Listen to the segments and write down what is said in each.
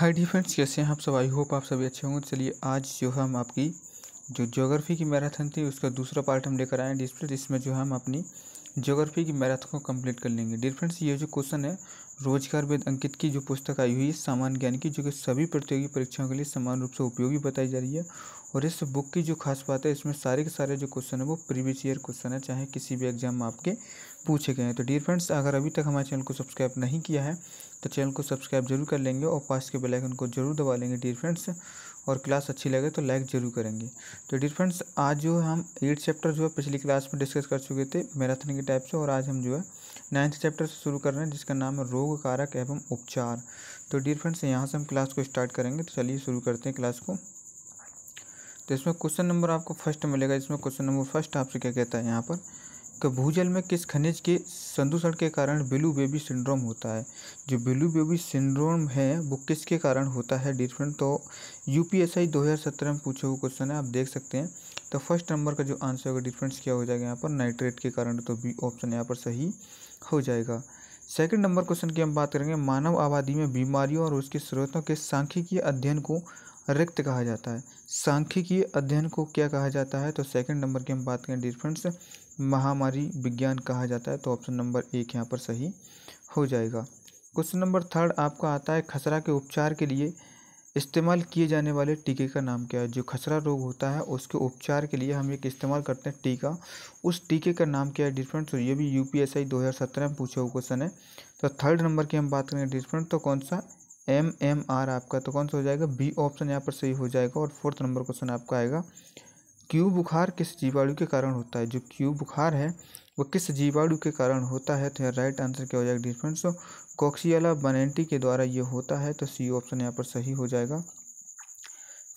हाय D friends कैसे हैं आप सब आई होप आप सभी अच्छे होंगे चलिए आज जो है हम आपकी जो ज्योग्राफी की मैराथन थी उसका दूसरा पार्ट हम लेकर आए डिस्प्ले जिसमें जो है हम अपनी ज्योग्राफी की मैराथन को कंप्लीट कर लेंगे डियर फ्रेंड्स ये जो क्वेश्चन है रोजगार वेद अंकित की जो पुस्तक आई हुई है सामान्य ज्ञान की जो कि सभी प्रतियोगी परीक्षाओं के लिए समान रूप से उपयोगी बताई जा रही है और इस बुक की जो खास बात है इसमें सारे के सारे जो क्वेश्चन है वो प्रीवियस ईयर क्वेश्चन है चाहे किसी भी एग्जाम में आपके पूछे गए हैं तो डियर फ्रेंड्स अगर अभी तक हमारे चैनल को सब्सक्राइब नहीं किया है तो चैनल को सब्सक्राइब जरूर कर लेंगे और पास के बेल आइकन को जरूर दबा लेंगे डियर फ्रेंड्स और क्लास अच्छी लगे तो लाइक जरूर करेंगे तो डियर फ्रेंड्स आज जो हम एट चैप्टर जो है पिछली क्लास में डिस्कस कर चुके थे मैराथन के टाइप से और आज हम जो है नाइन्थ चैप्टर से शुरू कर रहे हैं जिसका नाम है रोग कारक एवं उपचार तो डियर फ्रेंड्स यहाँ से हम क्लास को स्टार्ट करेंगे तो चलिए शुरू करते हैं क्लास को तो इसमें क्वेश्चन नंबर आपको फर्स्ट मिलेगा इसमें क्वेश्चन नंबर फर्स्ट आपसे क्या कहता है यहाँ पर कि भूजल में किस खनिज के संदूषण के कारण बिलू बेबी सिंड्रोम होता है जो बिलू बेबी सिंड्रोम है वो किसके कारण होता है तो यू पी एस आई दो हज़ार सत्रह में पूछे हुए क्वेश्चन है आप देख सकते हैं तो फर्स्ट नंबर का जो आंसर होगा डिफरेंस क्या हो जाएगा यहाँ पर नाइट्रेट के कारण तो बी ऑप्शन यहाँ पर सही हो जाएगा सेकेंड नंबर क्वेश्चन की हम बात करेंगे मानव आबादी में बीमारियों और उसके स्रोतों के सांख्यिकीय अध्ययन को रिक्त कहा जाता है सांख्यिकीय अध्ययन को क्या कहा जाता है तो सेकंड नंबर की हम बात करें डिफरेंस महामारी विज्ञान कहा जाता है तो ऑप्शन नंबर एक यहाँ पर सही हो जाएगा क्वेश्चन नंबर थर्ड आपका आता है खसरा के उपचार के लिए इस्तेमाल किए जाने वाले टीके का नाम क्या है जो खसरा रोग होता है उसके उपचार के लिए हम एक इस्तेमाल करते हैं टीका उस टीके का नाम क्या है डिफरेंट तो ये भी यू पी एस आई दो हज़ार सत्रह में पूछा हुआ क्वेश्चन है तो थर्ड नंबर की हम बात करें डिफरेंट तो कौन सा एम एम आर आपका तो कौन सा हो जाएगा बी ऑप्शन यहाँ पर सही हो जाएगा और फोर्थ नंबर क्वेश्चन आपका आएगा क्यू बुखार किस जीवाणु के कारण होता है जो क्यू बुखार है वो किस जीवाणु के कारण होता है तो राइट आंसर क्या हो जाएगा डियर फ्रेंड्स तो कॉक्सियाला बनेंटी के द्वारा ये होता है तो सी ऑप्शन यहाँ पर सही हो जाएगा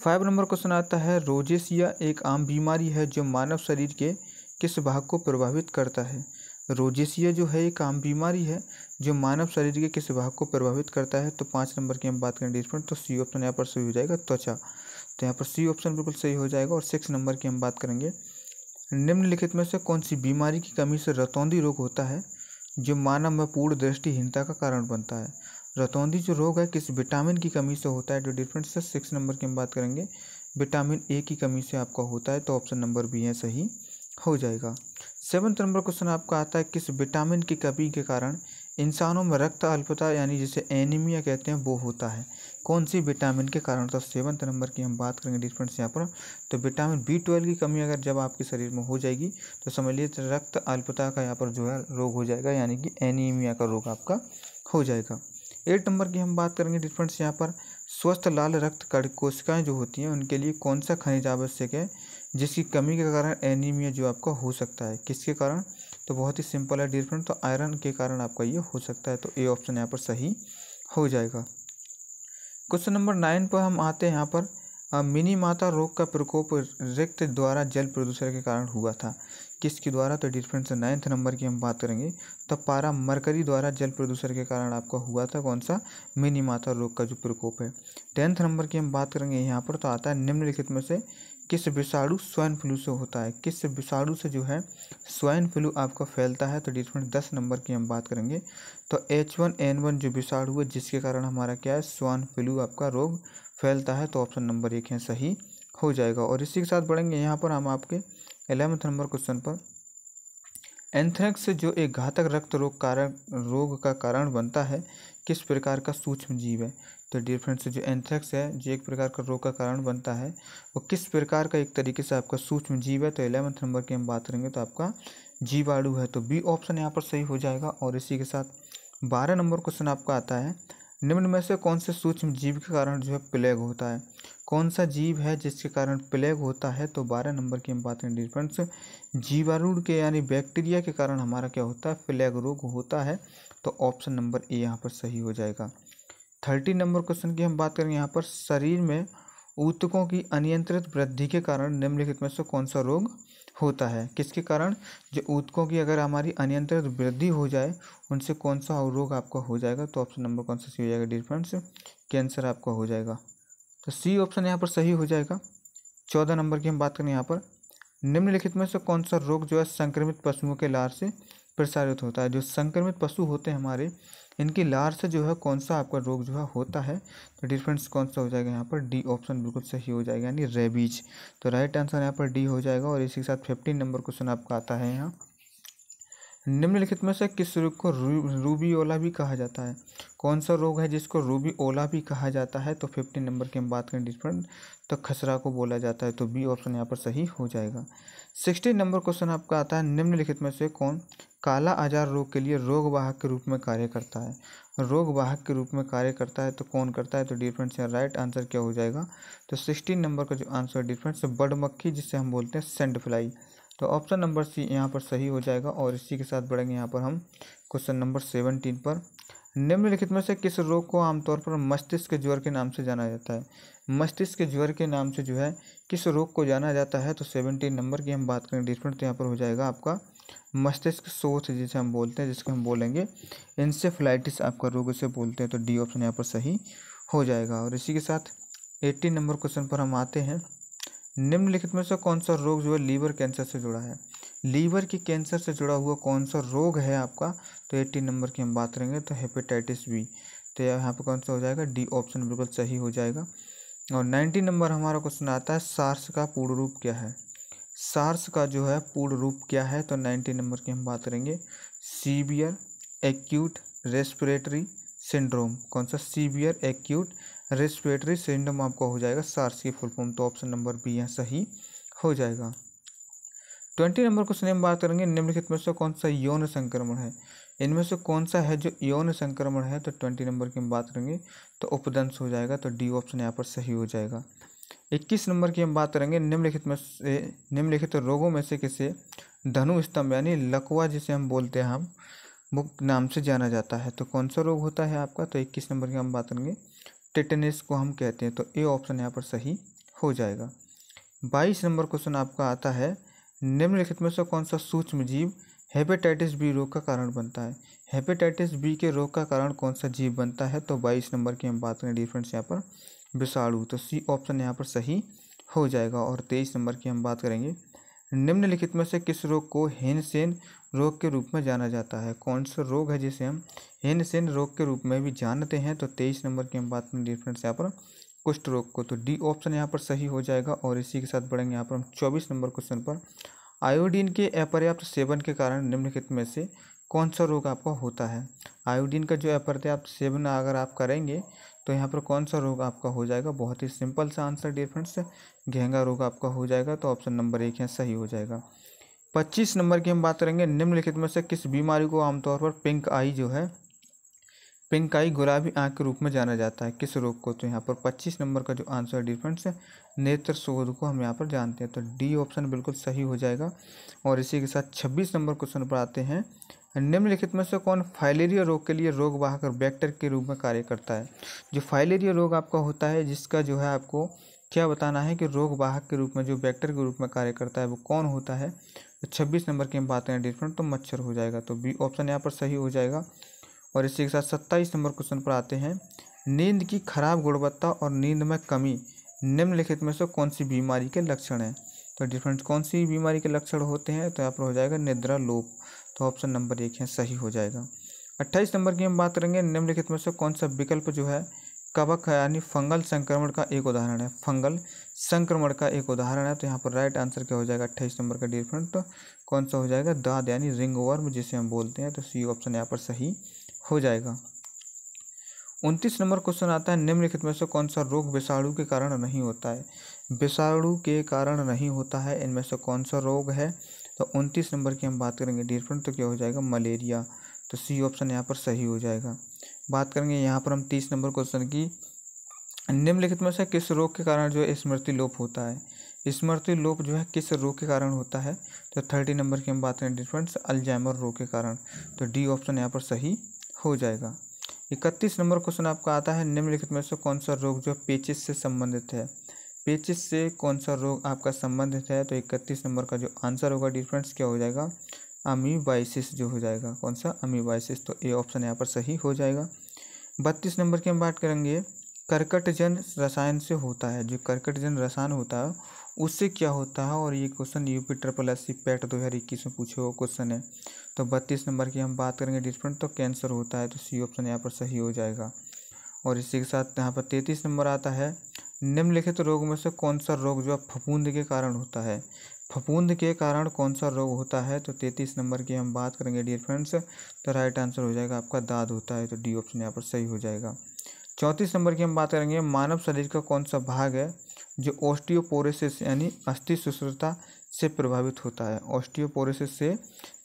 फाइव नंबर क्वेश्चन आता है रोजेसिया एक आम बीमारी है जो मानव शरीर के किस भाग को प्रभावित करता है रोजेसिया जो है एक आम बीमारी है जो मानव शरीर के किस भाग को प्रभावित करता है तो पाँच नंबर की हम बात करें डिफरेंट तो सी ऑप्शन यहाँ पर सही हो जाएगा त्वचा तो तो यहाँ पर सी ऑप्शन बिल्कुल सही हो जाएगा और सिक्स नंबर की हम बात करेंगे निम्नलिखित में से कौन सी बीमारी की कमी से रतौंदी रोग होता है जो मानव में पूर्ण दृष्टिहीनता का कारण बनता है रतौंदी जो रोग है किस विटामिन की कमी से होता है जो तो डिफरेंट से सिक्स नंबर की हम बात करेंगे विटामिन ए की कमी से आपका होता है तो ऑप्शन नंबर बी है सही हो जाएगा सेवन्थ नंबर क्वेश्चन आपका आता है किस विटामिन की कमी के कारण इंसानों में रक्त अल्पता यानी जिसे एनीमिया कहते हैं वो होता है कौन सी विटामिन के कारण तो सेवंथ नंबर की हम बात करेंगे डिफरेंस यहाँ पर तो विटामिन बी ट्वेल्व की कमी अगर जब आपके शरीर में हो जाएगी तो समझ तो रक्त अल्पता का यहाँ पर जो है रोग हो जाएगा यानी कि एनीमिया का रोग आपका हो जाएगा एट नंबर की हम बात करेंगे डिफरेंस यहाँ पर स्वस्थ लाल रक्त कड़ कोशिकाएँ जो होती हैं उनके लिए कौन सा खनिज आवश्यक है जिसकी कमी के कारण एनीमिया जो आपका हो सकता है किसके कारण तो बहुत ही सिंपल है डिफरेंट तो आयरन के कारण आपका ये हो सकता है तो ए ऑप्शन यहाँ पर सही हो जाएगा क्वेश्चन नंबर नाइन पर हम आते हैं यहाँ पर मिनी माता रोग का प्रकोप रिक्त द्वारा जल प्रदूषण के कारण हुआ था किसके द्वारा तो डिफरेंस नाइन्थ नंबर की हम बात करेंगे तो पारा मरकरी द्वारा जल प्रदूषण के कारण आपका हुआ था कौन सा मिनी माता रोग का जो प्रकोप है टेंथ नंबर की हम बात करेंगे यहाँ पर तो आता है निम्नलिखित में से किस विषाणु स्वाइन फ्लू से होता है किस विषाणु से जो है स्वाइन फ्लू आपका फैलता है तो डिफरेंट दस नंबर की हम बात करेंगे तो एच वन एन वन जो विषाणु है जिसके कारण हमारा क्या है स्वाइन फ्लू आपका रोग फैलता है तो ऑप्शन नंबर एक है सही हो जाएगा और इसी के साथ बढ़ेंगे यहाँ पर हम आपके एलेवंथ नंबर क्वेश्चन पर एंथ्रेक्स जो एक घातक रक्त रोग कारण रोग का कारण बनता है किस प्रकार का सूक्ष्म जीव है तो डियर फ्रेंड्स जो एंथ्रैक्स है जो एक प्रकार का रोग का कारण बनता है वो किस प्रकार का एक तरीके से आपका सूक्ष्म जीव है तो एलेवंथ नंबर की हम बात करेंगे तो आपका जीवाणु है तो बी ऑप्शन यहाँ पर सही हो जाएगा और इसी के साथ बारह नंबर क्वेश्चन आपका आता है निम्न में से कौन से सूक्ष्म जीव के कारण जो है प्लेग होता है कौन सा जीव है जिसके कारण प्लेग होता है तो बारह नंबर की हम बात करें फ्रेंड्स जीवाणु के यानी बैक्टीरिया के कारण हमारा क्या होता है प्लेग रोग होता है तो ऑप्शन नंबर ए यहाँ पर सही हो जाएगा थर्टी नंबर क्वेश्चन की हम बात करें यहाँ पर शरीर में ऊतकों की अनियंत्रित वृद्धि के कारण निम्नलिखित में से कौन सा रोग होता है किसके कारण जो ऊतकों की अगर हमारी अनियंत्रित वृद्धि हो जाए उनसे कौन सा रोग आपका हो जाएगा तो ऑप्शन नंबर कौन सा सही हो जाएगा डियर फ्रेंड्स कैंसर आपका हो जाएगा तो सी ऑप्शन यहाँ पर सही हो जाएगा चौदह नंबर की हम बात करें यहाँ पर निम्नलिखित में से कौन सा रोग जो है संक्रमित पशुओं के लार से प्रसारित होता है जो संक्रमित पशु होते हैं हमारे इनकी लार से जो है कौन सा आपका रोग जो है होता है तो डिफरेंस कौन सा हो जाएगा यहाँ पर डी ऑप्शन बिल्कुल सही हो जाएगा यानी रेबीज तो राइट आंसर यहाँ पर डी हो जाएगा और इसी के साथ फिफ्टीन नंबर क्वेश्चन आपका आता है यहाँ निम्नलिखित में से किस रोग को रूबी ओला भी कहा जाता है कौन सा रोग है जिसको रूबी ओला भी कहा जाता है तो फिफ्टीन नंबर की हम बात करें डिफरेंट तो खसरा को बोला जाता है तो बी ऑप्शन यहाँ पर सही हो जाएगा सिक्सटीन नंबर क्वेश्चन आपका आता है निम्नलिखित में से कौन काला आजार रोग के लिए रोगवाहक के रूप में कार्य करता है रोगवाहक के रूप में कार्य करता है तो कौन करता है तो डिफरेंस यहाँ राइट आंसर क्या हो जाएगा तो सिक्सटीन नंबर का जो आंसर डिफरेंस बड़ मक्खी जिससे हम बोलते हैं सेंड फ्लाई तो ऑप्शन नंबर सी यहाँ पर सही हो जाएगा और इसी के साथ बढ़ेंगे यहाँ पर हम क्वेश्चन नंबर सेवनटीन पर निम्नलिखित में से किस रोग को आमतौर पर मस्तिष्क के ज्वर के नाम से जाना जाता है मस्तिष्क के ज्वर के नाम से जो है किस रोग को जाना जाता है तो सेवनटीन नंबर की हम बात करें डिफरेंट तो यहाँ पर हो जाएगा आपका मस्तिष्क सोच जिसे हम बोलते हैं जिसको हम बोलेंगे इंसेफ्लाइटिस आपका रोग इसे बोलते हैं तो डी ऑप्शन यहाँ पर सही हो जाएगा और इसी के साथ एट्टीन नंबर क्वेश्चन पर हम आते हैं निम्नलिखित में से कौन सा रोग जो है लीवर कैंसर से जुड़ा है लीवर के कैंसर से जुड़ा हुआ कौन सा रोग है आपका तो एट्टीन नंबर की हम बात करेंगे तो हेपेटाइटिस बी तो यहाँ पे कौन सा हो जाएगा डी ऑप्शन बिल्कुल सही हो जाएगा और नाइन्टी नंबर हमारा क्वेश्चन आता है सार्स का पूर्ण रूप क्या है सार्स का जो है पूर्ण रूप क्या है तो नाइन्टी नंबर की हम बात करेंगे सीवियर एक्यूट रेस्पिरेटरी सिंड्रोम कौन सा सीवियर एक्यूट रेस्पिरेटरी सिंडम आपका हो जाएगा सार्स की फुल फॉर्म तो ऑप्शन नंबर बी यहाँ सही हो जाएगा ट्वेंटी नंबर क्वेश्चन हम बात करेंगे निम्नलिखित में से कौन सा यौन संक्रमण है इनमें से कौन सा है जो यौन संक्रमण है तो ट्वेंटी नंबर की हम बात करेंगे तो उपदंश हो जाएगा तो डी ऑप्शन यहाँ पर सही हो जाएगा इक्कीस नंबर की हम बात करेंगे निम्नलिखित में से निम्नलिखित रोगों में से किसे धनु स्तंभ यानी लकवा जिसे हम बोलते हैं हम मुख नाम से जाना जाता है तो कौन सा रोग होता है आपका तो इक्कीस नंबर की हम बात करेंगे टेटनिस को हम कहते हैं तो ए ऑप्शन यहाँ पर सही हो जाएगा बाईस नंबर क्वेश्चन आपका आता है निम्नलिखित में से कौन सा सूक्ष्म जीव हेपेटाइटिस बी रोग का कारण बनता है हेपेटाइटिस बी के रोग का कारण कौन सा जीव बनता है तो बाईस नंबर की हम बात करें डिफरेंस यहाँ पर विषाणु तो सी ऑप्शन यहाँ पर सही हो जाएगा और तेईस नंबर की हम बात करेंगे निम्नलिखित में से किस रोग को हेनसेन रोग के रूप में जाना जाता है कौन सा रोग है जिसे हम हेनसेन रोग के रूप में भी जानते हैं तो तेईस नंबर की हम बात करें फ्रेंड्स तो यहाँ पर कुष्ठ रोग को तो डी ऑप्शन यहाँ पर सही हो जाएगा और इसी के साथ बढ़ेंगे यहाँ पर हम चौबीस नंबर क्वेश्चन पर आयोडीन के अपर्याप्त सेवन के कारण निम्नलिखित में से कौन सा रोग आपका होता है आयोडीन का जो अपर्याप्त सेवन अगर आप करेंगे तो यहाँ पर कौन सा रोग आपका हो जाएगा बहुत ही सिंपल सा आंसर डिफरेंस घेंगा रोग आपका हो जाएगा तो ऑप्शन नंबर एक यहाँ सही हो जाएगा पच्चीस नंबर की हम बात करेंगे निम्नलिखित में से किस बीमारी को आमतौर पर पिंक आई जो है पिंक आई गुलाबी आँख के रूप में जाना जाता है किस रोग को तो यहाँ पर पच्चीस नंबर का जो आंसर है डिफ्रेंस है नेत्र शोध को हम यहाँ पर जानते हैं तो डी ऑप्शन बिल्कुल सही हो जाएगा और इसी के साथ छब्बीस नंबर क्वेश्चन पर आते हैं निम्नलिखित में से कौन फाइलेरिया रोग के लिए रोग बहाकर बैक्टर के रूप में कार्य करता है जो फाइलेरिया रोग आपका होता है जिसका जो है आपको क्या बताना है कि रोग बाहक के रूप में जो बैक्टर के रूप में कार्य करता है वो कौन होता है छब्बीस नंबर की हम बात करें डिफरेंट तो मच्छर हो जाएगा तो बी ऑप्शन यहाँ पर सही हो जाएगा और इसी के साथ सत्ताईस नंबर क्वेश्चन पर आते हैं नींद की खराब गुणवत्ता और नींद में कमी निम्नलिखित में से कौन सी बीमारी के लक्षण हैं तो डिफरेंट कौन सी बीमारी के लक्षण होते हैं तो यहाँ पर हो जाएगा निद्रा लोप तो ऑप्शन नंबर एक है सही हो जाएगा अट्ठाईस नंबर की हम बात करेंगे निम्नलिखित में से कौन सा विकल्प जो है कवक यानी फंगल संक्रमण का एक उदाहरण है फंगल संक्रमण का एक उदाहरण है तो यहाँ पर राइट आंसर क्या हो जाएगा अट्ठाईस नंबर का डियर फ्रेंड तो कौन सा हो जाएगा दाद यानी रिंग वर्म जिसे हम बोलते हैं तो सी ऑप्शन यहाँ पर सही हो जाएगा उनतीस नंबर क्वेश्चन आता है निम्नलिखित में से कौन सा रोग विषाणु के कारण नहीं होता है विषाणु के कारण नहीं होता है इनमें से कौन सा रोग है तो उनतीस नंबर की हम बात करेंगे डियर फ्रेंड तो क्या हो जाएगा मलेरिया तो सी ऑप्शन यहाँ पर सही हो जाएगा बात करेंगे यहाँ पर हम तीस नंबर क्वेश्चन की निम्नलिखित में से किस रोग के कारण जो है स्मृति लोप होता है स्मृति लोप जो है किस रोग के कारण होता है तो थर्टी नंबर की हम बात करें डिफरेंस अल्जाइमर रोग के कारण तो डी ऑप्शन यहाँ पर सही हो जाएगा इकतीस नंबर क्वेश्चन आपका आता है निम्नलिखित में से कौन सा रोग जो पेचिस से संबंधित है पेचिस से कौन सा रोग आपका संबंधित है तो इकतीस नंबर का जो आंसर होगा डिफरेंस क्या हो जाएगा अमीबाइसिस जो हो जाएगा कौन सा अमीबाइसिस तो ए ऑप्शन यहाँ पर सही हो जाएगा बत्तीस नंबर की हम बात करेंगे कर्कट जन रसायन से होता है जो कर्कट जन रसायन होता है उससे क्या होता है और ये question UP triple S C PET दो हज़ार इक्कीस में पूछे हुआ क्वेश्चन है तो बत्तीस नंबर की हम बात करेंगे डिफरेंट तो कैंसर होता है तो सी ऑप्शन यहाँ पर सही हो जाएगा और इसी के साथ यहाँ पर तैंतीस नंबर आता है निम्नलिखित रोग में से कौन सा रोग जो फफूंद के कारण होता है फफूंद के कारण कौन सा रोग होता है तो तैंतीस नंबर की हम बात करेंगे डियर फ्रेंड्स तो राइट आंसर हो जाएगा आपका दाद होता है तो डी ऑप्शन यहाँ पर सही हो जाएगा चौंतीस नंबर की हम बात करेंगे मानव शरीर का कौन सा भाग है जो ऑस्टियोपोरेसिस यानी अस्थि सुश्रता से प्रभावित होता है ऑस्टियोपोरेसिस से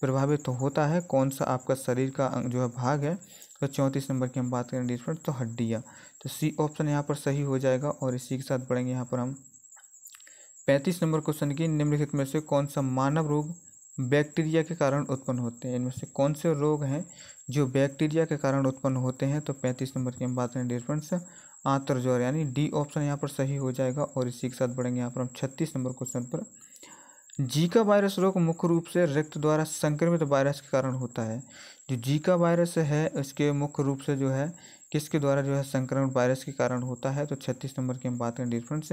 प्रभावित होता है कौन सा आपका शरीर का जो है भाग है तो चौंतीस नंबर की हम बात करें डिफरेंट तो हड्डियाँ तो सी ऑप्शन यहाँ पर सही हो जाएगा और इसी के साथ बढ़ेंगे यहाँ पर हम पैंतीस नंबर क्वेश्चन की निम्नलिखित में से कौन सा मानव रोग बैक्टीरिया के कारण उत्पन्न होते हैं इनमें से कौन से रोग हैं जो बैक्टीरिया के कारण उत्पन्न होते हैं तो पैंतीस नंबर की हम बात करें डेयर फ्रेंड्स आंतरज्वर यानी डी ऑप्शन यहाँ पर सही हो जाएगा और इसी के साथ बढ़ेंगे यहाँ पर हम छत्तीस नंबर क्वेश्चन पर जीका वायरस रोग मुख्य रूप से रक्त द्वारा संक्रमित वायरस के कारण होता है जो जीका वायरस है इसके मुख्य रूप से जो है किसके द्वारा जो है संक्रमण वायरस के कारण होता है तो छत्तीस नंबर की हम बात करें डिफरेंस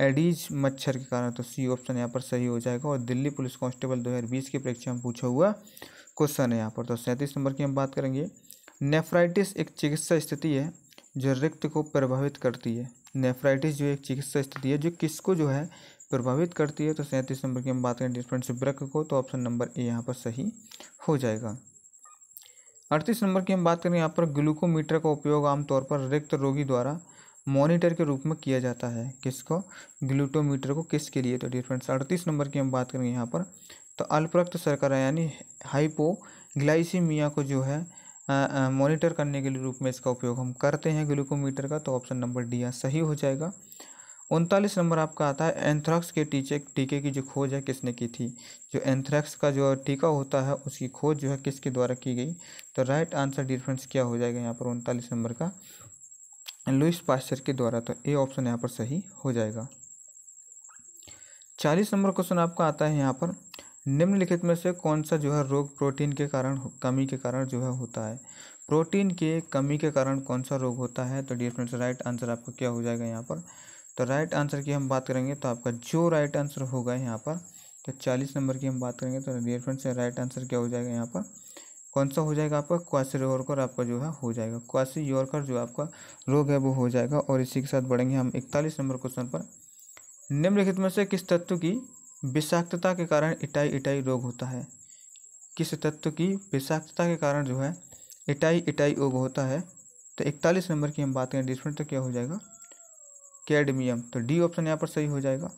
एडीज मच्छर के कारण तो सी ऑप्शन यहाँ पर सही हो जाएगा और दिल्ली पुलिस कांस्टेबल 2020 की परीक्षा में पूछा हुआ क्वेश्चन है यहाँ पर तो सैंतीस नंबर की हम बात करेंगे नेफ्राइटिस एक चिकित्सा स्थिति है जो रिक्त को प्रभावित करती है नेफ्राइटिस जो एक चिकित्सा स्थिति है जो किसको जो है प्रभावित करती है तो सैंतीस नंबर की हम बात करें डिस्पेंट सुब्रक को तो ऑप्शन नंबर ए यहाँ पर सही हो जाएगा अड़तीस नंबर की हम बात करें यहाँ पर ग्लूकोमीटर का उपयोग आमतौर पर रिक्त रोगी द्वारा मॉनिटर के रूप में किया जाता है किसको ग्लूटोमीटर को किसके लिए तो डिफ्रेंट अड़तीस नंबर की हम बात करेंगे यहाँ पर तो अल्परक्त सरकरा यानी हाइपोग्लाइसीमिया को जो है मॉनिटर करने के लिए रूप में इसका उपयोग हम करते हैं ग्लूकोमीटर का तो ऑप्शन नंबर डी यहाँ सही हो जाएगा उनतालीस नंबर आपका आता है एंथ्रैक्स के टीचे टीके की जो खोज है किसने की थी जो एंथ्रैक्स का जो टीका होता है उसकी खोज जो है किसके द्वारा की गई तो राइट आंसर डिफरेंस क्या हो जाएगा यहाँ पर उनतालीस नंबर का लुइस पास्चर के द्वारा तो ए ऑप्शन यहाँ पर सही हो जाएगा चालीस नंबर क्वेश्चन आपका आता है यहाँ पर निम्नलिखित में से कौन सा जो है रोग प्रोटीन के कारण कमी के कारण जो है होता है प्रोटीन के कमी के कारण कौन सा रोग होता है तो डियर फ्रेंड्स राइट आंसर आपका क्या हो जाएगा यहाँ पर तो राइट आंसर की हम बात करेंगे तो आपका जो राइट आंसर होगा यहाँ पर तो चालीस नंबर की हम बात करेंगे तो डियर फ्रेंड्स राइट आंसर क्या हो जाएगा यहाँ पर कौन सा हो जाएगा आपका क्वासी योरकर आपका जो है हो जाएगा क्वासी योरकर जो आपका रोग है वो हो जाएगा और इसी के साथ बढ़ेंगे हम इकतालीस नंबर क्वेश्चन पर निम्नलिखित में से किस तत्व की विषाक्तता के कारण इटाई इटाई रोग होता है किस तत्व की विषाक्तता के कारण जो है इटाई इटाई रोग होता है तो इकतालीस नंबर की हम बात करें डिस्मेंट तो क्या हो जाएगा कैडमियम तो डी ऑप्शन यहाँ पर सही हो जाएगा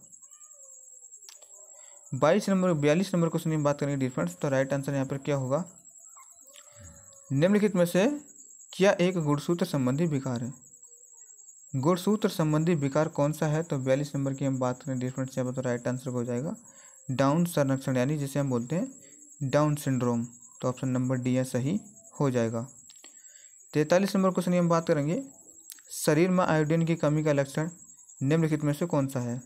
बाईस नंबर बयालीस नंबर क्वेश्चन में बात करेंगे डिफरेंस तो राइट आंसर यहाँ पर क्या होगा निम्नलिखित में से क्या एक गुणसूत्र संबंधी विकार है गुणसूत्र संबंधी विकार कौन सा है तो बयालीस नंबर की हम बात करें डिफरेंट से तो राइट आंसर हो जाएगा डाउन संरक्षण यानी जिसे हम बोलते हैं डाउन सिंड्रोम तो ऑप्शन नंबर डी है सही हो जाएगा तैंतालीस नंबर क्वेश्चन हम बात करेंगे शरीर में आयोडीन की कमी का लक्षण निम्नलिखित में से कौन सा है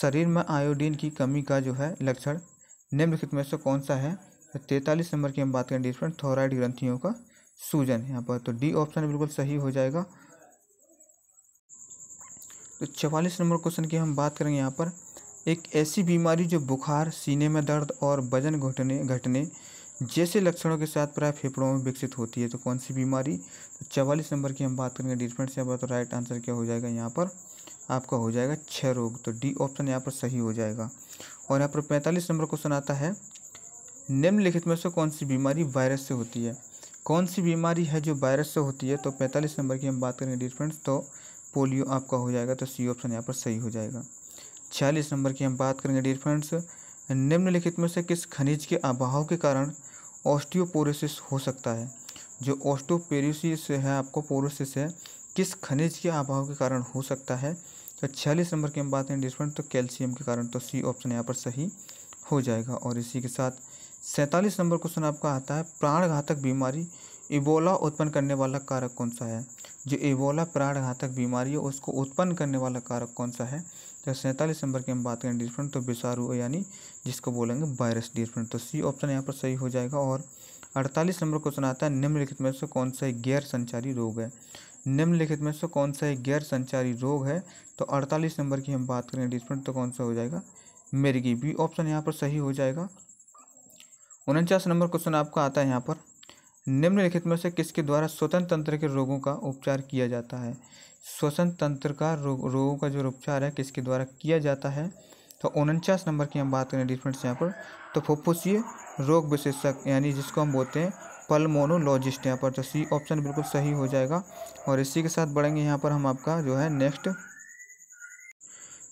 शरीर में आयोडीन की कमी का जो है लक्षण निम्नलिखित में से कौन सा है तो तैंतालीस नंबर की हम बात करें डिफरेंट थोराइड ग्रंथियों का सूजन यहाँ पर तो डी ऑप्शन बिल्कुल सही हो जाएगा तो चवालीस नंबर क्वेश्चन की हम बात करेंगे यहाँ पर एक ऐसी बीमारी जो बुखार सीने में दर्द और वजन घटने घटने जैसे लक्षणों के साथ प्राय फेफड़ों में विकसित होती है तो कौन सी बीमारी तो चवालीस नंबर की हम बात करेंगे डियर फ्रेंड्स यहाँ पर तो राइट आंसर क्या हो जाएगा यहाँ पर आपका हो जाएगा क्षय रोग तो डी ऑप्शन यहाँ पर सही हो जाएगा और यहाँ पर पैंतालीस नंबर क्वेश्चन आता है निम्नलिखित में से कौन सी बीमारी वायरस से होती है कौन सी बीमारी है जो वायरस से होती है तो पैंतालीस नंबर की हम बात करेंगे डिफ्रेंट्स फ्रेंड्स तो पोलियो आपका हो जाएगा तो सी ऑप्शन यहाँ पर सही हो जाएगा छियालीस नंबर की हम बात करेंगे डियर फ्रेंड्स निम्नलिखित में से किस खनिज के अभाव के कारण ऑस्टियोपोरोसिस हो सकता है जो ऑस्टोपेरोसिस है आपको पोरोसिस है किस खनिज के अभाव के कारण हो सकता है तो छियालीस नंबर की हम बात करें फ्रेंड्स तो कैल्शियम के कारण तो सी ऑप्शन यहाँ पर सही हो जाएगा और इसी के साथ सैंतालीस नंबर क्वेश्चन आपका आता है प्राणघातक बीमारी इबोला उत्पन्न करने वाला कारक कौन सा है जो इबोला प्राणघातक बीमारी है उसको उत्पन्न करने वाला कारक कौन सा है तो सैंतालीस नंबर की हम बात करें डिफरेंट तो बिसारू यानी जिसको बोलेंगे वायरस डिफरेंट तो सी ऑप्शन यहाँ पर सही हो जाएगा और अड़तालीस नंबर क्वेश्चन आता है निम्नलिखित में से कौन सा गैर संचारी रोग है निम्नलिखित में से कौन सा गैर संचारी रोग है तो अड़तालीस नंबर की हम बात करें डिफरेंट तो कौन सा हो जाएगा मिर्गी बी ऑप्शन यहाँ पर सही हो जाएगा उनचास नंबर क्वेश्चन आपका आता है यहाँ पर निम्नलिखित में से किसके द्वारा श्वसन तंत्र के रोगों का उपचार किया जाता है श्वसन तंत्र का रोग रोगों का जो उपचार है किसके द्वारा किया जाता है तो उनचास नंबर की हम बात करें डिफरेंस यहाँ पर तो फुफ्फुसीय रोग विशेषज्ञ यानी जिसको हम बोलते हैं पलमोनोलॉजिस्ट यहाँ पर तो सी ऑप्शन बिल्कुल सही हो जाएगा और इसी के साथ बढ़ेंगे यहाँ पर हम आपका जो है नेक्स्ट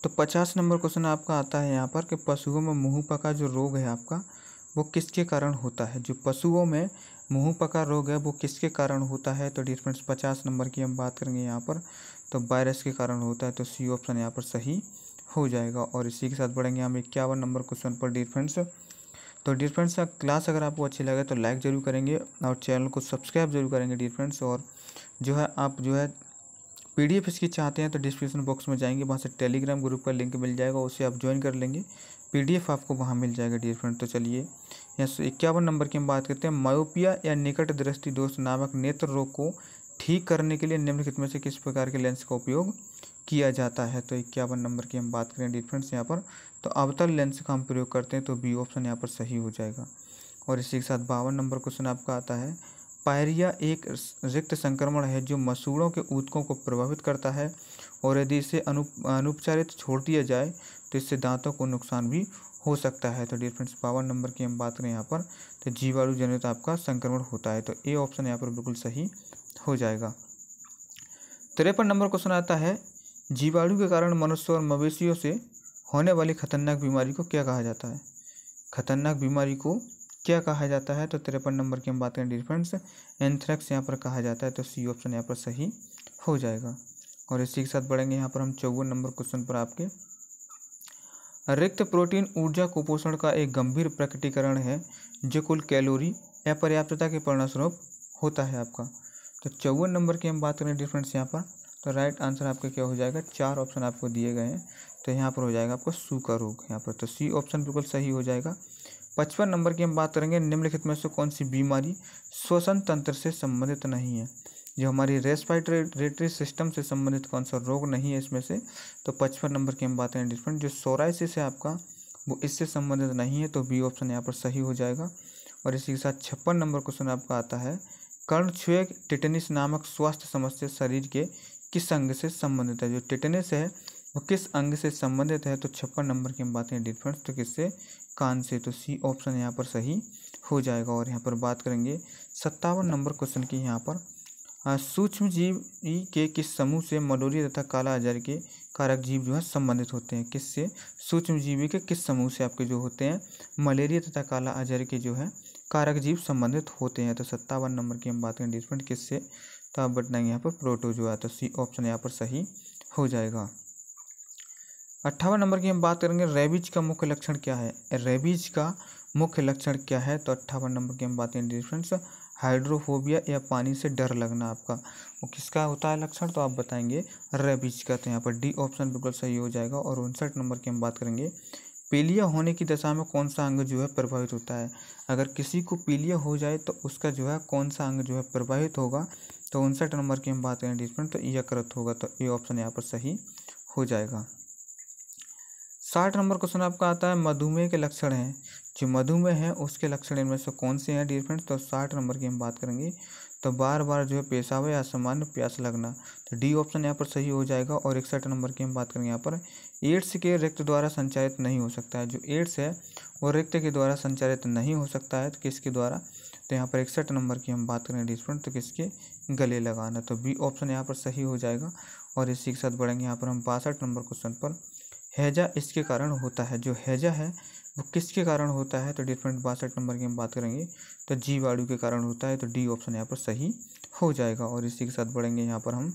तो पचास नंबर क्वेश्चन आपका आता है यहाँ पर कि पशुओं में मुँह पका जो रोग है आपका वो किसके कारण होता है जो पशुओं में पका रोग है वो किसके कारण होता है तो डियर फ्रेंड्स पचास नंबर की हम बात करेंगे यहाँ पर तो वायरस के कारण होता है तो सी ऑप्शन यहाँ पर सही हो जाएगा और इसी के साथ बढ़ेंगे हम इक्यावन नंबर क्वेश्चन पर डियर फ्रेंड्स तो डियर फ्रेंड्स क्लास अगर आपको अच्छी लगे तो लाइक ज़रूर करेंगे और चैनल को सब्सक्राइब जरूर करेंगे डियर फ्रेंड्स और जो है आप जो है पीडीएफ इसकी चाहते हैं तो डिस्क्रिप्शन बॉक्स में जाएंगे वहाँ से टेलीग्राम ग्रुप का लिंक मिल जाएगा उसे आप ज्वाइन कर लेंगे पीडीएफ आपको वहाँ मिल जाएगा डियर फ्रेंड तो चलिए या इक्यावन नंबर की हम बात करते हैं मायोपिया या निकट दृष्टि दोष नामक नेत्र रोग को ठीक करने के लिए निम्नलिखित में से किस प्रकार के लेंस का उपयोग किया जाता है तो इक्यावन नंबर की हम बात करें डिफरेंस यहाँ पर तो अवतल लेंस का हम प्रयोग करते हैं तो बी ऑप्शन यहाँ पर सही हो जाएगा और इसी के साथ बावन नंबर क्वेश्चन आपका आता है पायरिया एक रिक्त संक्रमण है जो मसूड़ों के ऊतकों को प्रभावित करता है और यदि इसे अनु अनुपचारित छोड़ दिया जाए तो इससे दांतों को नुकसान भी हो सकता है तो डियर फ्रेंड्स बावन नंबर की हम बात करें यहाँ पर तो जीवाणु जनित आपका संक्रमण होता है तो ए ऑप्शन यहाँ पर बिल्कुल सही हो जाएगा तिरपन नंबर क्वेश्चन आता है जीवाणु के कारण मनुष्य और मवेशियों से होने वाली खतरनाक बीमारी को क्या कहा जाता है खतरनाक बीमारी को क्या कहा जाता है तो तिरपन नंबर की हम बात करें डियर फ्रेंड्स एंथ्रैक्स यहाँ पर कहा जाता है तो सी ऑप्शन यहाँ पर सही हो जाएगा और इसी के साथ बढ़ेंगे यहाँ पर हम चौवन नंबर क्वेश्चन पर आपके रिक्त प्रोटीन ऊर्जा कुपोषण का एक गंभीर प्रकटीकरण है जो कुल कैलोरी या पर्याप्तता के परिणामस्वरूप होता है आपका तो चौवन नंबर की हम बात करें डिफरेंस यहाँ पर तो राइट आंसर आपका क्या हो जाएगा चार ऑप्शन आपको दिए गए हैं तो यहाँ पर हो जाएगा आपको सूखा रोग यहाँ पर तो सी ऑप्शन बिल्कुल सही हो जाएगा पचपन नंबर की हम बात करेंगे निम्नलिखित में से कौन सी बीमारी श्वसन तंत्र से संबंधित नहीं है जो हमारी रेस्पिरेटरी सिस्टम से संबंधित कौन सा रोग नहीं है इसमें से तो पचपन नंबर की हम बातें करें डिफरेंट जो सोराइसिस है आपका वो इससे संबंधित नहीं है तो बी ऑप्शन यहाँ पर सही हो जाएगा और इसी के साथ छप्पन नंबर क्वेश्चन आपका आता है कर्ण छुए टिटेनिस नामक स्वास्थ्य समस्या शरीर के किस अंग से संबंधित है जो टिटनिस है वो किस अंग से संबंधित है तो छप्पन नंबर की हम बातें डिफरेंस तो किससे कान से तो सी ऑप्शन यहाँ पर सही हो जाएगा और यहाँ पर बात करेंगे सत्तावन नंबर क्वेश्चन की यहाँ पर सूक्ष्म जीव के किस समूह से मलेरिया तथा काला आजार के कारक जीव जो है संबंधित होते हैं किससे सूक्ष्म जीवी के किस समूह से आपके जो होते हैं मलेरिया तथा काला आजार के जो है कारक जीव संबंधित होते हैं तो सत्तावन नंबर की हम बात करें डिफरेंट किससे तो आप बताएंगे यहाँ पर प्रोटोजोआ तो सी ऑप्शन यहाँ पर सही हो जाएगा अट्ठावन नंबर की हम बात करेंगे रेबीज का मुख्य लक्षण क्या है रेबीज का मुख्य लक्षण क्या है तो अट्ठावन नंबर की हम बात करें डिफरेंस हाइड्रोफोबिया या पानी से डर लगना आपका वो किसका होता है लक्षण तो आप बताएंगे रेबीज का तो यहाँ पर डी ऑप्शन बिल्कुल सही हो जाएगा और उनसठ नंबर की हम बात करेंगे पीलिया होने की दशा में कौन सा अंग जो है प्रभावित होता है अगर किसी को पीलिया हो जाए तो उसका जो है कौन सा अंग जो है प्रभावित होगा तो उनसठ नंबर की हम बात करें डिस्पेंट तो यकृत होगा तो ये ऑप्शन यहाँ पर सही हो जाएगा साठ नंबर क्वेश्चन आपका आता है मधुमेह के लक्षण हैं जो मधुमेह है उसके लक्षण इनमें से कौन से हैं डियर फ्रेंड्स तो साठ नंबर की हम बात करेंगे तो बार बार जो है पेशाब या सामान्य प्यास लगना तो डी ऑप्शन यहाँ पर सही हो जाएगा और इकसठ नंबर की हम बात करेंगे यहाँ पर एड्स के रक्त द्वारा संचालित नहीं हो सकता है जो एड्स है वो रक्त के द्वारा संचालित नहीं हो सकता है तो किसके द्वारा तो यहाँ पर इकसठ नंबर की हम बात करें डिस्फ्रेंट तो किसके गले लगाना तो बी ऑप्शन यहाँ पर सही हो जाएगा और इसी के साथ बढ़ेंगे यहाँ पर हम बासठ नंबर क्वेश्चन पर हैजा इसके कारण होता है जो हैजा है वो तो किसके कारण होता है तो डिफरेंट बासठ नंबर की हम बात करेंगे तो जीवाणु के कारण होता है तो डी ऑप्शन यहाँ पर सही हो जाएगा और इसी के साथ बढ़ेंगे यहाँ पर हम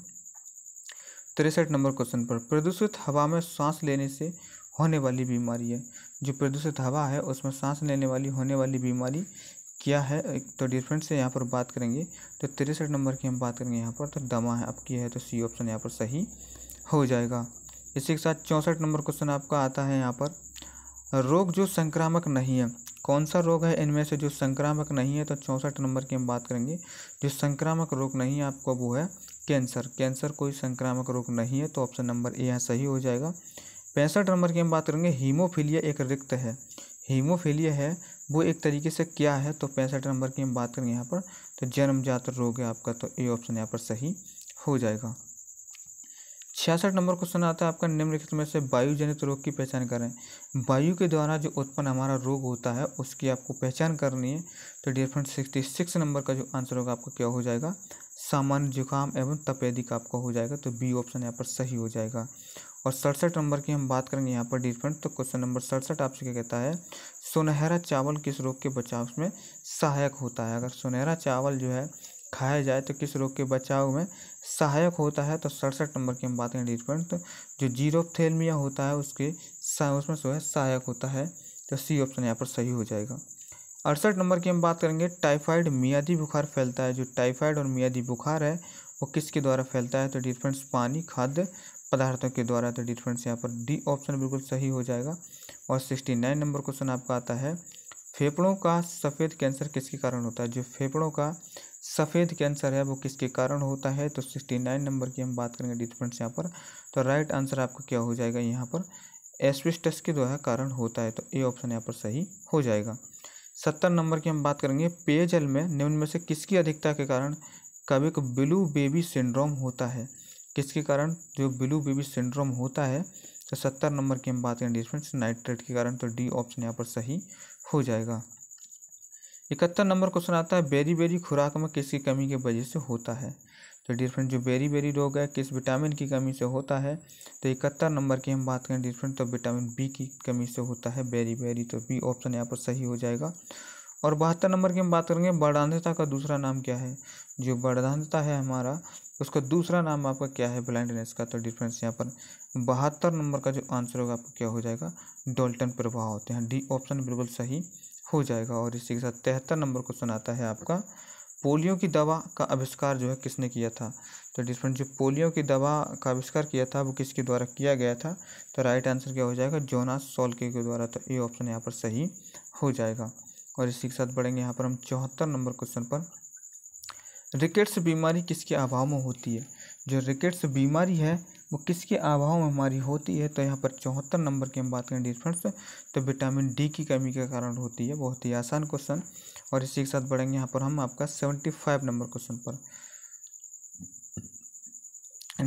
तिरसठ नंबर क्वेश्चन पर प्रदूषित हवा में सांस लेने से होने वाली बीमारी है जो प्रदूषित हवा है उसमें सांस लेने वाली होने वाली बीमारी क्या है तो डिफरेंट से यहाँ पर बात करेंगे तो तिरसठ नंबर की हम बात करेंगे यहाँ पर तो दमा है आपकी है तो सी ऑप्शन यहाँ पर सही हो जाएगा इसी के साथ चौंसठ नंबर क्वेश्चन आपका आता है यहाँ पर रोग जो संक्रामक नहीं है कौन सा रोग है इनमें से जो संक्रामक नहीं है तो चौंसठ नंबर की हम बात करेंगे जो संक्रामक रोग नहीं है आपका वो है कैंसर कैंसर कोई संक्रामक रोग नहीं है तो ऑप्शन नंबर ए यहाँ सही हो जाएगा पैंसठ नंबर की हम बात करेंगे हीमोफीलिया एक रिक्त है हीमोफीलिया है वो एक तरीके से क्या है तो पैंसठ नंबर की हम बात करेंगे यहाँ पर तो जन्मजात रोग है आपका तो ए ऑप्शन यहाँ पर सही हो जाएगा छियासठ नंबर क्वेश्चन आता है आपका निम्नलिखित में से वायु जनित रोग की पहचान करें वायु के द्वारा जो उत्पन्न हमारा रोग होता है उसकी आपको पहचान करनी है तो dear friend sixty six number का जो आंसर होगा आपका क्या हो जाएगा सामान्य जुकाम एवं तपेदिक आपका हो जाएगा तो बी ऑप्शन यहाँ पर सही हो जाएगा और सड़सठ नंबर की हम बात करेंगे यहाँ पर डियर फ्रेंड तो क्वेश्चन नंबर सड़सठ आपसे क्या कहता है सुनहरा चावल किस रोग के बचाव में सहायक होता है अगर सुनहरा चावल जो है खाया जाए तो किस रोग के बचाव में सहायक होता है तो सड़सठ नंबर की हम बात करें डिफरेंट तो जो जीरोप्थेलमिया होता है उसके उसमें जो है सहायक होता है तो सी ऑप्शन यहाँ पर सही हो जाएगा अड़सठ नंबर की हम बात करेंगे टाइफाइड मियादी बुखार फैलता है जो टाइफाइड और मियादी बुखार है वो किसके द्वारा फैलता है तो डिफरेंस पानी खाद्य पदार्थों के द्वारा तो डिफ्रेंट्स यहाँ पर डी ऑप्शन बिल्कुल सही हो जाएगा और सिक्सटी नाइन नंबर क्वेश्चन आपका आता है फेफड़ों का सफ़ेद कैंसर किसके कारण होता है जो फेफड़ों का सफ़ेद कैंसर है वो किसके कारण होता है तो सिक्सटी नाइन नंबर की हम बात करेंगे डिफरेंस यहाँ पर तो राइट आंसर आपका क्या हो जाएगा यहाँ पर एस्विस्टस के द्वारा कारण होता है तो ए ऑप्शन यहाँ पर सही हो जाएगा सत्तर नंबर की हम बात करेंगे पेयजल में निम्न में से किसकी अधिकता के कारण कभी को ब्लू बेबी सिंड्रोम होता है किसके कारण जो ब्लू बेबी सिंड्रोम होता है तो सत्तर नंबर की हम बात करें डिफरेंस नाइट्रेट के कारण तो डी ऑप्शन यहाँ पर सही हो जाएगा इकहत्तर नंबर क्वेश्चन आता है बेरी बेरी खुराक में किसकी कमी की वजह से होता है तो डियर फ्रेंड जो बेरी बेरी रोग है किस विटामिन की कमी से होता है तो इकहत्तर नंबर की हम बात करें डियर फ्रेंड तो विटामिन बी की कमी से होता है बेरी बेरी तो बी ऑप्शन यहाँ पर सही हो जाएगा और बहत्तर नंबर की हम बात करेंगे बर्डान्धता का दूसरा नाम क्या है जो बर्डान्धता है हमारा उसका दूसरा नाम आपका क्या है ब्लाइंडनेस का तो डिफरेंस यहाँ पर बहत्तर नंबर का जो आंसर होगा आपका क्या हो जाएगा डोल्टन प्रभाव होते हैं डी ऑप्शन बिल्कुल सही हो जाएगा और इसी के साथ तिहत्तर नंबर क्वेश्चन आता है आपका पोलियो की दवा का आविष्कार जो है किसने किया था तो डिफरेंट जो पोलियो की दवा का आविष्कार किया था वो किसके द्वारा किया गया था तो राइट आंसर क्या हो जाएगा जोनास सोल्के के द्वारा तो ये ऑप्शन यहाँ पर सही हो जाएगा और इसी के साथ बढ़ेंगे यहाँ पर हम चौहत्तर नंबर क्वेश्चन पर रिकेट्स बीमारी किसके अभाव में होती है जो रिकेट्स बीमारी है वो किसके अभाव में हमारी होती है तो यहाँ पर चौहत्तर नंबर की हम बात करें डिफरेंस तो विटामिन डी की कमी के कारण होती है बहुत ही आसान क्वेश्चन और इसी के साथ बढ़ेंगे यहाँ पर हम आपका सेवेंटी फाइव नंबर क्वेश्चन पर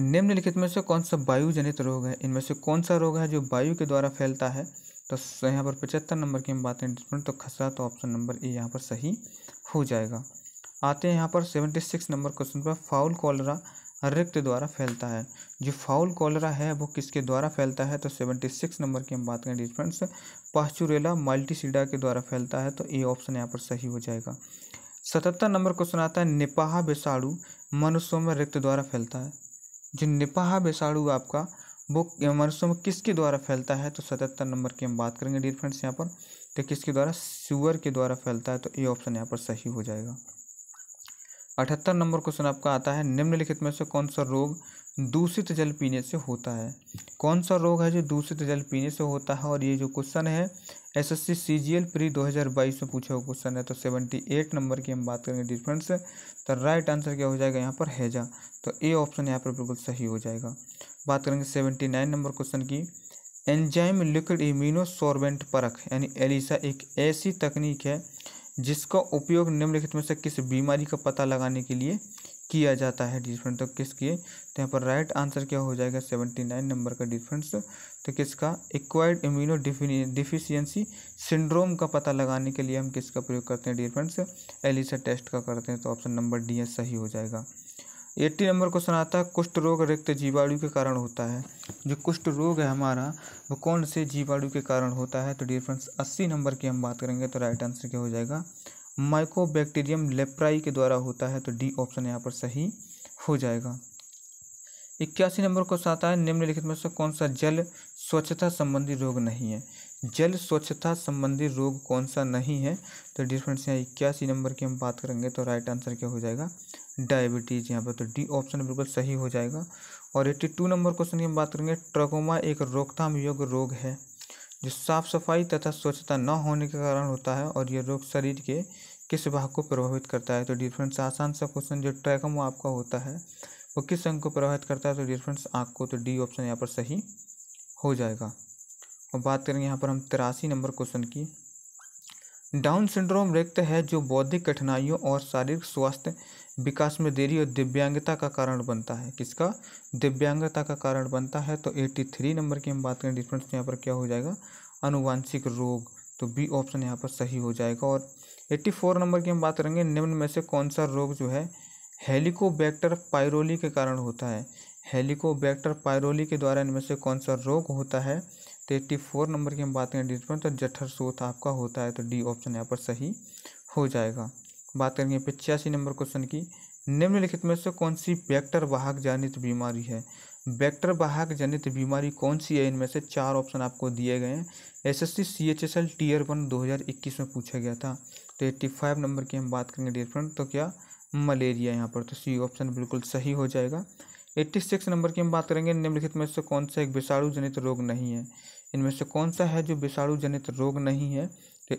निम्नलिखित में से कौन सा वायु जनित रोग है इनमें से कौन सा रोग है जो वायु के द्वारा फैलता है तो यहाँ पर पचहत्तर नंबर की हम बात करें डिफरेंट तो खसरा तो ऑप्शन नंबर ए यहाँ पर सही हो जाएगा आते हैं यहाँ पर सेवेंटी सिक्स नंबर क्वेश्चन पर फाउल कॉलरा रिक्त द्वारा फैलता है जो फाउल कॉलरा है वो किसके द्वारा फैलता है तो सेवेंटी सिक्स नंबर की हम बात करें डिफ्रेंस पास्चुरेला मल्टीसीडा के द्वारा फैलता है तो ए ऑप्शन यहाँ पर सही हो जाएगा सतहत्तर नंबर क्वेश्चन आता है निपाह बेसाड़ू मनुष्यों में रिक्त द्वारा फैलता है जो निपाह बेसाड़ू आपका वो मनुष्यों में किसके द्वारा फैलता है तो सतहत्तर नंबर की हम बात करेंगे डिफ्रेंस फ्रेंड्स यहाँ पर तो किसके द्वारा सुअर के द्वारा फैलता है तो ए ऑप्शन यहाँ पर सही हो जाएगा अठहत्तर नंबर क्वेश्चन आपका आता है निम्नलिखित में से कौन सा रोग दूषित जल पीने से होता है कौन सा रोग है जो दूषित जल पीने से होता है और ये जो क्वेश्चन है एस एस सी प्री दो हज़ार बाईस में पूछा हुआ क्वेश्चन है तो सेवेंटी एट नंबर की हम बात करेंगे डिफरेंस तो राइट आंसर क्या हो जाएगा यहाँ पर हैजा तो ए ऑप्शन यहाँ पर बिल्कुल सही हो जाएगा बात करेंगे सेवेंटी नाइन नंबर क्वेश्चन की एंजाइम लिक्विड इम्यूनो सॉर्बेंट परख यानी एलिसा एक ऐसी तकनीक है जिसका उपयोग निम्नलिखित में से किस बीमारी का पता लगाने के लिए किया जाता है डिफरेंस तो किसके तो यहाँ पर राइट आंसर क्या हो जाएगा सेवेंटी नाइन नंबर का डिफरेंस तो किसका एक्वायर्ड इम्यूनो डिफिशियंसी सिंड्रोम का पता लगाने के लिए हम किसका प्रयोग करते हैं डिफरेंस एलिसा टेस्ट का करते हैं तो ऑप्शन नंबर डी सही हो जाएगा एट्टी नंबर क्वेश्चन आता है कुष्ठ रोग रिक्त जीवाणु के कारण होता है जो कुष्ठ रोग है हमारा वो कौन से जीवाणु के कारण होता है तो डियर फ्रेंड्स अस्सी नंबर की हम बात करेंगे तो राइट आंसर क्या हो जाएगा माइकोबैक्टीरियम लेप्राई के द्वारा होता है तो डी ऑप्शन यहाँ पर सही हो जाएगा इक्यासी नंबर क्वेश्चन आता है निम्नलिखित में से कौन सा जल स्वच्छता संबंधी रोग नहीं है जल स्वच्छता संबंधी रोग कौन सा नहीं है तो डिफरेंस यहाँ इक्यासी नंबर की हम बात करेंगे तो राइट आंसर क्या हो जाएगा डायबिटीज़ यहाँ पर तो डी ऑप्शन बिल्कुल सही हो जाएगा और एट्टी टू नंबर क्वेश्चन की हम बात करेंगे ट्रकोमा एक रोकथाम योग्य रोग है जो साफ सफाई तथा स्वच्छता न होने के कारण होता है और यह रोग शरीर के किस भाग को प्रभावित करता है तो डिफरेंस आसान सा क्वेश्चन जो ट्रैकमा आपका होता है वो किस अंग को प्रभावित करता है तो डिफरेंस आँख को तो डी ऑप्शन यहाँ पर सही हो जाएगा और बात करेंगे यहाँ पर हम तिरासी नंबर क्वेश्चन की डाउन सिंड्रोम रिक्त है जो बौद्धिक कठिनाइयों और शारीरिक स्वास्थ्य विकास में देरी और दिव्यांगता का कारण बनता है किसका दिव्यांगता का कारण बनता है तो एट्टी थ्री नंबर की हम बात करें डिफरेंस तो यहाँ पर क्या हो जाएगा अनुवांशिक रोग तो बी ऑप्शन यहाँ पर सही हो जाएगा और एट्टी फोर नंबर की हम बात करेंगे निम्न में से कौन सा रोग जो है हेलिकोबैक्टर पायरोली के कारण होता है हेलिकोबैक्टर पायरोली के द्वारा इनमें से कौन सा रोग होता है तो एट्टी फोर नंबर की हम बात करें डिफरेंस तो जठर शोथ आपका होता है तो डी ऑप्शन यहाँ पर सही हो जाएगा बात करेंगे पचासी नंबर क्वेश्चन की निम्नलिखित में से कौन सी बैक्टर वाहक जनित बीमारी है बैक्टर वाहक जनित बीमारी कौन सी है इनमें से चार ऑप्शन आपको दिए गए हैं S S C C H S L tier one दो हज़ार इक्कीस में पूछा गया था तो एट्टी फाइव नंबर की हम बात करेंगे डियर फ्रेंड तो क्या मलेरिया यहाँ पर तो सी ऑप्शन बिल्कुल सही हो जाएगा एट्टी सिक्स नंबर की हम बात करेंगे निम्नलिखित में से कौन सा एक विषाणु जनित रोग नहीं है इनमें से कौन सा है जो विषाणु जनित रोग नहीं है तो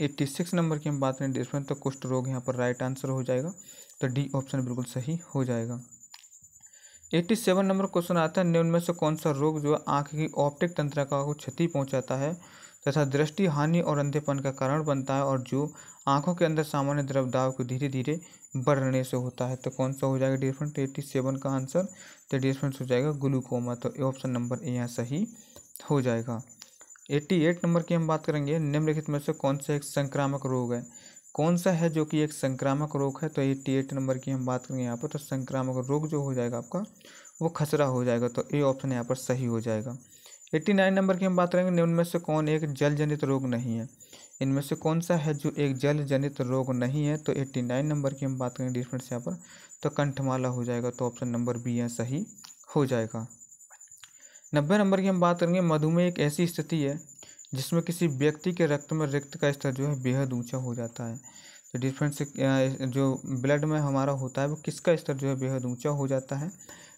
एट्टी सिक्स नंबर की हम बात करें डिस्पेंस तो कुष्ठ रोग यहाँ पर राइट आंसर हो जाएगा तो डी ऑप्शन बिल्कुल सही हो जाएगा एट्टी सेवन नंबर क्वेश्चन आता है निम्न में से कौन सा रोग जो है आँख की ऑप्टिक तंत्रिका को क्षति पहुँचाता है तथा दृष्टि हानि और अंधेपन का कारण बनता है और जो आँखों के अंदर सामान्य द्रव दाव को धीरे धीरे बढ़ने से होता है तो कौन सा हो जाएगा डिफरेंट तो एट्टी सेवन का आंसर तो डिफरेंट हो जाएगा ग्लूकोमा तो ऑप्शन नंबर ए यहाँ सही हो जाएगा एट्टी एट नंबर की हम बात करेंगे निम्नलिखित में से कौन सा एक संक्रामक रोग है कौन सा है जो कि एक संक्रामक रोग है तो एट्टी एट नंबर की हम बात करेंगे यहाँ पर तो संक्रामक रोग जो हो जाएगा आपका वो खसरा हो जाएगा तो ए ऑप्शन यहाँ पर सही हो जाएगा एट्टी नाइन नंबर की हम बात करेंगे निम्न में से कौन एक जल जनित रोग नहीं है इनमें से कौन सा है जो एक जल जनित रोग नहीं है तो एट्टी नाइन नंबर की हम बात करेंगे डिफरेंस यहाँ पर तो कंठमाला हो जाएगा तो ऑप्शन नंबर बी है सही हो जाएगा नब्बे नंबर की हम बात करेंगे मधुमेह एक ऐसी स्थिति है जिसमें किसी व्यक्ति के रक्त में रक्त का स्तर जो है बेहद ऊंचा हो जाता है तो से जो ब्लड में हमारा होता है वो किसका स्तर जो है बेहद ऊंचा हो जाता है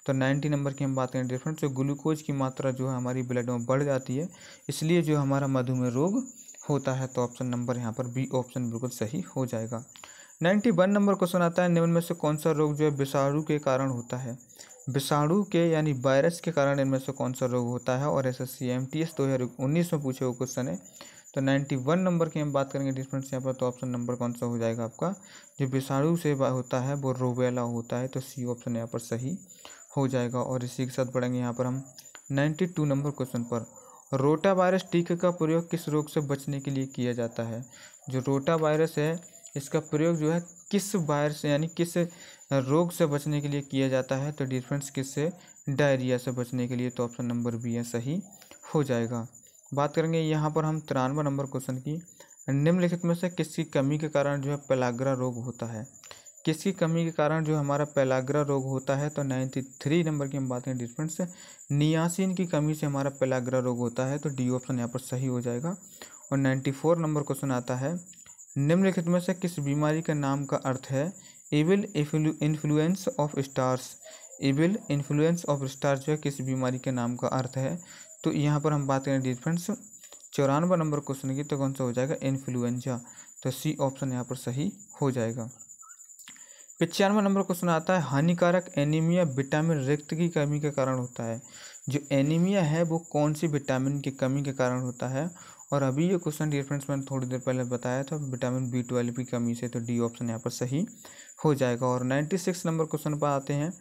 तो नाइन्टी नंबर की हम बात करें डिफरेंट जो ग्लूकोज की मात्रा जो है हमारी ब्लड में बढ़ जाती है इसलिए जो हमारा मधुमेह रोग होता है तो ऑप्शन नंबर यहाँ पर बी ऑप्शन बिल्कुल सही हो जाएगा नाइन्टी वन नंबर क्वेश्चन आता है निम्न में से कौन सा रोग जो है विषाणु के कारण होता है विषाणु के यानी वायरस के कारण इनमें से कौन सा रोग होता है और ऐसा सी एम टी एस दो हज़ार उन्नीस में पूछे हुए क्वेश्चन है तो नाइन्टी वन नंबर की हम बात करेंगे डिफरेंस यहाँ पर तो ऑप्शन नंबर कौन सा हो जाएगा आपका जो विषाणु से होता है वो रोबेला होता है तो सी ऑप्शन यहाँ पर सही हो जाएगा और इसी के साथ बढ़ेंगे यहाँ पर हम नाइन्टी टू नंबर क्वेश्चन पर रोटा वायरस टीके का प्रयोग किस रोग से बचने के लिए किया जाता है जो रोटा वायरस है इसका प्रयोग जो है किस वायर से यानी किस रोग से बचने के लिए किया जाता है तो डिफरेंस किससे डायरिया से बचने के लिए तो ऑप्शन नंबर बी है सही हो जाएगा बात करेंगे यहाँ पर हम तिरानवे नंबर क्वेश्चन की निम्नलिखित में से किसकी कमी के कारण जो है पेलाग्रा रोग होता है किसकी कमी के कारण जो हमारा पेलाग्रा रोग होता है तो नाइन्टी थ्री नंबर की हम बात करें डिफ्रेंस नियासिन की कमी से हमारा पेलाग्रा रोग होता है तो डी ऑप्शन यहाँ पर सही हो जाएगा और नाइन्टी फोर नंबर क्वेश्चन आता है निम्नलिखित में से किस बीमारी के नाम का अर्थ है evil influence of stars evil influence of stars जो है किस बीमारी के नाम का अर्थ है तो यहाँ पर हम बात डी फ्रेंड्स चौरानवे नंबर क्वेश्चन की तो कौन सा हो जाएगा इन्फ्लुएंजा तो सी ऑप्शन यहाँ पर सही हो जाएगा पचानवे नंबर क्वेश्चन आता है हानिकारक एनीमिया विटामिन रिक्त की कमी के कारण होता है जो एनीमिया है वो कौन सी विटामिन की कमी के कारण होता है और अभी ये क्वेश्चन डियर फ्रेंड्स मैंने थोड़ी देर पहले बताया था विटामिन बी ट्वेल्व की कमी से तो डी ऑप्शन यहाँ पर सही हो जाएगा और नाइन्टी सिक्स नंबर क्वेश्चन पर आते हैं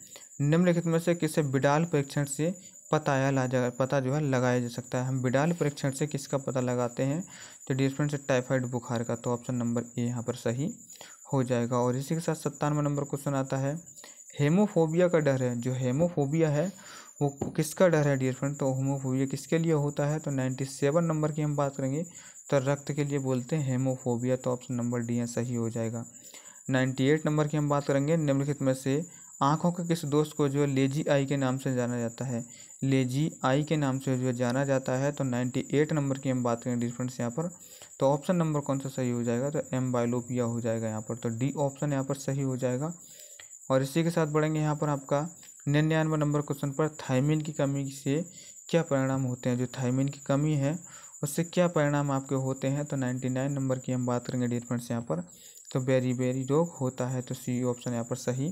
निम्नलिखित में से किसे बिडाल परीक्षण से पता या ला जा पता जो है लगाया जा सकता है हम बिडाल परीक्षण से किसका पता लगाते हैं तो डियर फ्रेंड्स टाइफाइड बुखार का तो ऑप्शन नंबर ए यहाँ पर सही हो जाएगा और इसी के साथ सत्तानवे नंबर क्वेश्चन आता है हेमोफोबिया का डर है जो हेमोफोबिया है वो किसका डर है डियर फ्रेंड तो होमोफोबिया किसके लिए होता है तो नाइन्टी सेवन नंबर की हम बात करेंगे तो रक्त के लिए बोलते हैं हेमोफोबिया तो ऑप्शन नंबर डी है सही हो जाएगा नाइन्टी एट नंबर की हम बात करेंगे निम्नलिखित में से आँखों के किस दोष को जो है लेजी आई के नाम से जाना जाता है लेजी आई के नाम से जो है जाना जाता है तो नाइन्टी एट नंबर की हम बात करें डिफरेंस यहाँ पर तो ऑप्शन नंबर कौन सा सही हो जाएगा तो एम बायलोपिया हो जाएगा यहाँ पर तो डी ऑप्शन यहाँ पर सही हो जाएगा और इसी के साथ बढ़ेंगे यहाँ पर आपका निन्यानवे नंबर क्वेश्चन पर थायमीन की कमी से क्या परिणाम होते हैं जो थाइमिन की कमी है उससे क्या परिणाम आपके होते हैं तो नाइन्टी नाइन नंबर की हम बात करेंगे डियर फ्रेंड्स यहाँ पर तो बेरी बेरी रोग होता है तो सी ऑप्शन e यहाँ पर सही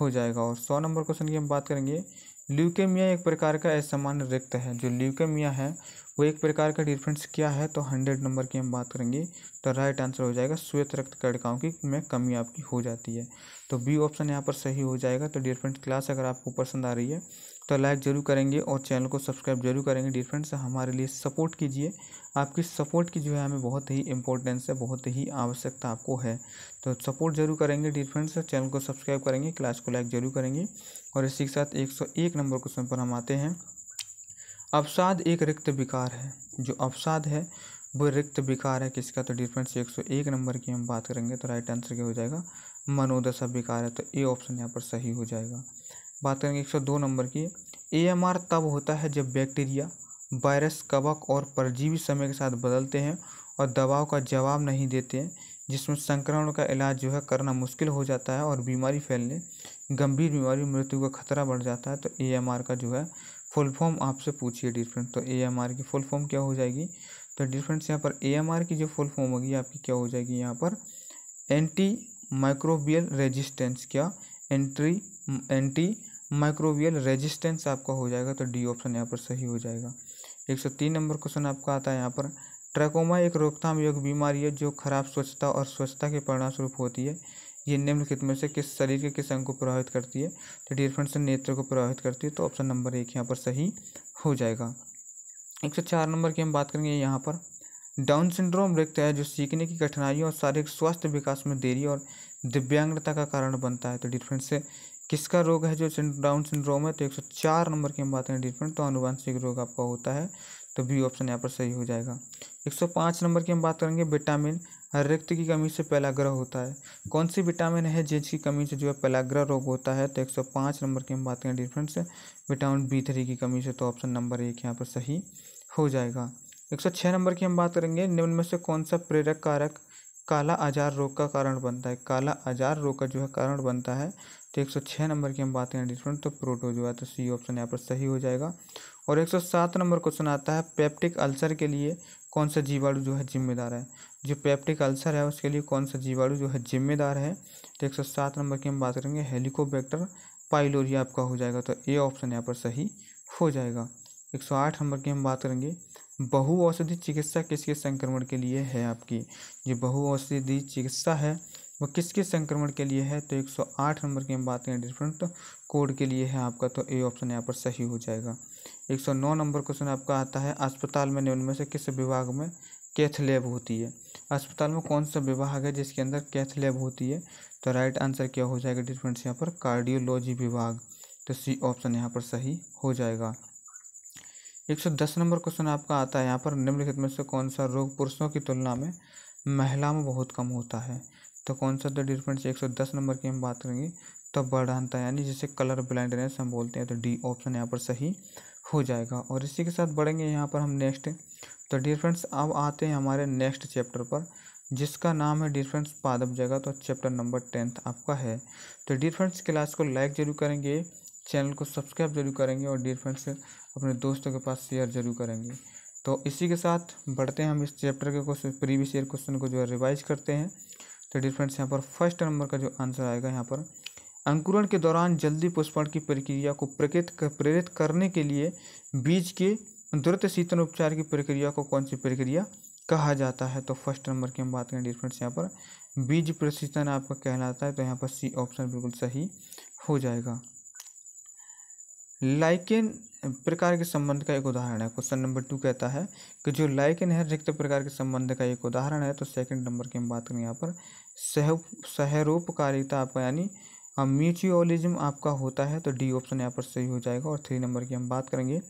हो जाएगा और सौ नंबर क्वेश्चन की हम बात करेंगे ल्यूकेमिया एक प्रकार का असामान्य रिक्त है जो ल्यूकेमिया है वो एक प्रकार का डिफरेंस क्या है तो हंड्रेड नंबर की हम बात करेंगे तो राइट आंसर हो जाएगा श्वेत रक्त कड़काओं की में कमी आपकी हो जाती है तो बी ऑप्शन यहाँ पर सही हो जाएगा तो डिफरेंट क्लास अगर आपको पसंद आ रही है तो लाइक ज़रूर करेंगे और चैनल को सब्सक्राइब जरूर करेंगे डियर हमारे लिए सपोर्ट कीजिए आपकी सपोर्ट की जो है हमें बहुत ही इंपॉर्टेंस है बहुत ही आवश्यकता आपको है तो सपोर्ट जरूर करेंगे डियर चैनल को सब्सक्राइब करेंगे क्लास को लाइक जरूर करेंगे और इसी के साथ एक सौ एक नंबर क्वेश्चन पर हम आते हैं अवसाद एक रिक्त विकार है जो अवसाद है वो रिक्त विकार है किसका तो डिफरेंस एक सौ एक नंबर की हम बात करेंगे तो राइट आंसर क्या हो जाएगा मनोदशा विकार है तो ए ऑप्शन यहाँ पर सही हो जाएगा बात करेंगे एक सौ दो नंबर की ए एम आर तब होता है जब बैक्टीरिया वायरस कवक और परजीवी समय के साथ बदलते हैं और दबाव का जवाब नहीं देते हैं जिसमें संक्रमण का इलाज जो है करना मुश्किल हो जाता है और बीमारी फैलने गंभीर बीमारी मृत्यु का खतरा बढ़ जाता है तो ए एम आर का जो है फुल फॉर्म आपसे पूछिए डियर तो ए एम आर की फुल फॉर्म क्या हो जाएगी तो डियर फ्रेंड्स यहाँ पर ए एम आर की जो फुल फॉर्म होगी आपकी क्या हो जाएगी यहाँ पर एंटी माइक्रोबियल रेजिस्टेंस क्या एंट्री एंटी माइक्रोबियल रेजिस्टेंस आपका हो जाएगा तो डी ऑप्शन यहाँ पर सही हो जाएगा एक सौ तीन नंबर क्वेश्चन आपका आता है यहाँ पर ट्रैकोमा एक रोकथाम योग्य बीमारी है जो खराब स्वच्छता और स्वच्छता के परिणामस्वरूप होती है ये निम्नलिखित में से किस शरीर के किस अंग को प्रभावित करती है तो डियर फ्रेंड्स नेत्र को प्रभावित करती है तो ऑप्शन नंबर एक यहाँ पर सही हो जाएगा एक सौ चार नंबर की हम बात करेंगे यहाँ पर डाउन सिंड्रोम रिक्त है जो सीखने की कठिनाइयों और शारीरिक स्वास्थ्य विकास में देरी और दिव्यांगता का कारण बनता है तो डिफरेंस से किसका रोग है जो डाउन सिंड्रोम है तो एक सौ चार नंबर की हम बात करें डिफरेंट तो अनुवांशिक रोग आपका होता है तो बी ऑप्शन यहाँ पर सही हो जाएगा एक सौ पाँच नंबर की हम बात करेंगे विटामिन रिक्त की कमी से पैलाग्रह होता है कौन सी विटामिन है जिसकी कमी से जो है पैलाग्रह रोग होता है तो एक सौ पाँच नंबर की हम बात करें डिफरेंस विटामिन बी थ्री की कमी से तो ऑप्शन नंबर एक यहाँ पर सही हो जाएगा एक सौ छः नंबर की हम बात करेंगे निम्न में से कौन सा प्रेरक कारक काला आजार रोग का कारण बनता है काला आजार रोग का जो है कारण बनता है तो एक सौ छः नंबर की हम बात करें डिफरेंट तो प्रोटो जो है तो सी ऑप्शन यहाँ पर सही हो जाएगा और एक सौ सात नंबर क्वेश्चन आता है पेप्टिक अल्सर के लिए कौन सा जीवाणु जो है जिम्मेदार है जो पेप्टिक अल्सर है उसके लिए कौन सा जीवाणु जो है जिम्मेदार है तो एक सौ सात नंबर की हम बात करेंगे हेलिकोबैक्टर पाइलोरिया आपका हो जाएगा तो ए ऑप्शन यहाँ पर सही हो जाएगा एक सौ आठ नंबर की हम बात करेंगे बहु औषधि चिकित्सा किसके संक्रमण के लिए है आपकी जो बहु औषधि चिकित्सा है वो किसके संक्रमण के लिए है तो एक सौ आठ नंबर की हम बात करें डिफरेंट कोड के लिए है आपका तो ए ऑप्शन यहाँ पर सही हो जाएगा एक सौ नौ नंबर क्वेश्चन आपका आता है अस्पताल में निम्न में से किस विभाग में कैथ लैब होती है अस्पताल में कौन सा विभाग है जिसके अंदर कैथ लैब होती है तो राइट आंसर क्या हो जाएगा डिफरेंस यहाँ पर कार्डियोलॉजी विभाग तो सी ऑप्शन यहाँ पर सही हो जाएगा एक सौ दस नंबर क्वेश्चन आपका आता है यहाँ पर निम्नलिखित में से कौन सा रोग पुरुषों की तुलना में महिला में बहुत कम होता है तो कौन सा द डिफरेंस एक सौ दस नंबर की हम बात करेंगे तो बर्डानता यानी जिसे कलर ब्लाइंडनेस हम बोलते हैं तो डी ऑप्शन यहाँ पर सही हो जाएगा और इसी के साथ बढ़ेंगे यहाँ पर हम नेक्स्ट तो डियर फ्रेंड्स अब आते हैं हमारे नेक्स्ट चैप्टर पर जिसका नाम है डियर फ्रेंड्स पादप जगत और चैप्टर नंबर टेंथ आपका है तो डियर फ्रेंड्स क्लास को लाइक जरूर करेंगे चैनल को सब्सक्राइब जरूर करेंगे और डियर फ्रेंड्स अपने दोस्तों के पास शेयर जरूर करेंगे तो इसी के साथ बढ़ते हैं हम इस चैप्टर के क्वेश्चन प्रीवियस ईयर क्वेश्चन को जो है रिवाइज करते हैं तो डियर फ्रेंड्स यहाँ पर फर्स्ट नंबर का जो आंसर आएगा यहाँ पर अंकुरण के दौरान जल्दी पुष्पण की प्रक्रिया को प्रकृत प्रेरित करने के लिए बीज के द्रुत शीतन उपचार की प्रक्रिया को कौन सी प्रक्रिया कहा जाता है तो फर्स्ट नंबर की हम बात करें डिफरेंस यहाँ पर बीज प्रशीतन आपका कहलाता है तो यहाँ पर सी ऑप्शन बिल्कुल सही हो जाएगा लाइकेन प्रकार के संबंध का एक उदाहरण है क्वेश्चन नंबर टू कहता है कि जो लाइकेन है रिक्त प्रकार के संबंध का एक उदाहरण है तो सेकंड नंबर की हम बात करें यहाँ पर सह सहरोपकारिता आपका यानी म्यूचुअलिज्म आपका होता है तो डी ऑप्शन यहाँ पर सही हो जाएगा और थ्री नंबर की हम बात करेंगे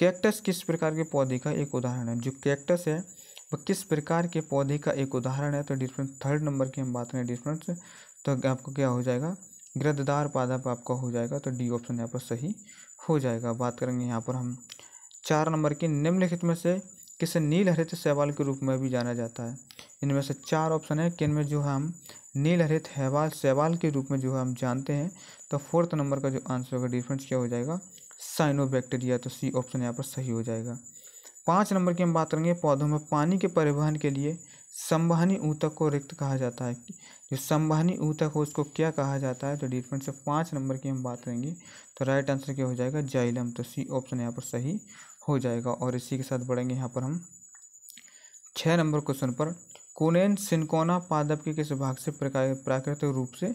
कैक्टस किस प्रकार के पौधे का एक उदाहरण है जो कैक्टस है वह किस प्रकार के पौधे का एक उदाहरण है तो डिफरेंट थर्ड नंबर की हम बात करें डिफरेंस तो आपको क्या हो जाएगा गृददार पादप आपका हो जाएगा तो डी ऑप्शन यहाँ पर सही हो जाएगा बात करेंगे यहाँ पर हम चार नंबर की निम्नलिखित में से किसे नील हरित सहवाल के रूप में भी जाना जाता है इनमें से चार ऑप्शन है कि इनमें जो हम नील हरित हैवाल सहवाल के रूप में जो हम जानते हैं तो फोर्थ नंबर का जो आंसर होगा डिफरेंस क्या हो जाएगा साइनोबैक्टीरिया तो सी ऑप्शन यहाँ पर सही हो जाएगा पाँच नंबर की हम बात करेंगे पौधों में पानी के परिवहन के लिए संवहनी ऊतक को रिक्त कहा जाता है जो संवहनी ऊतक हो उसको क्या कहा जाता है तो डी फ्रेंड से पाँच नंबर की हम बात करेंगे तो राइट आंसर क्या हो जाएगा जाइलम तो सी ऑप्शन यहाँ पर सही हो जाएगा और इसी के साथ बढ़ेंगे यहाँ पर हम छः नंबर क्वेश्चन पर कोनेन सिनकोना पादप के किस भाग से प्राकृतिक रूप से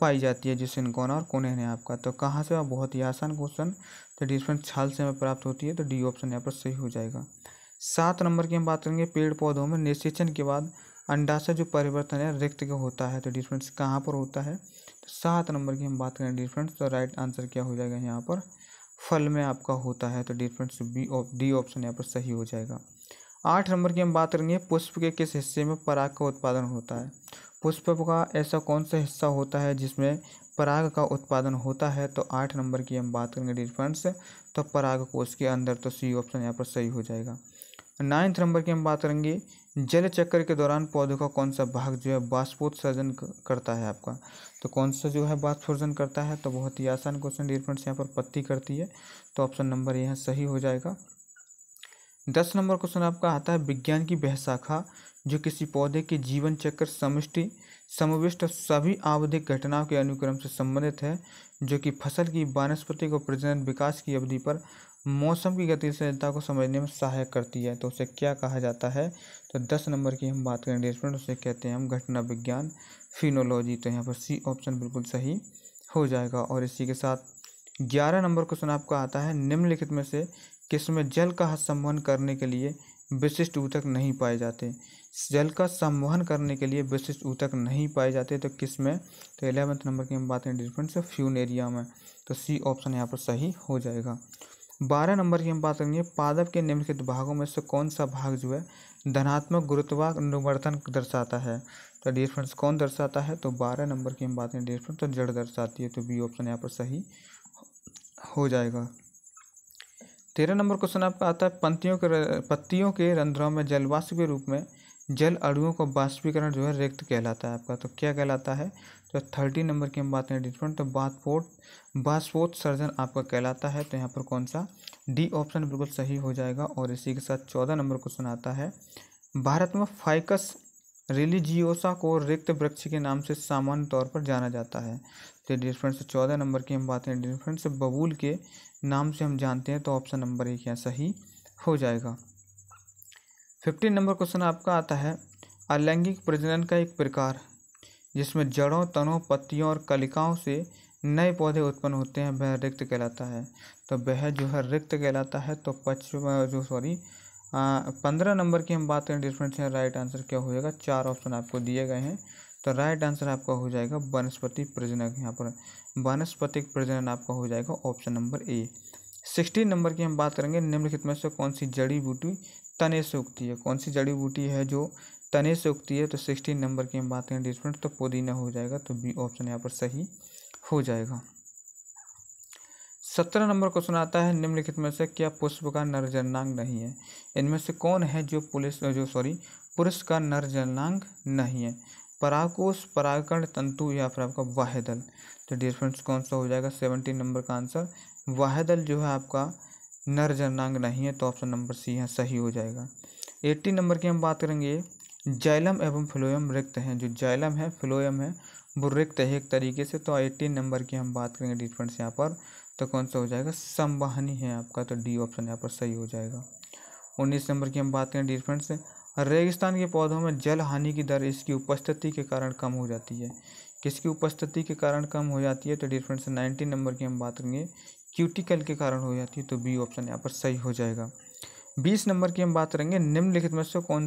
पाई जाती है जिसे कोना और कोने ने आपका तो कहाँ से हुआ बहुत ही आसान क्वेश्चन तो डिफरेंट छाल से हमें प्राप्त होती है तो डी ऑप्शन यहाँ पर सही हो जाएगा सात नंबर की हम बात करेंगे पेड़ पौधों में निषेचन के बाद अंडाशय जो परिवर्तन है रिक्त का होता है तो डिफरेंस कहाँ पर होता है तो सात नंबर की हम बात करें डिफरेंस तो राइट आंसर क्या हो जाएगा यहाँ पर फल में आपका होता है तो डिफरेंस बी डी ऑप्शन यहाँ पर सही हो जाएगा आठ नंबर की हम बात करेंगे पुष्प के किस हिस्से में पराग का उत्पादन होता है पुष्प का ऐसा कौन सा हिस्सा होता है जिसमें पराग का उत्पादन होता है तो आठ नंबर की हम बात करेंगे डियर फ्रेंड्स तो पराग कोष के अंदर तो सी ऑप्शन यहाँ पर सही हो जाएगा नाइन्थ नंबर की हम बात करेंगे जल चक्र के दौरान पौधों का कौन सा भाग जो है बाष्पोत्सर्जन करता है आपका तो कौन सा जो है बाष्पोत्सर्जन करता है तो बहुत ही आसान क्वेश्चन डियर फ्रेंड्स यहाँ पर पत्ती करती है तो ऑप्शन नंबर यहाँ सही हो जाएगा दस नंबर क्वेश्चन आपका आता है विज्ञान की बहशाखा शाखा जो किसी पौधे के जीवन चक्र समष्टि समविष्ट सभी आवधिक घटनाओं के अनुक्रम से संबंधित है जो कि फसल की वनस्पति को प्रजनन विकास की अवधि पर मौसम की गतिशीलता को समझने में सहायक करती है तो उसे क्या कहा जाता है तो दस नंबर की हम बात करें स्टूडेंट उसे कहते हैं हम घटना विज्ञान फिनोलॉजी तो यहाँ पर सी ऑप्शन बिल्कुल सही हो जाएगा और इसी के साथ ग्यारह नंबर क्वेश्चन आपका आता है निम्नलिखित में से किस में जल का संबंध करने के लिए विशिष्ट ऊतक नहीं पाए जाते जल का संवहन करने के लिए विशिष्ट ऊतक नहीं पाए जाते तो किस में तो एलेवंथ नंबर की हम बात करें डिफरेंस एरिया में तो सी ऑप्शन यहाँ पर सही हो जाएगा बारह नंबर की हम बात करेंगे पादप के निम्नलिखित भागों में से कौन सा भाग जो है धनात्मक अनुवर्तन दर्शाता है तो डिफरेंस कौन दर्शाता है तो बारह नंबर की हम बात करें डिफरेंस तो जड़ दर्शाती है तो बी ऑप्शन यहाँ पर सही हो जाएगा तेरह नंबर क्वेश्चन आपका आता है पंतियों के पत्तियों के रंध्रों में जलवाष्प के रूप में जल अणुओं का वाष्पीकरण जो है रिक्त कहलाता है आपका तो क्या कहलाता है तो थर्टी नंबर की हम बात करें डिफरेंट तो बास्फोट बाष्पोत्सर्जन आपका कहलाता है तो यहाँ पर कौन सा डी ऑप्शन बिल्कुल सही हो जाएगा और इसी के साथ चौदह नंबर क्वेश्चन आता है भारत में फाइकस रिलीजियोसा को रिक्त वृक्ष के नाम से सामान्य तौर पर जाना जाता है तो से चौदह नंबर की हम बात करें डिफरेंस बबूल के नाम से हम जानते हैं तो ऑप्शन नंबर एक यहाँ सही हो जाएगा फिफ्टीन नंबर क्वेश्चन आपका आता है अलैंगिक प्रजनन का एक प्रकार जिसमें जड़ों तनों पत्तियों और कलिकाओं से नए पौधे उत्पन्न होते हैं वह रिक्त कहलाता है तो वह जो है रिक्त कहलाता है तो पश्चिम जो सॉरी पंद्रह नंबर की हम बात करें डिफरेंट से राइट आंसर क्या जाएगा चार ऑप्शन आपको दिए गए हैं तो राइट आंसर आपका हो जाएगा वनस्पति प्रजनन यहाँ पर वनस्पतिक प्रजनन आपका हो जाएगा option number A sixteen number की हम बात करेंगे निम्नलिखित में से कौन सी जड़ी बूटी तने से उगती है कौन सी जड़ी बूटी है जो तने से उगती है तो सिक्सटीन नंबर की हम बात करें डिफरेंट तो पुदीना हो जाएगा तो बी ऑप्शन यहाँ पर सही हो जाएगा सत्रह नंबर क्वेश्चन आता है निम्नलिखित में से क्या पुष्प का नर जननांग नहीं है इनमें से कौन है जो पुलिस जो सॉरी पुरुष का नर जननांग नहीं है पराकोश परागकण तंतु या फिर आपका वाहदल तो डिफरेंस कौन सा हो जाएगा सेवनटीन नंबर का आंसर वाहदल जो है आपका नर जननांग नहीं है तो ऑप्शन नंबर सी यहाँ सही हो जाएगा एट्टी नंबर की हम बात करेंगे जैलम एवं फ्लोयम रिक्त हैं जो जैलम है फ्लोयम है वो रिक्त है एक तरीके से तो एट्टीन नंबर की हम बात करेंगे डिफरेंस यहाँ पर तो कौन सा हो जाएगा संवाहनी है आपका तो डी ऑप्शन यहाँ पर सही हो जाएगा उन्नीस नंबर की हम बात करें डिफरेंस रेगिस्तान के पौधों में जल हानि की दर इसकी उपस्थिति के कारण कम हो जाती है किसकी उपस्थिति के कारण कम हो जाती है तो डिफरेंस नाइनटीन नंबर की हम बात करेंगे क्यूटिकल के कारण हो जाती है तो बी ऑप्शन यहाँ पर सही हो जाएगा बीस नंबर की हम बात करेंगे निम्नलिखित में से कौन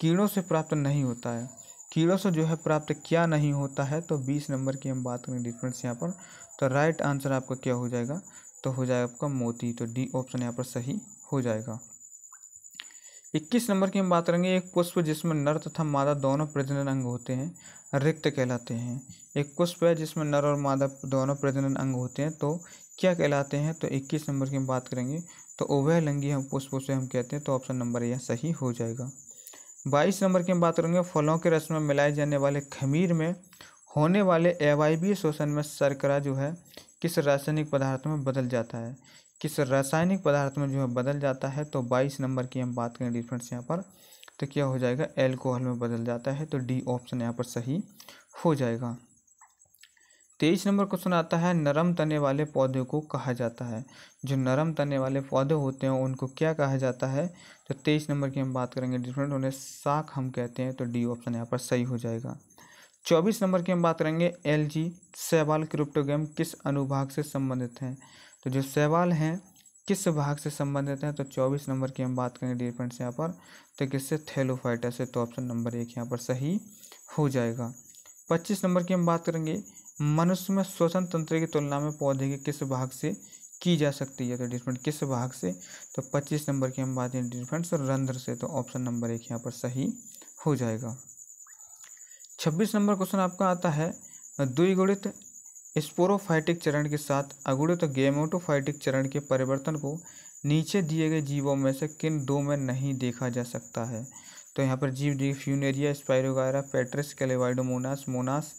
कीड़ों से प्राप्त नहीं होता है कीड़ों से जो है प्राप्त क्या नहीं होता है तो बीस नंबर की हम बात करेंगे डिफरेंस यहाँ पर तो राइट आंसर आपका क्या हो जाएगा तो हो जाएगा आपका मोती तो डी ऑप्शन यहाँ पर सही हो जाएगा इक्कीस नंबर की हम बात करेंगे एक पुष्प जिसमें नर तथा मादा दोनों प्रजनन अंग होते हैं रिक्त कहलाते हैं एक पुष्प है जिसमें नर और मादा दोनों प्रजनन अंग होते हैं तो क्या कहलाते हैं तो इक्कीस नंबर की हम बात करेंगे तो लंगी हम पुष्प से हम कहते हैं तो ऑप्शन नंबर यह सही हो जाएगा बाईस नंबर की हम बात करेंगे फलों के रस में मिलाए जाने वाले खमीर में होने वाले बी शोषण में शर्करा जो है किस रासायनिक पदार्थ में बदल जाता है किस रासायनिक पदार्थ में जो है बदल जाता है तो बाईस नंबर की हम बात करें डिफरेंस यहाँ पर तो क्या हो जाएगा एल्कोहल में बदल जाता है तो डी ऑप्शन यहाँ पर सही हो जाएगा तेईस नंबर क्वेश्चन आता है नरम तने वाले पौधे को कहा जाता है जो नरम तने वाले पौधे होते हैं उनको क्या कहा जाता है तो तेईस नंबर की हम बात करेंगे डिफरेंट उन्हें साख हम कहते हैं तो डी ऑप्शन यहाँ पर सही हो जाएगा चौबीस नंबर की हम बात करेंगे एल जी सहवाल क्रिप्टोगेम किस अनुभाग से संबंधित हैं तो जो सहवाल हैं किस भाग से संबंधित हैं तो चौबीस नंबर की हम बात करेंगे डिफरेंट यहाँ पर तो किससे थेलोफाइटा से तो ऑप्शन नंबर एक यहाँ पर सही हो जाएगा पच्चीस नंबर की हम बात करेंगे मनुष्य में श्वसन तंत्र की तुलना में पौधे के किस भाग से की जा सकती है तो डिफरेंट किस भाग से तो पच्चीस नंबर की हम बात करें डिफरेंट तो रंध्र से तो ऑप्शन नंबर एक यहाँ पर सही हो जाएगा छब्बीस नंबर क्वेश्चन आपका आता है द्विगुणित स्पोरोफाइटिक चरण के साथ अगुणित गेमोटोफाइटिक चरण के परिवर्तन को नीचे दिए गए जीवों में से किन दो में नहीं देखा जा सकता है तो यहाँ पर जीव डी फ्यूनेरिया स्पायरोगायरा पेट्रिस कैलेवाइडोमोनास मोनास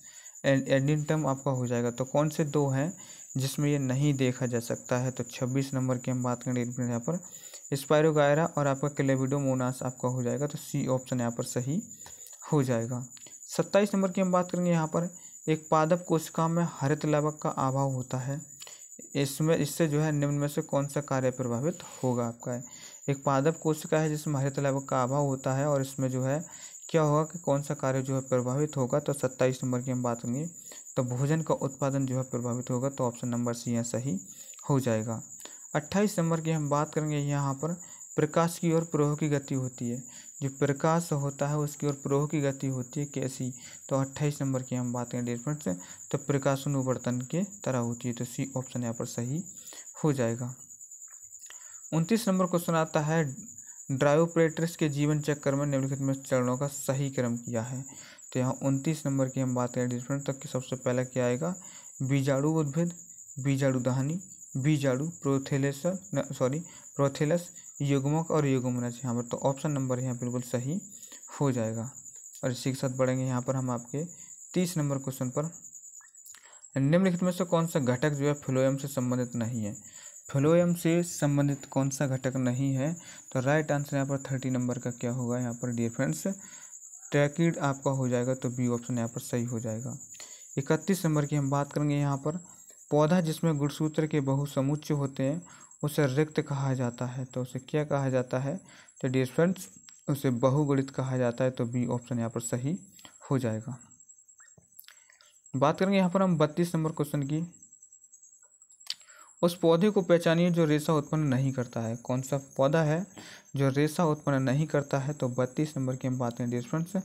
एडिन टर्म आपका हो जाएगा तो कौन से दो हैं जिसमें ये नहीं देखा जा सकता है तो छब्बीस नंबर की हम बात करें यहाँ पर स्पायरोगायरा और आपका क्लेविडोमोनास आपका हो जाएगा तो सी ऑप्शन यहाँ पर सही हो जाएगा सत्ताईस नंबर की हम बात करेंगे यहाँ पर एक पादप कोशिका में हरित लवक का अभाव होता है इसमें इससे जो है निम्न में से कौन सा कार्य प्रभावित होगा आपका है एक पादप कोशिका है जिसमें हरित लवक का अभाव होता है और इसमें जो है क्या होगा कि कौन सा कार्य जो है प्रभावित होगा तो सत्ताईस नंबर की हम बात करेंगे तो भोजन का उत्पादन जो है प्रभावित होगा तो ऑप्शन नंबर सी यहाँ सही हो जाएगा अट्ठाईस नंबर की हम बात करेंगे यहाँ पर प्रकाश की ओर प्रोह की गति होती है जो प्रकाश होता है उसकी ओर प्रोह की गति होती है कैसी तो अट्ठाईस नंबर की हम बात करें से तो प्रकाशनुवर्तन के तरह होती है तो सी ऑप्शन यहाँ पर सही हो जाएगा उनतीस नंबर क्वेश्चन आता है ड्राइव के जीवन चक्र में निम्नलिखित में चरणों का सही क्रम किया है तो यहाँ उनतीस नंबर की हम बात करें डिफरेंट तक कि सबसे पहला क्या आएगा बीजाणु उद्भिद बीजाणु दाहनी बीजाणु प्रोथेलेस सॉरी प्रोथेलस युग्मक और युग्मनज यहाँ पर तो ऑप्शन नंबर यहाँ बिल्कुल सही हो जाएगा और इसी के साथ बढ़ेंगे यहाँ पर हम आपके तीस नंबर क्वेश्चन पर निम्नलिखित में से कौन सा घटक जो है फ्लोएम से संबंधित नहीं है फ्लोएम से संबंधित कौन सा घटक नहीं है तो राइट आंसर यहाँ पर थर्टी नंबर का क्या होगा यहाँ पर डियर फ्रेंड्स ट्रैकिड आपका हो जाएगा तो बी ऑप्शन यहाँ पर सही हो जाएगा इकतीस नंबर की हम बात करेंगे यहाँ पर पौधा जिसमें गुणसूत्र के बहुसमुच्च होते हैं उसे रिक्त कहा जाता है तो उसे क्या कहा जाता है तो डियर फ्रेंड्स उसे बहुगणित कहा जाता है तो बी ऑप्शन यहाँ पर सही हो जाएगा बात करेंगे यहाँ पर हम बत्तीस नंबर क्वेश्चन की उस पौधे को पहचानिए जो रेशा उत्पन्न नहीं करता है कौन सा पौधा है जो रेशा उत्पन्न नहीं करता है तो बत्तीस नंबर की हम बात करें फ्रेंड्स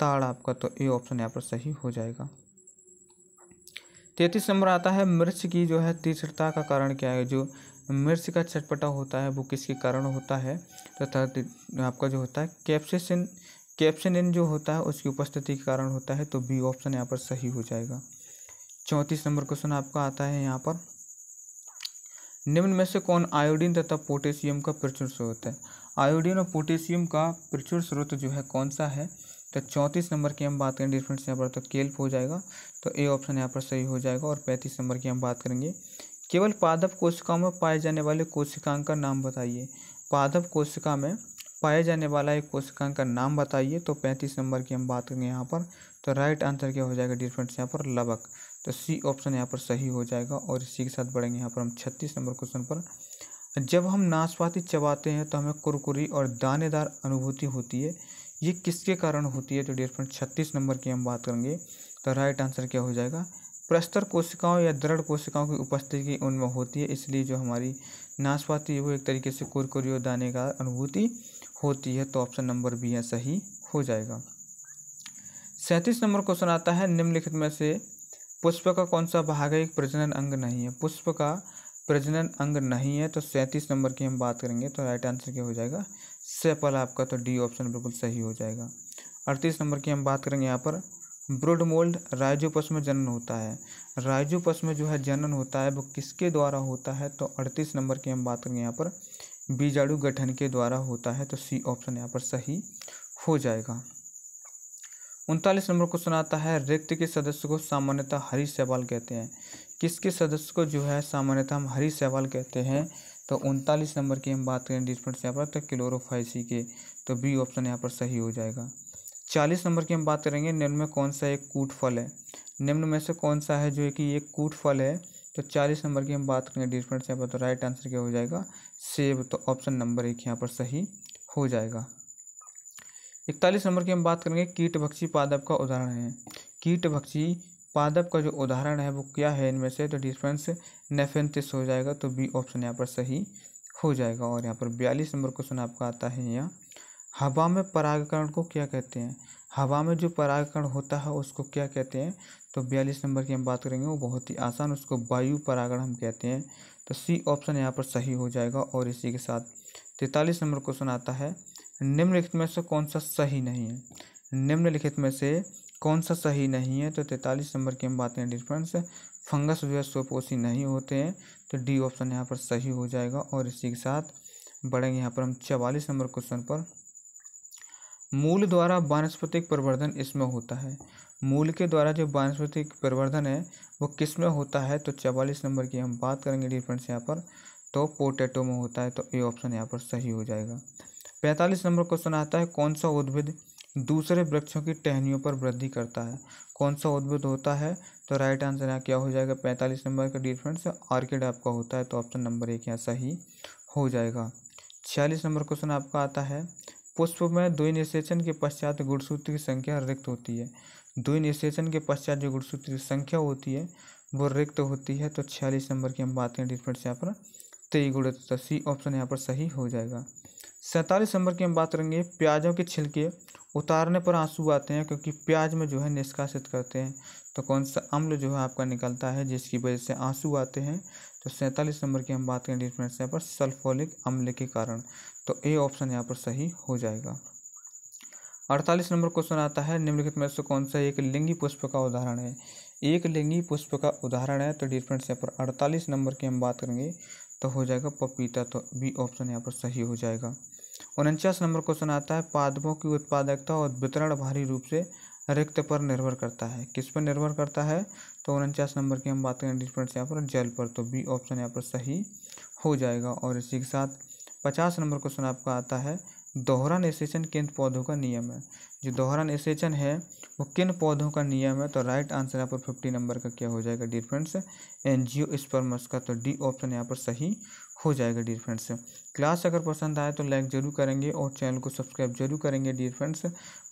ताड़ आपका तो ए ऑप्शन यहाँ पर सही हो जाएगा तैतीस नंबर आता है मिर्च की जो है तीसरता का कारण क्या है जो मिर्च का चटपटा होता है वो किसके कारण होता है तथा तो आपका जो होता है कैप्सिन कैप्सनिन जो होता है उसकी उपस्थिति के कारण होता है तो बी ऑप्शन यहाँ पर सही हो जाएगा चौंतीस नंबर क्वेश्चन आपका आता है यहाँ पर निम्न में से कौन आयोडीन तथा पोटेशियम का प्रचुर स्रोत है आयोडीन और पोटेशियम का प्रचुर स्रोत जो है कौन सा है तो चौंतीस नंबर की हम बात करें डिफरेंस यहाँ पर तो केल्प हो जाएगा तो ए ऑप्शन यहाँ पर सही हो जाएगा और पैंतीस नंबर की हम बात करेंगे केवल पादप कोशिकाओं में पाए जाने वाले कोशिकांग का नाम बताइए पादप कोशिका में पाए जाने वाला एक कोशिकांग का नाम बताइए तो पैंतीस नंबर की हम बात करेंगे यहाँ पर तो राइट आंसर क्या हो जाएगा डिफरेंस यहाँ पर लबक तो सी ऑप्शन यहाँ पर सही हो जाएगा और इसी के साथ बढ़ेंगे यहाँ पर हम छत्तीस नंबर क्वेश्चन पर जब हम नाशपाती चबाते हैं तो हमें कुरकुरी और दानेदार अनुभूति होती है ये किसके कारण होती है तो डेयर फ्रेंड छत्तीस नंबर की हम बात करेंगे तो राइट आंसर क्या हो जाएगा प्रस्तर कोशिकाओं या दृढ़ कोशिकाओं की उपस्थिति उनमें होती है इसलिए जो हमारी नाशपाती है वो एक तरीके से कुरकुरी और दानेदार अनुभूति होती है तो ऑप्शन नंबर बी है सही हो जाएगा सैंतीस नंबर क्वेश्चन आता है निम्नलिखित में से पुष्प का कौन सा भाग है एक प्रजनन अंग नहीं है पुष्प का प्रजनन अंग नहीं है तो सैंतीस नंबर की हम बात करेंगे तो राइट आंसर क्या हो जाएगा सेपल आपका तो डी ऑप्शन बिल्कुल सही हो जाएगा अड़तीस नंबर की हम बात करेंगे यहाँ पर ब्रूड मोल्ड राइजोपस में जनन होता है राइजोपस में जो है जनन होता है वो किसके द्वारा होता है तो अड़तीस नंबर की हम बात करेंगे यहाँ पर बीजाणु गठन के द्वारा होता है तो सी ऑप्शन यहाँ पर सही हो जाएगा उनतालीस नंबर क्वेश्चन आता है रिक्त के सदस्य को सामान्यतः हरी सवाल कहते हैं किसके सदस्य को जो है सामान्यतः हम हरी सवाल कहते हैं तो उनतालीस नंबर की हम बात करें से यहाँ पर तो क्लोरोफाइसी के तो बी ऑप्शन यहाँ पर सही हो जाएगा चालीस नंबर की हम बात करेंगे निम्न में कौन सा एक कूट फल है निम्न में से कौन सा है जो है कि एक कूट फल है तो चालीस नंबर की हम बात करेंगे से यहाँ पर तो राइट आंसर क्या हो जाएगा सेब तो ऑप्शन नंबर एक यहाँ पर सही हो जाएगा इकतालीस नंबर की हम बात करेंगे कीट भक्षी पादप का उदाहरण है कीट भक्षी पादप का जो उदाहरण है वो क्या है इनमें से तो डिफ्रेंस नेफेंटिस हो जाएगा तो बी ऑप्शन यहाँ पर सही हो जाएगा और यहाँ पर बयालीस नंबर क्वेश्चन आपका आता है यहाँ हवा में परागकरण को क्या कहते हैं हवा में जो परागकरण होता है उसको क्या कहते हैं तो बयालीस नंबर की हम बात करेंगे वो बहुत ही आसान उसको वायु परागण हम कहते हैं तो सी ऑप्शन यहाँ पर सही हो जाएगा और इसी के साथ तैंतालीस नंबर क्वेश्चन आता है निम्नलिखित में से कौन सा सही नहीं है निम्नलिखित में से कौन सा सही नहीं है तो तैंतालीस नंबर की हम बात करें डिफ्रेंस फंगस जो है स्वपोषी नहीं होते हैं तो डी ऑप्शन यहाँ पर सही हो जाएगा और इसी के साथ बढ़ेंगे यहाँ पर हम चवालीस नंबर क्वेश्चन पर मूल द्वारा वानस्पतिक प्रवर्धन इसमें होता है मूल के द्वारा जो वानस्पतिक प्रवर्धन है वो किस में होता है तो चवालीस नंबर की हम बात करेंगे डिफरेंस यहाँ पर तो पोटैटो में होता है तो ए ऑप्शन यहाँ पर सही हो जाएगा पैंतालीस नंबर क्वेश्चन आता है कौन सा उद्भिद दूसरे वृक्षों की टहनियों पर वृद्धि करता है कौन सा उद्भिद होता है तो राइट आंसर यहाँ क्या हो जाएगा पैंतालीस नंबर का डिफरेंस आर्किड आपका होता है तो ऑप्शन नंबर एक यहाँ सही हो जाएगा छियालीस नंबर क्वेश्चन आपका आता है पुष्प में द्वि निषेचन के पश्चात गुणसूत्र की संख्या रिक्त होती है द्वि निषेचन के पश्चात जो गुणसूत्र की संख्या होती है वो रिक्त होती है तो छियालीस नंबर की हम बात करें डिफरेंस यहाँ पर तेई गुण सी ऑप्शन यहाँ पर सही हो जाएगा सैंतालीस नंबर की हम बात करेंगे प्याजों के छिलके उतारने पर आंसू आते हैं क्योंकि प्याज में जो है निष्कासित करते हैं तो कौन सा अम्ल जो है आपका निकलता है जिसकी वजह से आंसू आते हैं तो सैंतालीस नंबर की हम बात करें फ्रेंड्स यहाँ पर सल्फोलिक अम्ल के कारण तो ए ऑप्शन यहाँ पर सही हो जाएगा अड़तालीस नंबर क्वेश्चन आता है निम्नलिखित में से कौन सा एक लिंगी पुष्प का उदाहरण है एक लिंगी पुष्प का उदाहरण है तो डियर फ्रेंड्स यहाँ पर अड़तालीस नंबर की हम बात करेंगे तो हो जाएगा पपीता तो बी ऑप्शन यहाँ पर सही हो जाएगा उनचास नंबर क्वेश्चन आता है पादपों की उत्पादकता और वितरण भारी रूप से रिक्त पर निर्भर करता है किस पर निर्भर करता है तो उनचास नंबर की हम बात करें डिफरेंस यहाँ पर जल पर तो बी ऑप्शन यहाँ पर सही हो जाएगा और इसी के साथ पचास नंबर क्वेश्चन आपका आता है दोहरा निषेचन किन पौधों का नियम है जो दोहरा निषेचन है वो किन पौधों का नियम है तो राइट आंसर यहाँ पर फिफ्टी नंबर का क्या हो जाएगा डिफरेंस एनजीओ स्पर्मस का तो डी ऑप्शन यहाँ पर सही हो जाएगा डियर फ्रेंड्स क्लास अगर पसंद आए तो लाइक ज़रूर करेंगे और चैनल को सब्सक्राइब जरूर करेंगे डियर फ्रेंड्स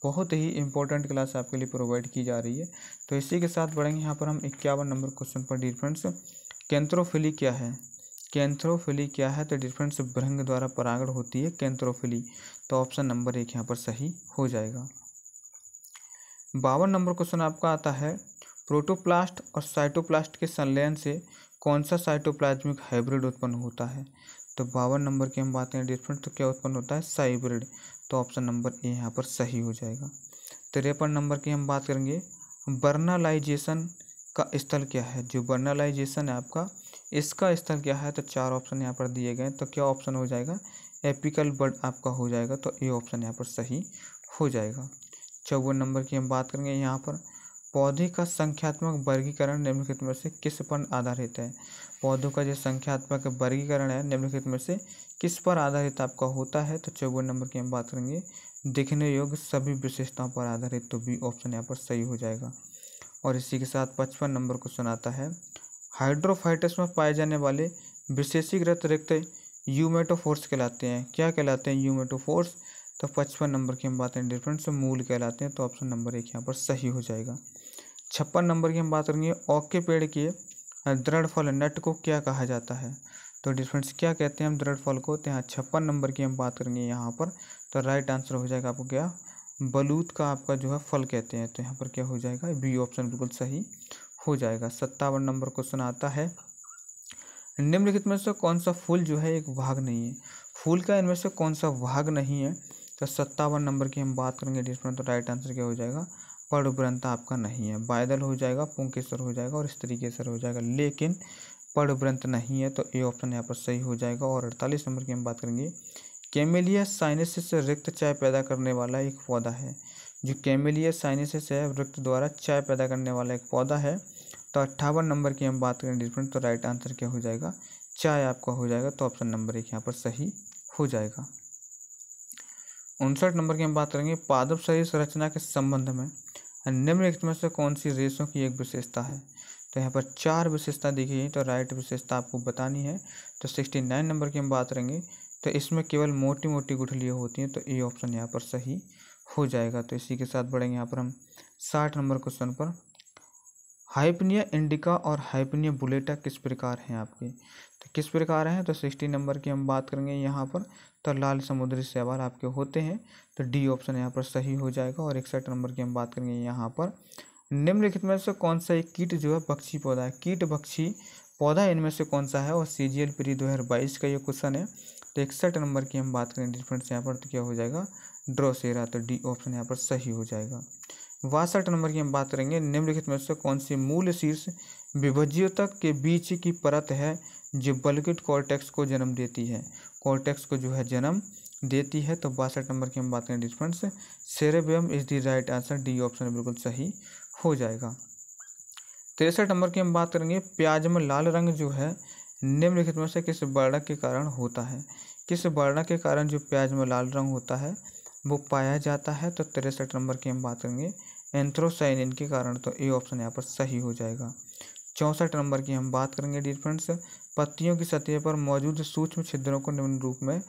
बहुत ही इंपॉर्टेंट क्लास आपके लिए प्रोवाइड की जा रही है तो इसी के साथ बढ़ेंगे यहाँ पर हम इक्यावन नंबर क्वेश्चन पर डियर फ्रेंड्स कैंथ्रोफिली क्या है कैंथ्रोफिली क्या है तो फ्रेंड्स भ्रंग द्वारा परागण होती है कैंथ्रोफिली तो ऑप्शन नंबर एक यहाँ पर सही हो जाएगा बावन नंबर क्वेश्चन आपका आता है प्रोटोप्लास्ट और साइटोप्लास्ट के संलयन से कौन सा साइटोप्लाज्मिक हाइब्रिड उत्पन्न होता है तो बावन नंबर की हम बात करें डिफरेंट तो क्या उत्पन्न होता है साइब्रिड तो ऑप्शन नंबर ए यहाँ पर सही हो जाएगा तिरपन नंबर की हम बात करेंगे बर्नालाइजेशन का स्थल क्या है जो बर्नालाइजेशन है आपका इसका स्थल क्या है तो चार ऑप्शन यहाँ पर दिए गए तो क्या ऑप्शन हो जाएगा एपिकल बर्ड आपका हो जाएगा तो ए ऑप्शन यहाँ पर सही हो जाएगा चौवन नंबर की हम बात करेंगे यहाँ पर पौधे का संख्यात्मक वर्गीकरण निम्नलिखित में से किस पर आधारित है पौधों का जो संख्यात्मक वर्गीकरण है निम्नलिखित में से किस पर आधारित आपका होता है तो चौवन नंबर की हम बात करेंगे दिखने योग्य सभी विशेषताओं पर आधारित तो बी ऑप्शन यहाँ पर सही हो जाएगा और इसी के साथ पचपन नंबर क्वेश्चन आता है हाइड्रोफाइटस में पाए जाने वाले विशेषीकृत रिक्त यूमेटोफोर्स कहलाते हैं क्या कहलाते हैं यूमेटोफोर्स तो पचपन नंबर की हम बात करें डिफरेंट से मूल कहलाते हैं तो ऑप्शन नंबर एक यहाँ पर सही हो जाएगा छप्पन नंबर की हम बात करेंगे ओक के पेड़ के दृढ़ फल नट को क्या कहा जाता है तो डिफरेंस क्या कहते हैं हम दृढ़ फल को तो यहाँ छप्पन नंबर की हम बात करेंगे यहाँ पर तो राइट आंसर हो जाएगा आपको क्या बलूत का आपका जो है फल कहते हैं तो यहाँ पर क्या हो जाएगा बी ऑप्शन बिल्कुल सही हो जाएगा सत्तावन नंबर क्वेश्चन आता है निम्नलिखित में से कौन सा फूल जो है एक भाग नहीं है फूल का इनमें से कौन सा भाग नहीं है तो सत्तावन नंबर की हम बात करेंगे डिस्मेंट तो राइट आंसर क्या हो जाएगा पर उपरंत आपका नहीं है बायदल हो जाएगा पुंकेश्वर हो जाएगा और स्त्री केसर हो जाएगा लेकिन पर उपरंत नहीं है तो ए ऑप्शन यहाँ पर सही हो जाएगा और अड़तालीस नंबर की हम बात करेंगे कैमेलिया साइनेसिस से रिक्त चाय पैदा करने वाला एक पौधा है जो कैमेलिया साइनेसिस है रिक्त द्वारा चाय पैदा करने वाला एक पौधा है तो अट्ठावन नंबर की हम बात करें डिफरेंट तो राइट आंसर क्या हो जाएगा चाय आपका हो जाएगा तो ऑप्शन नंबर एक यहाँ पर सही हो जाएगा उनसठ नंबर की हम बात करेंगे पादप शरीर संरचना के संबंध में निम्नलिखित से कौन सी रेसों की एक विशेषता है तो यहाँ पर चार विशेषता दिखी है तो राइट विशेषता आपको बतानी है तो सिक्सटी नाइन नंबर की हम बात करेंगे तो इसमें केवल मोटी मोटी गुठलियाँ होती हैं तो ए ऑप्शन यहाँ पर सही हो जाएगा तो इसी के साथ बढ़ेंगे यहाँ पर हम साठ नंबर क्वेश्चन पर हाइपनिया इंडिका और हाइपनिया बुलेटा किस प्रकार हैं आपके तो किस प्रकार हैं तो सिक्सटी नंबर की हम बात करेंगे यहाँ पर तो लाल समुद्री शैवाल आपके होते हैं तो डी ऑप्शन यहाँ पर सही हो जाएगा और इकसठ नंबर की हम बात करेंगे यहाँ पर निम्नलिखित में से कौन सा एक कीट जो है पक्षी पौधा है कीट पक्षी पौधा इनमें से कौन सा है और सी जी एल पी दो हज़ार बाईस का ये क्वेश्चन है तो इकसठ नंबर की हम बात करें डिफरेंट यहाँ पर तो क्या हो जाएगा ड्रोसेरा तो डी ऑप्शन यहाँ पर सही हो जाएगा बासठ नंबर की हम बात करेंगे निम्नलिखित में से कौन सी मूल शीर्ष विभज्योतक के बीच की परत है जो बल्किट कॉर्टेक्स को जन्म देती है कॉर्टेक्स को जो है जन्म देती है तो बासठ नंबर की हम बात करें डिफ्रेंस सेरेबियम is the right answer D option बिल्कुल सही हो जाएगा तिरसठ नंबर की हम बात करेंगे प्याज में लाल रंग जो है निम्नलिखित में से किस वर्ण के कारण होता है किस वर्ण के कारण जो प्याज में लाल रंग होता है वो पाया जाता है तो तिरसठ नंबर की हम बात करेंगे एंथ्रोसाइनिन के कारण तो ए ऑप्शन यहाँ पर सही हो जाएगा चौंसठ नंबर की हम बात करेंगे डिफ्रेंस पत्तियों की सतह पर मौजूद सूक्ष्म छिद्रों को निम्न रूप में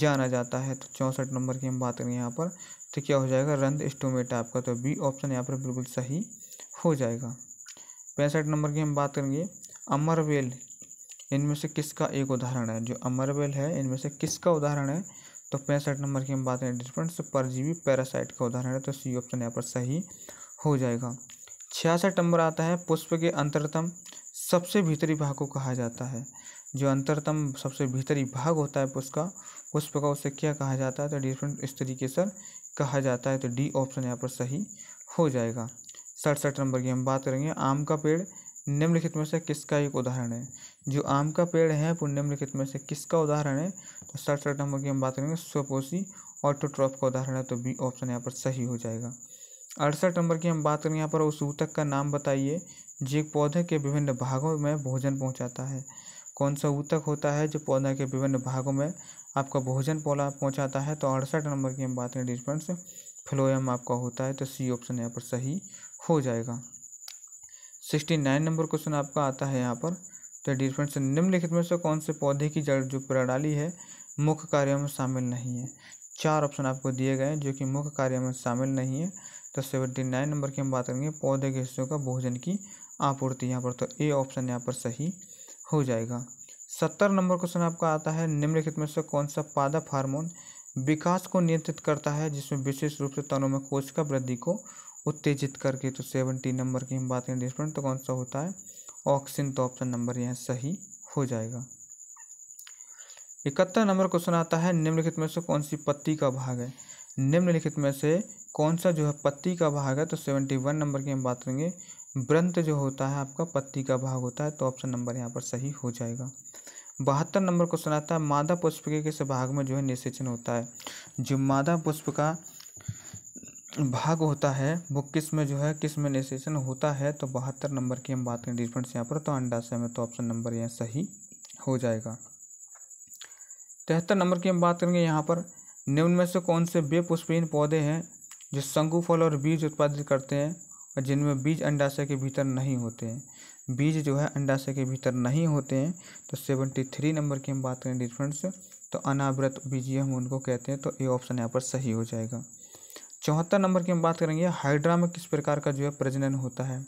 जाना जाता है तो चौंसठ नंबर की हम बात करें यहाँ पर तो क्या हो जाएगा रंध स्टोमेटा आपका तो बी ऑप्शन यहाँ पर बिल्कुल सही हो जाएगा पैंसठ नंबर की हम बात करेंगे अमरवेल इनमें से किसका एक उदाहरण है जो अमरवेल है इनमें से किसका उदाहरण है तो पैंसठ नंबर की हम बात करें डिफरेंस परजीवी पैरासाइट का उदाहरण है तो सी ऑप्शन यहाँ पर सही हो जाएगा छियासठ नंबर आता है पुष्प के अंतरतम सबसे भीतरी भाग को कहा जाता है जो अंतरतम सबसे भीतरी भाग होता है उसका पुष्प का उसे क्या कहा जाता है तो डिफरेंट इस तरीके से कहा जाता है तो डी ऑप्शन यहाँ पर सही हो जाएगा सड़सठ नंबर की हम बात करेंगे आम का पेड़ निम्नलिखित में से किसका एक उदाहरण है जो आम का पेड़ है वो निम्नलिखित में से किसका उदाहरण है तो सड़सठ नंबर की हम बात करेंगे स्वपोषी ऑटोट्रॉप का उदाहरण है तो बी ऑप्शन यहाँ पर सही हो जाएगा अड़सठ नंबर की हम बात करेंगे यहाँ पर उस ऊतक का नाम बताइए जीव पौधे के विभिन्न भागों में भोजन पहुंचाता है कौन सा ऊतक होता है जो पौधे के विभिन्न भागों में आपका भोजन पौला पहुँचाता है तो अड़सठ नंबर की हम बात करें डिस्पेंस फ्लोएम आपका होता है तो सी ऑप्शन यहाँ पर सही हो जाएगा सिक्सटी नाइन नंबर क्वेश्चन आपका आता है यहाँ पर तो डियर फ्रेंड्स निम्नलिखित में से कौन से पौधे की जड़ जो प्रणाली है मुख्य कार्य में शामिल नहीं है चार ऑप्शन आपको दिए गए हैं जो कि मुख्य कार्य में शामिल नहीं है तो सेवेंटी नाइन नंबर की हम बात करेंगे पौधे के हिस्सों का भोजन की आपूर्ति यहाँ पर तो ए ऑप्शन यहाँ पर सही हो जाएगा सत्तर नंबर क्वेश्चन आपका आता है निम्नलिखित में से कौन सा पादप हार्मोन विकास को नियंत्रित करता है जिसमें विशेष रूप से तनों में कोशिका वृद्धि को उत्तेजित करके तो सेवनटी नंबर की हम बात करें डिस्प्रेंट तो कौन सा होता है ऑक्सीजन तो ऑप्शन नंबर यहाँ सही हो जाएगा इकहत्तर नंबर क्वेश्चन आता है निम्नलिखित में से कौन सी पत्ती का भाग है निम्नलिखित में से कौन सा जो है पत्ती का भाग है तो सेवेंटी वन नंबर की हम बात करेंगे ब्रंत जो होता है आपका पत्ती का भाग होता है तो ऑप्शन नंबर यहाँ पर सही हो जाएगा बहत्तर नंबर क्वेश्चन आता है मादा पुष्प के किस भाग में जो है निषेचन होता है जो मादा पुष्प का भाग होता है वो किस में जो है किस में निषेचन होता है तो बहत्तर नंबर की हम बात करें डिफरेंस यहाँ पर तो अंडाशय में तो ऑप्शन नंबर यहाँ सही हो जाएगा तिहत्तर नंबर की हम बात करेंगे यहाँ पर निम्न में से कौन से बेपुष्पहीन पौधे हैं जो शंकु फल और बीज उत्पादित करते हैं जिनमें बीज अंडाशय के भीतर नहीं होते हैं बीज जो है अंडाशय के भीतर नहीं होते हैं तो सेवेंटी थ्री नंबर की हम बात करें डिफ्रेंस तो अनावृत बीजीय हम उनको कहते हैं तो ए ऑप्शन यहाँ पर सही हो जाएगा चौहत्तर नंबर की हम बात करेंगे हाइड्रा में किस प्रकार का जो है प्रजनन होता है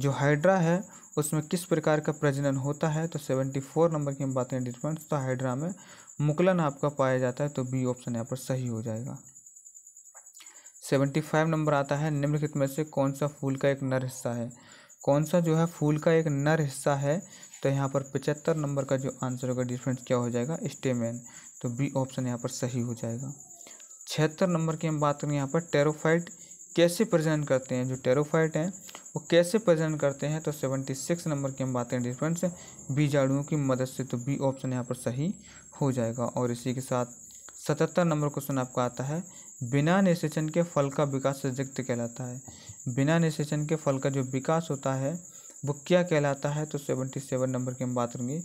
जो हाइड्रा है उसमें किस प्रकार का प्रजनन होता है तो सेवेंटी फोर नंबर की हम बात करें डिफरेंस तो हाइड्रा में मुकलन आपका पाया जाता है तो बी ऑप्शन यहाँ पर सही हो जाएगा सेवेंटी फाइव नंबर आता है निम्नलिखित में से कौन सा फूल का एक नर हिस्सा है कौन सा जो है फूल का एक नर हिस्सा है तो यहाँ पर पचहत्तर नंबर का जो आंसर होगा डिफरेंस क्या हो जाएगा स्टेमेन तो बी ऑप्शन यहाँ पर सही हो जाएगा छिहत्तर नंबर की हम बात करें यहाँ पर टेरोफाइट कैसे प्रजनन करते हैं जो टेरोफाइट हैं वो कैसे प्रजनन करते हैं तो सेवेंटी सिक्स नंबर की हम बात करें डिफरेंस बीजाणुओं की मदद से तो बी ऑप्शन यहाँ पर सही हो जाएगा और इसी के साथ सतहत्तर नंबर क्वेश्चन आपका आता है बिना निषेचन के फल का विकास सजक्त कहलाता है बिना निषेचन के फल का जो विकास होता है वो क्या कहलाता है तो सेवेंटी सेवन नंबर की हम बात करेंगे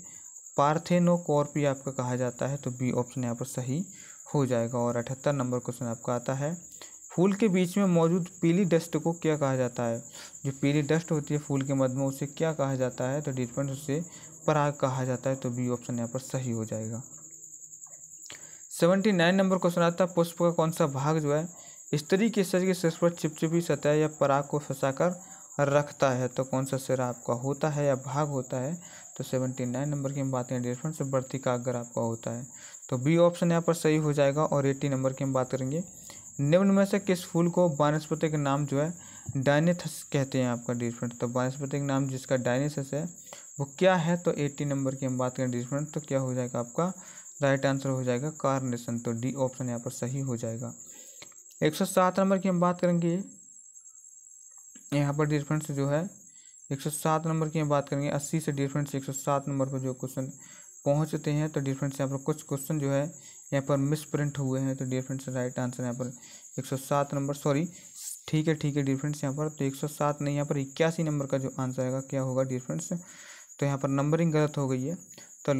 पार्थेनोकॉर्पी आपका कहा जाता है तो बी ऑप्शन यहाँ पर सही हो जाएगा और अठहत्तर नंबर क्वेश्चन आपका आता है फूल के बीच में मौजूद पीली डस्ट को क्या कहा जाता है जो पीली डस्ट होती है फूल के मध्य में उसे क्या कहा जाता है तो डिपेंड उसे पराग कहा जाता है तो बी ऑप्शन यहाँ पर सही हो जाएगा सेवेंटी नाइन नंबर क्वेश्चन आता है पुष्प का कौन सा भाग जो है स्त्री के शरीर के शीर्ष पर चिपचिपी सतह या पराग को फंसाकर रखता है तो कौन सा सिरा आपका होता है या भाग होता है तो सेवेंटी नाइन नंबर की हम बात करें डिफरेंस बढ़ती का अगर आपका होता है तो बी ऑप्शन यहाँ पर सही हो जाएगा और एटी नंबर की हम बात करेंगे निम्न में से किस फूल को वानस्पति का नाम जो है डायनेथस कहते हैं आपका डियर तो वानस्पति का नाम जिसका डायनेथस है वो क्या है तो एटी नंबर की हम बात करें डियर तो क्या हो जाएगा आपका राइट आंसर हो जाएगा कार्नेशन तो डी ऑप्शन यहाँ पर सही हो जाएगा एक सौ सात नंबर की हम बात करेंगे यहाँ पर डिफरेंस जो है एक सौ सात नंबर की हम बात करेंगे अस्सी से डिफरेंस एक सौ सात नंबर पर जो क्वेश्चन पहुँचते हैं तो डिफरेंस यहाँ पर कुछ क्वेश्चन जो है यहाँ पर मिस प्रिंट हुए हैं तो डिफरेंस राइट आंसर यहाँ पर एक सौ सात नंबर सॉरी ठीक है ठीक है डिफरेंस यहाँ पर तो एक सौ सात नहीं यहाँ पर इक्यासी नंबर का जो आंसर आएगा क्या होगा डिफरेंस तो यहाँ पर नंबरिंग गलत हो गई है तो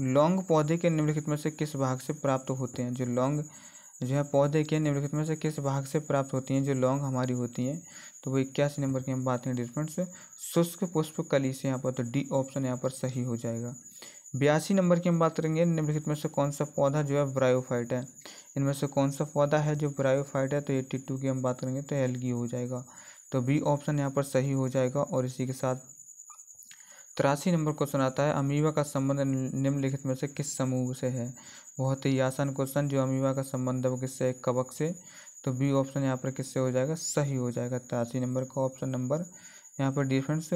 लौंग पौधे के निम्नलिखित में से किस भाग से प्राप्त होते हैं जो लौंग जो है पौधे के निम्नलिखित में से किस भाग से प्राप्त होती हैं जो लौंग हमारी होती हैं तो वो इक्यासी नंबर की हम बात करें डिफरेंस शुष्क पुष्प कली से यहाँ पर तो डी ऑप्शन यहाँ पर सही हो जाएगा बयासी नंबर की हम बात करेंगे निम्नलिखित में से कौन सा पौधा जो है ब्रायोफाइट है इनमें से कौन सा पौधा है जो ब्रायोफाइट है तो एट्टी टू की हम बात करेंगे तो एलगी हो जाएगा तो बी ऑप्शन यहाँ पर सही हो जाएगा और इसी के साथ तिरासी नंबर क्वेश्चन आता है अमीबा का संबंध निम्नलिखित में से किस समूह से है बहुत ही आसान क्वेश्चन जो अमीबा का संबंध है वो किससे है कवक से तो बी ऑप्शन यहाँ पर किससे हो जाएगा सही हो जाएगा तिरासी नंबर का ऑप्शन नंबर यहाँ पर डिफरेंस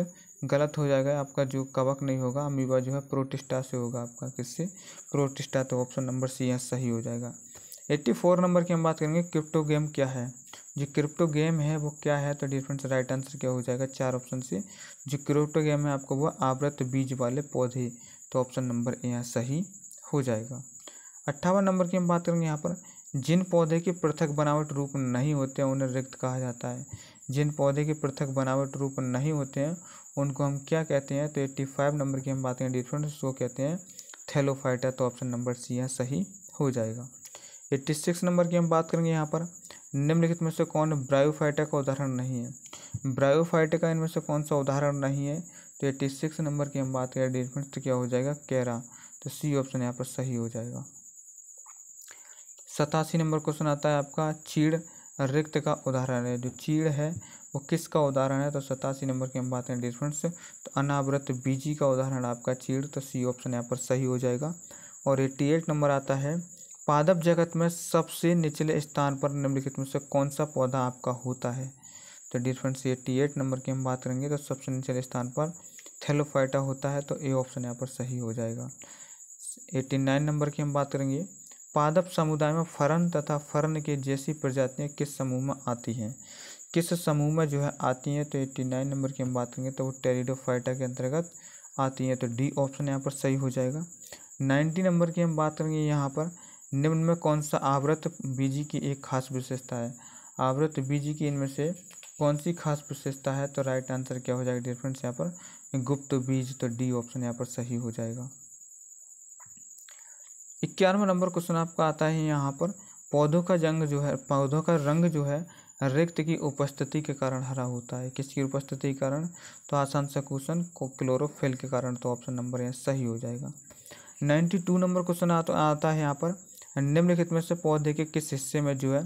गलत हो जाएगा आपका जो कवक नहीं होगा अमीबा जो है प्रोटिस्टा से होगा आपका किससे प्रोटिस्टा तो ऑप्शन नंबर सी यहाँ सही हो जाएगा एट्टी फोर नंबर की हम बात करेंगे क्रिप्टो गेम क्या है जो क्रिप्टो गेम है वो क्या है तो डिफरेंट राइट आंसर क्या हो जाएगा चार ऑप्शन से जो क्रिप्टो गेम है आपको वो आवृत बीज वाले पौधे तो ऑप्शन नंबर यहाँ सही हो जाएगा अट्ठावन नंबर की हम बात करेंगे यहाँ पर जिन पौधे के पृथक बनावट रूप नहीं होते हैं उन्हें रिक्त कहा जाता है जिन पौधे के पृथक बनावट रूप नहीं होते हैं उनको हम क्या कहते हैं तो एट्टी फाइव नंबर की हम बात करें डिफरेंट उसको कहते हैं थैलोफाइटा तो ऑप्शन नंबर सी यहाँ सही हो जाएगा एट्टी सिक्स नंबर की हम बात करेंगे यहाँ पर निम्नलिखित में से कौन ब्रायोफाइटा का उदाहरण नहीं है ब्रायोफाइटा का इनमें से कौन सा उदाहरण नहीं है तो एट्टी सिक्स नंबर की हम बात करें डिफरेंस तो क्या हो जाएगा कैरा तो सी ऑप्शन यहाँ पर सही हो जाएगा सतासी नंबर क्वेश्चन आता है आपका चीड़ रिक्त का उदाहरण है जो चीड़ है वो किसका उदाहरण है तो सतासी नंबर की हम बात करें डिफरेंस तो अनावृत बीजी का उदाहरण आपका चीड़ तो सी ऑप्शन यहाँ पर सही हो जाएगा और एट्टी एट नंबर आता है पादप जगत में सबसे निचले स्थान पर निम्नलिखित में से कौन सा पौधा आपका होता है तो डियर फ्रेंड्स ये टी एट नंबर की हम बात करेंगे तो सबसे निचले स्थान पर थेलोफाइटा होता है तो ए ऑप्शन यहाँ पर सही हो जाएगा एट्टी नाइन नंबर की हम बात करेंगे पादप समुदाय में फरन तथा फरन के जैसी प्रजातियाँ किस समूह में आती हैं किस समूह में जो है आती हैं तो एट्टी नाइन नंबर की हम बात करेंगे तो वो टेरिडोफाइटा के अंतर्गत आती हैं तो डी ऑप्शन यहाँ पर सही हो जाएगा नाइन्टी नंबर की हम बात करेंगे यहाँ पर निम्न में कौन सा आवृत बीजी की एक खास विशेषता है आवृत बीजी की इनमें से कौन सी खास विशेषता है तो राइट आंसर क्या हो जाएगा डियर फ्रेंड्स यहाँ पर गुप्त बीज तो डी ऑप्शन यहाँ पर सही हो जाएगा इक्यानवे नंबर क्वेश्चन आपका आता है यहाँ पर पौधों का जंग जो है पौधों का रंग जो है रिक्त की उपस्थिति के कारण हरा होता है किसकी उपस्थिति के कारण तो आसान सा क्वेश्चन को क्लोरोफिल के कारण तो ऑप्शन नंबर यहाँ सही हो जाएगा नाइन्टी टू नंबर क्वेश्चन आता है यहाँ पर निम्नलिखित में से पौधे के किस हिस्से में जो है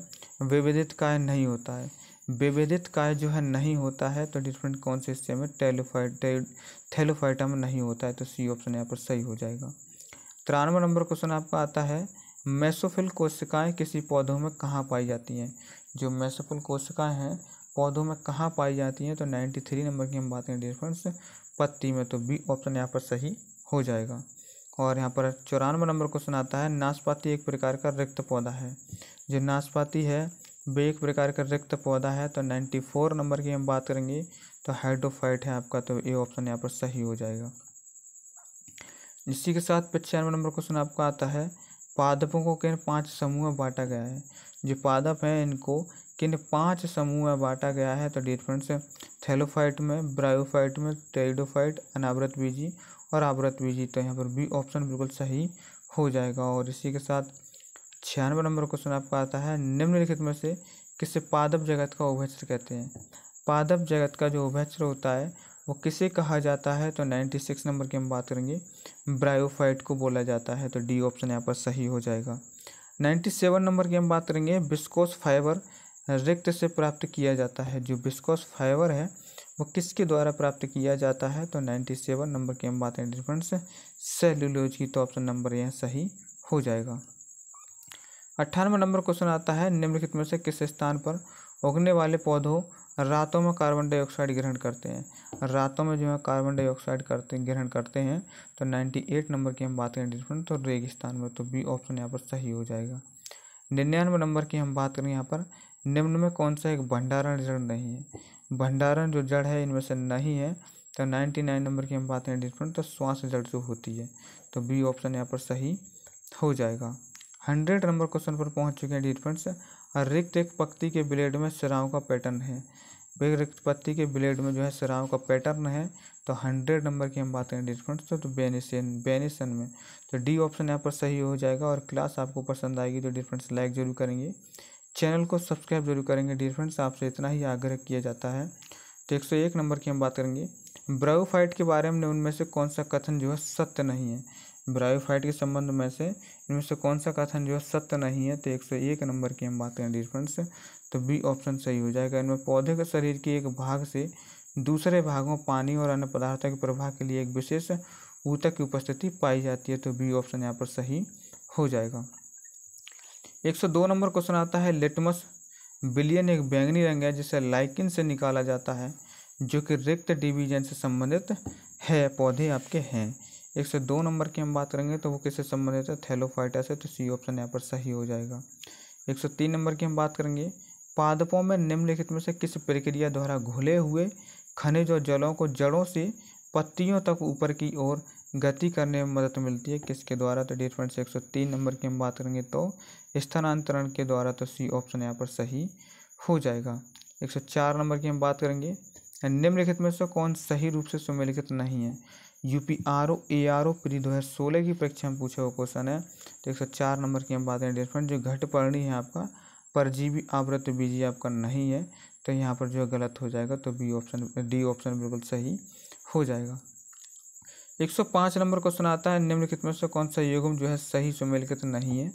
विविधित काय नहीं होता है विविधित काय जो है नहीं होता है तो डिफरेंट कौन से हिस्से में टेलोफाइट थेलोफाइटा में नहीं होता है तो सी ऑप्शन यहाँ पर सही हो जाएगा तिरानवे नंबर क्वेश्चन आपका आता है मेसोफिल कोशिकाएं किसी पौधों में कहाँ पाई जाती हैं जो मेसोफिल कोशिकाएं हैं पौधों में कहाँ पाई जाती हैं तो नाइन्टी थ्री नंबर की हम बात करें डिफरेंस पत्ती में तो बी ऑप्शन यहाँ पर सही हो जाएगा और यहाँ पर चौरानवे नंबर क्वेश्चन आता है नाशपाती एक प्रकार का रिक्त पौधा है जो नाशपाती है वे एक प्रकार का रिक्त पौधा है तो नाइन्टी फोर नंबर की हम बात करेंगे तो हाइड्रोफाइट है आपका तो ये ऑप्शन यहाँ पर सही हो जाएगा इसी के साथ पचानवे नंबर क्वेश्चन आपका आता है पादपों को किन पांच समूह में बांटा गया है जो पादप हैं इनको किन पांच समूह में बांटा गया है तो डिफरेंस थैलोफाइट में ब्रायोफाइट में टेरिडोफाइट अनावृत बीजी और आप बीजी तो यहाँ पर बी ऑप्शन बिल्कुल सही हो जाएगा और इसी के साथ छियानवे नंबर क्वेश्चन आपका आता है निम्नलिखित में से किसे पादप जगत का उभयचर कहते हैं पादप जगत का जो उभयचर होता है वो किसे कहा जाता है तो नाइन्टी सिक्स नंबर की हम बात करेंगे ब्रायोफाइट को बोला जाता है तो डी ऑप्शन यहाँ पर सही हो जाएगा नाइन्टी सेवन नंबर की हम बात करेंगे बिस्कोस फाइबर रिक्त से प्राप्त किया जाता है जो बिस्कोस फाइबर है वो किसके द्वारा प्राप्त किया जाता है तो नाइन्टी सेवन नंबर की हम बात करें डिफरेंस सेल्यूलोज की तो ऑप्शन नंबर यह सही हो जाएगा अट्ठारहवा नंबर क्वेश्चन आता है निम्नलिखित में से किस स्थान पर उगने वाले पौधों रातों में कार्बन डाइऑक्साइड ग्रहण करते हैं रातों में जो है कार्बन डाइऑक्साइड करते ग्रहण करते हैं तो नाइन्टी एट नंबर की हम बात करें डिफरेंट तो रेगिस्तान में तो बी ऑप्शन यहाँ पर सही हो जाएगा निन्यानवे नंबर की हम बात करें यहाँ पर निम्न में कौन सा एक भंडारण जल नहीं है भंडारण जो जड़ है इनमें से नहीं है तो नाइन्टी नाइन नंबर की हम बात करें डिफरेंट तो श्वास जड़ जो होती है तो बी ऑप्शन यहाँ पर सही हो जाएगा हंड्रेड नंबर क्वेश्चन पर पहुँच चुके हैं डियर रिक्त एक पत्ती के ब्लेड में सिराओं का पैटर्न है रिक्त पत्ती के ब्लेड में जो है सिराओं का पैटर्न है तो हंड्रेड नंबर की हम बात करें डियर फ्रेंड्स तो बेनिसन बेनिसन में तो डी ऑप्शन यहाँ पर सही हो जाएगा और क्लास आपको पसंद आएगी तो डिफरेंट्स लाइक जरूर करेंगे चैनल को सब्सक्राइब जरूर करेंगे डियर फ्रेंड्स आपसे इतना ही आग्रह किया जाता है तो एक सौ एक नंबर की हम बात करेंगे ब्रायोफाइट के बारे में उनमें से कौन सा कथन जो है सत्य नहीं है ब्रायोफाइट के संबंध में से इनमें से कौन सा कथन जो है सत्य नहीं है तो एक सौ एक नंबर की हम बात करें डियर फ्रेंड्स तो बी ऑप्शन सही हो जाएगा इनमें पौधे के शरीर के एक भाग से दूसरे भागों पानी और अन्य पदार्थों के प्रभाव के लिए एक विशेष ऊतक की उपस्थिति पाई जाती है तो बी ऑप्शन यहाँ पर सही हो जाएगा एक सौ दो नंबर क्वेश्चन आता है लेटमस बिलियन एक बैंगनी रंग है जिसे लाइकिन से निकाला जाता है जो कि रिक्त डिवीजन से संबंधित है पौधे आपके हैं एक सौ दो नंबर की हम बात करेंगे तो वो किससे संबंधित है थैलोफाइटा से तो सी ऑप्शन यहाँ पर सही हो जाएगा एक सौ तीन नंबर की हम बात करेंगे पादपों में निम्नलिखित में से किस प्रक्रिया द्वारा घुले हुए खनिज और जलों को जड़ों से पत्तियों तक ऊपर की ओर गति करने में मदद मिलती है किसके द्वारा तो डेट फ्रेंड्स एक सौ तीन नंबर की हम बात करेंगे तो स्थानांतरण के द्वारा तो सी ऑप्शन यहाँ पर सही हो जाएगा एक सौ चार नंबर की हम बात करेंगे निम्नलिखित में से कौन सही रूप से सुमिलिखित नहीं है U P R O A R O pre दो हज़ार सोलह की परीक्षा में पूछा हुआ क्वेश्चन है तो एक सौ चार नंबर की हम बात करें डियर जो जो घटपर्णी है आपका परजीवी आवृत बीजी आपका नहीं है तो यहाँ पर जो गलत हो जाएगा तो बी ऑप्शन डी ऑप्शन बिल्कुल सही हो जाएगा एक सौ पाँच नंबर क्वेश्चन आता है निम्नलिखित में से कौन सा युगम जो है सही सुमिलिखित नहीं है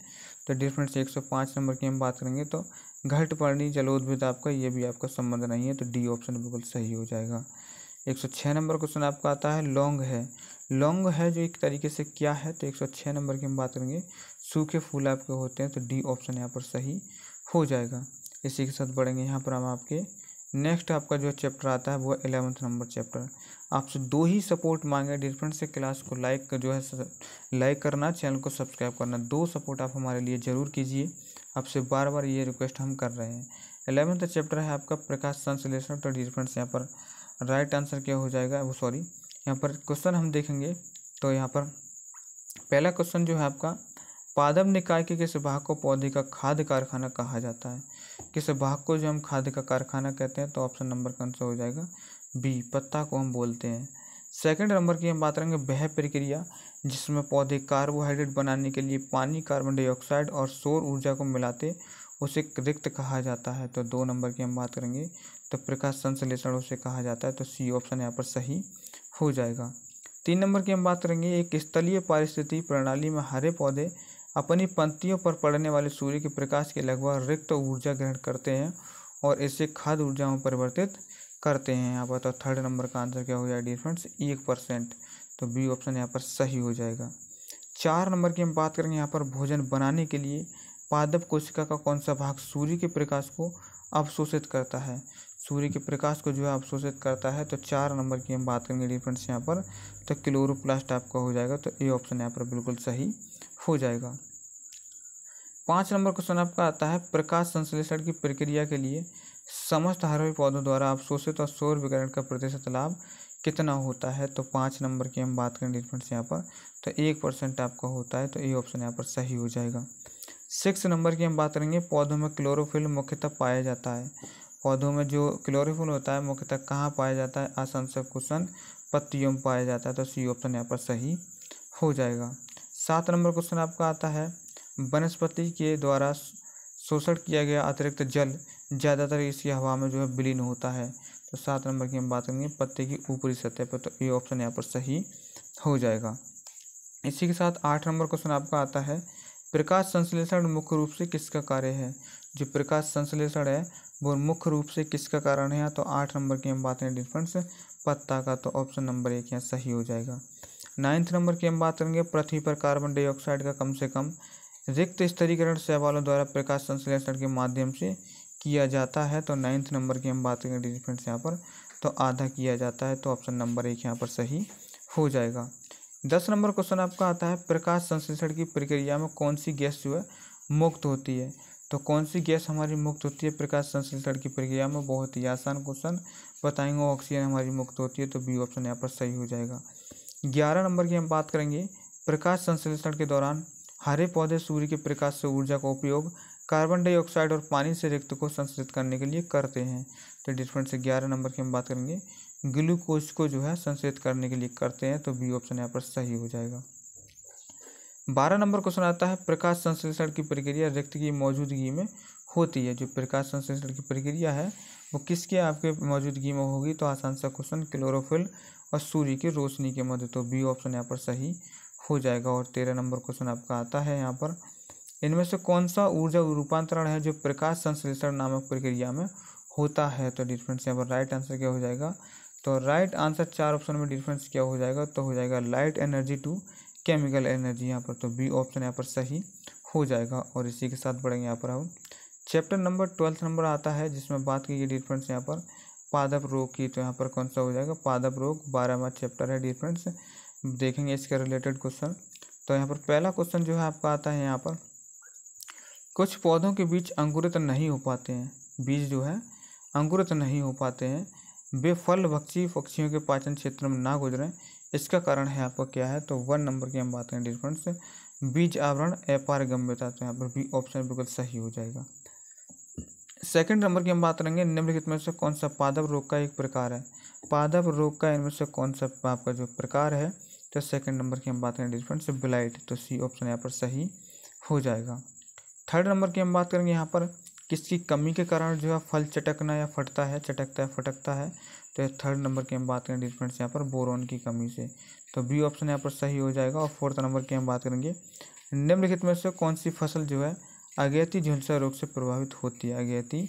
तो डियर फ्रेंड्स एक सौ पाँच नंबर की हम बात करेंगे तो घट पर्णी जलोद्भिद आपका ये भी आपका संबंध नहीं है तो डी ऑप्शन बिल्कुल सही हो जाएगा एक सौ छः नंबर क्वेश्चन आपका आता है लौंग है लौंग है जो एक तरीके से क्या है तो एक सौ छः नंबर की हम बात करेंगे सूखे फूल आपके होते हैं तो डी ऑप्शन यहाँ पर सही हो जाएगा इसी के साथ बढ़ेंगे यहाँ पर हम आपके नेक्स्ट आपका जो चैप्टर आता है वो एलेवंथ नंबर चैप्टर आपसे दो ही सपोर्ट मांगे डिफरेंट से क्लास को लाइक जो है लाइक करना चैनल को सब्सक्राइब करना दो सपोर्ट आप हमारे लिए ज़रूर कीजिए आपसे बार बार ये रिक्वेस्ट हम कर रहे हैं एलेवंथ चैप्टर है आपका प्रकाश संश्लेषण तो डिफरेंट यहाँ पर राइट आंसर क्या हो जाएगा वो सॉरी यहाँ पर क्वेश्चन हम देखेंगे तो यहाँ पर पहला क्वेश्चन जो है आपका पादप निकाय के किस भाग को पौधे का खाद्य कारखाना कहा जाता है किस भाग को जो हम खाद्य का कारखाना कहते हैं तो ऑप्शन नंबर कौन सा हो जाएगा बी पत्ता को हम बोलते हैं सेकंड नंबर की हम बात करेंगे वह प्रक्रिया जिसमें पौधे कार्बोहाइड्रेट बनाने के लिए पानी कार्बन डाइऑक्साइड और सौर ऊर्जा को मिलाते उसे रिक्त कहा जाता है तो दो नंबर की हम बात करेंगे तो प्रकाश संश्लेषण उसे कहा जाता है तो सी ऑप्शन यहाँ पर सही हो जाएगा तीन नंबर की हम बात करेंगे एक स्थलीय पारिस्थितिकी प्रणाली में हरे पौधे अपनी पंक्तियों पर पड़ने वाले सूर्य के प्रकाश के लगभग रिक्त ऊर्जा ग्रहण करते हैं और इसे खाद्य ऊर्जा में परिवर्तित करते हैं यहाँ पर तो थर्ड नंबर का आंसर क्या हो जाएगा डियर फ्रेंड्स एक परसेंट तो बी ऑप्शन यहाँ पर सही हो जाएगा चार नंबर की हम बात करेंगे यहाँ पर भोजन बनाने के लिए पादप कोशिका का कौन सा भाग सूर्य के प्रकाश को अवशोषित करता है सूर्य के प्रकाश को जो है अवशोषित करता है तो चार नंबर की हम बात करेंगे डिफ्रेंस यहाँ पर तो क्लोरोप्लास्ट आपका हो जाएगा तो ए ऑप्शन यहाँ पर बिल्कुल सही हो जाएगा पाँच नंबर क्वेश्चन आपका आता है प्रकाश संश्लेषण की प्रक्रिया के लिए समस्त हरे पौधों द्वारा अवशोषित और सौर विकरण का प्रतिशत लाभ कितना होता है तो पाँच नंबर की हम बात करें डिफरेंस यहाँ पर तो एक परसेंट आपका होता है तो ये ऑप्शन यहाँ पर सही हो जाएगा सिक्स नंबर की हम बात करेंगे पौधों में क्लोरोफिल मुख्यतः पाया जाता है पौधों में जो क्लोरोफिल होता है मुख्यतः कहाँ पाया जाता है आसान से क्वेश्चन पत्तियों में पाया जाता है तो सी ऑप्शन यहाँ पर सही हो जाएगा सात नंबर क्वेश्चन आपका आता है वनस्पति के द्वारा शोषण किया गया अतिरिक्त जल ज़्यादातर इसकी हवा में जो है विलीन होता है तो सात नंबर की हम बात करेंगे पत्ते की ऊपरी सतह पर तो ये ऑप्शन यहाँ पर सही हो जाएगा इसी के साथ आठ नंबर क्वेश्चन आपका आता है प्रकाश संश्लेषण मुख्य रूप से किसका कार्य है जो प्रकाश संश्लेषण है वो मुख्य रूप से किसका कारण है तो आठ नंबर की हम बात करें डिफरेंस पत्ता का तो ऑप्शन नंबर एक यहाँ सही हो जाएगा नाइन्थ नंबर की हम बात करेंगे पृथ्वी पर कार्बन डाइऑक्साइड का कम से कम रिक्त स्तरीकरण सेवालों द्वारा प्रकाश संश्लेषण के माध्यम से किया जाता है तो नाइन्थ नंबर की हम बात करेंगे डिफरेंस यहाँ पर तो आधा किया जाता है तो ऑप्शन नंबर एक यहाँ पर सही हो जाएगा दस नंबर क्वेश्चन आपका आता है प्रकाश संश्लेषण की प्रक्रिया में कौन सी गैस जो है मुक्त होती है तो कौन सी गैस हमारी मुक्त होती है प्रकाश संश्लेषण की प्रक्रिया में बहुत ही आसान क्वेश्चन बताएंगे ऑक्सीजन हमारी मुक्त होती है तो बी ऑप्शन यहाँ पर सही हो जाएगा ग्यारह नंबर की हम बात करेंगे प्रकाश संश्लेषण के दौरान हरे पौधे सूर्य के प्रकाश से ऊर्जा का उपयोग कार्बन डाइऑक्साइड और पानी से रिक्त को संश्लेषित करने के लिए करते हैं तो डिफरेंट से ग्यारह नंबर की हम बात करेंगे ग्लूकोज को जो है संश्लेषित करने के लिए करते हैं तो बी ऑप्शन यहाँ पर सही हो जाएगा बारह नंबर क्वेश्चन आता है प्रकाश संश्लेषण की प्रक्रिया रिक्त की मौजूदगी में होती है जो प्रकाश संश्लेषण की प्रक्रिया है वो किसके आपके मौजूदगी में होगी तो आसान सा क्वेश्चन क्लोरोफिल और सूर्य की रोशनी के मध्य तो बी ऑप्शन यहाँ पर सही हो जाएगा और तेरह नंबर क्वेश्चन आपका आता है यहाँ पर इनमें से कौन सा ऊर्जा रूपांतरण है जो प्रकाश संश्लेषण नामक प्रक्रिया में होता है तो डिफरेंस यहाँ पर राइट आंसर क्या हो जाएगा तो राइट आंसर चार ऑप्शन में डिफरेंस क्या हो जाएगा तो हो जाएगा light energy to chemical energy यहाँ पर तो बी ऑप्शन यहाँ पर सही हो जाएगा और इसी के साथ बढ़ेंगे यहाँ पर हम चैप्टर नंबर ट्वेल्थ नंबर आता है जिसमें बात की गई डियर फ्रेंड्स यहाँ पर पादप रोग की तो यहाँ पर कौन सा हो जाएगा पादप रोग बारहवा चैप्टर है डियर फ्रेंड्स देखेंगे इसके रिलेटेड क्वेश्चन तो यहाँ पर पहला क्वेश्चन जो है आपका आता है यहाँ पर कुछ पौधों के बीज अंकुरित नहीं हो पाते हैं बीज जो है अंकुरित नहीं हो पाते हैं वे फल भक्षी पक्षियों के पाचन क्षेत्र में ना गुजरें इसका कारण है आपका क्या है तो वन नंबर की हम बात करें डिफरेंस बीज आवरण अपारगम्यता तो यहाँ पर बी ऑप्शन बिल्कुल सही हो जाएगा सेकंड नंबर की हम बात करेंगे निम्नलिखित में से कौन सा पादप रोग का एक प्रकार है पादप रोग का इनमें से कौन सा आपका जो प्रकार है तो सेकंड नंबर की हम बात करें डिफरेंस ब्लाइट तो सी ऑप्शन यहाँ पर सही हो जाएगा थर्ड नंबर की हम बात करेंगे यहाँ पर किसकी कमी के कारण जो है फल चटकना या फटता है चटकता है फटकता है तो थर्ड नंबर की हम बात करें डिफरेंस यहाँ पर बोरोन की कमी से तो बी ऑप्शन यहाँ पर सही हो जाएगा और फोर्थ नंबर की हम बात करेंगे निम्नलिखित में से कौन सी फसल जो है अगेती झुलसा रोग से प्रभावित होती है अगेती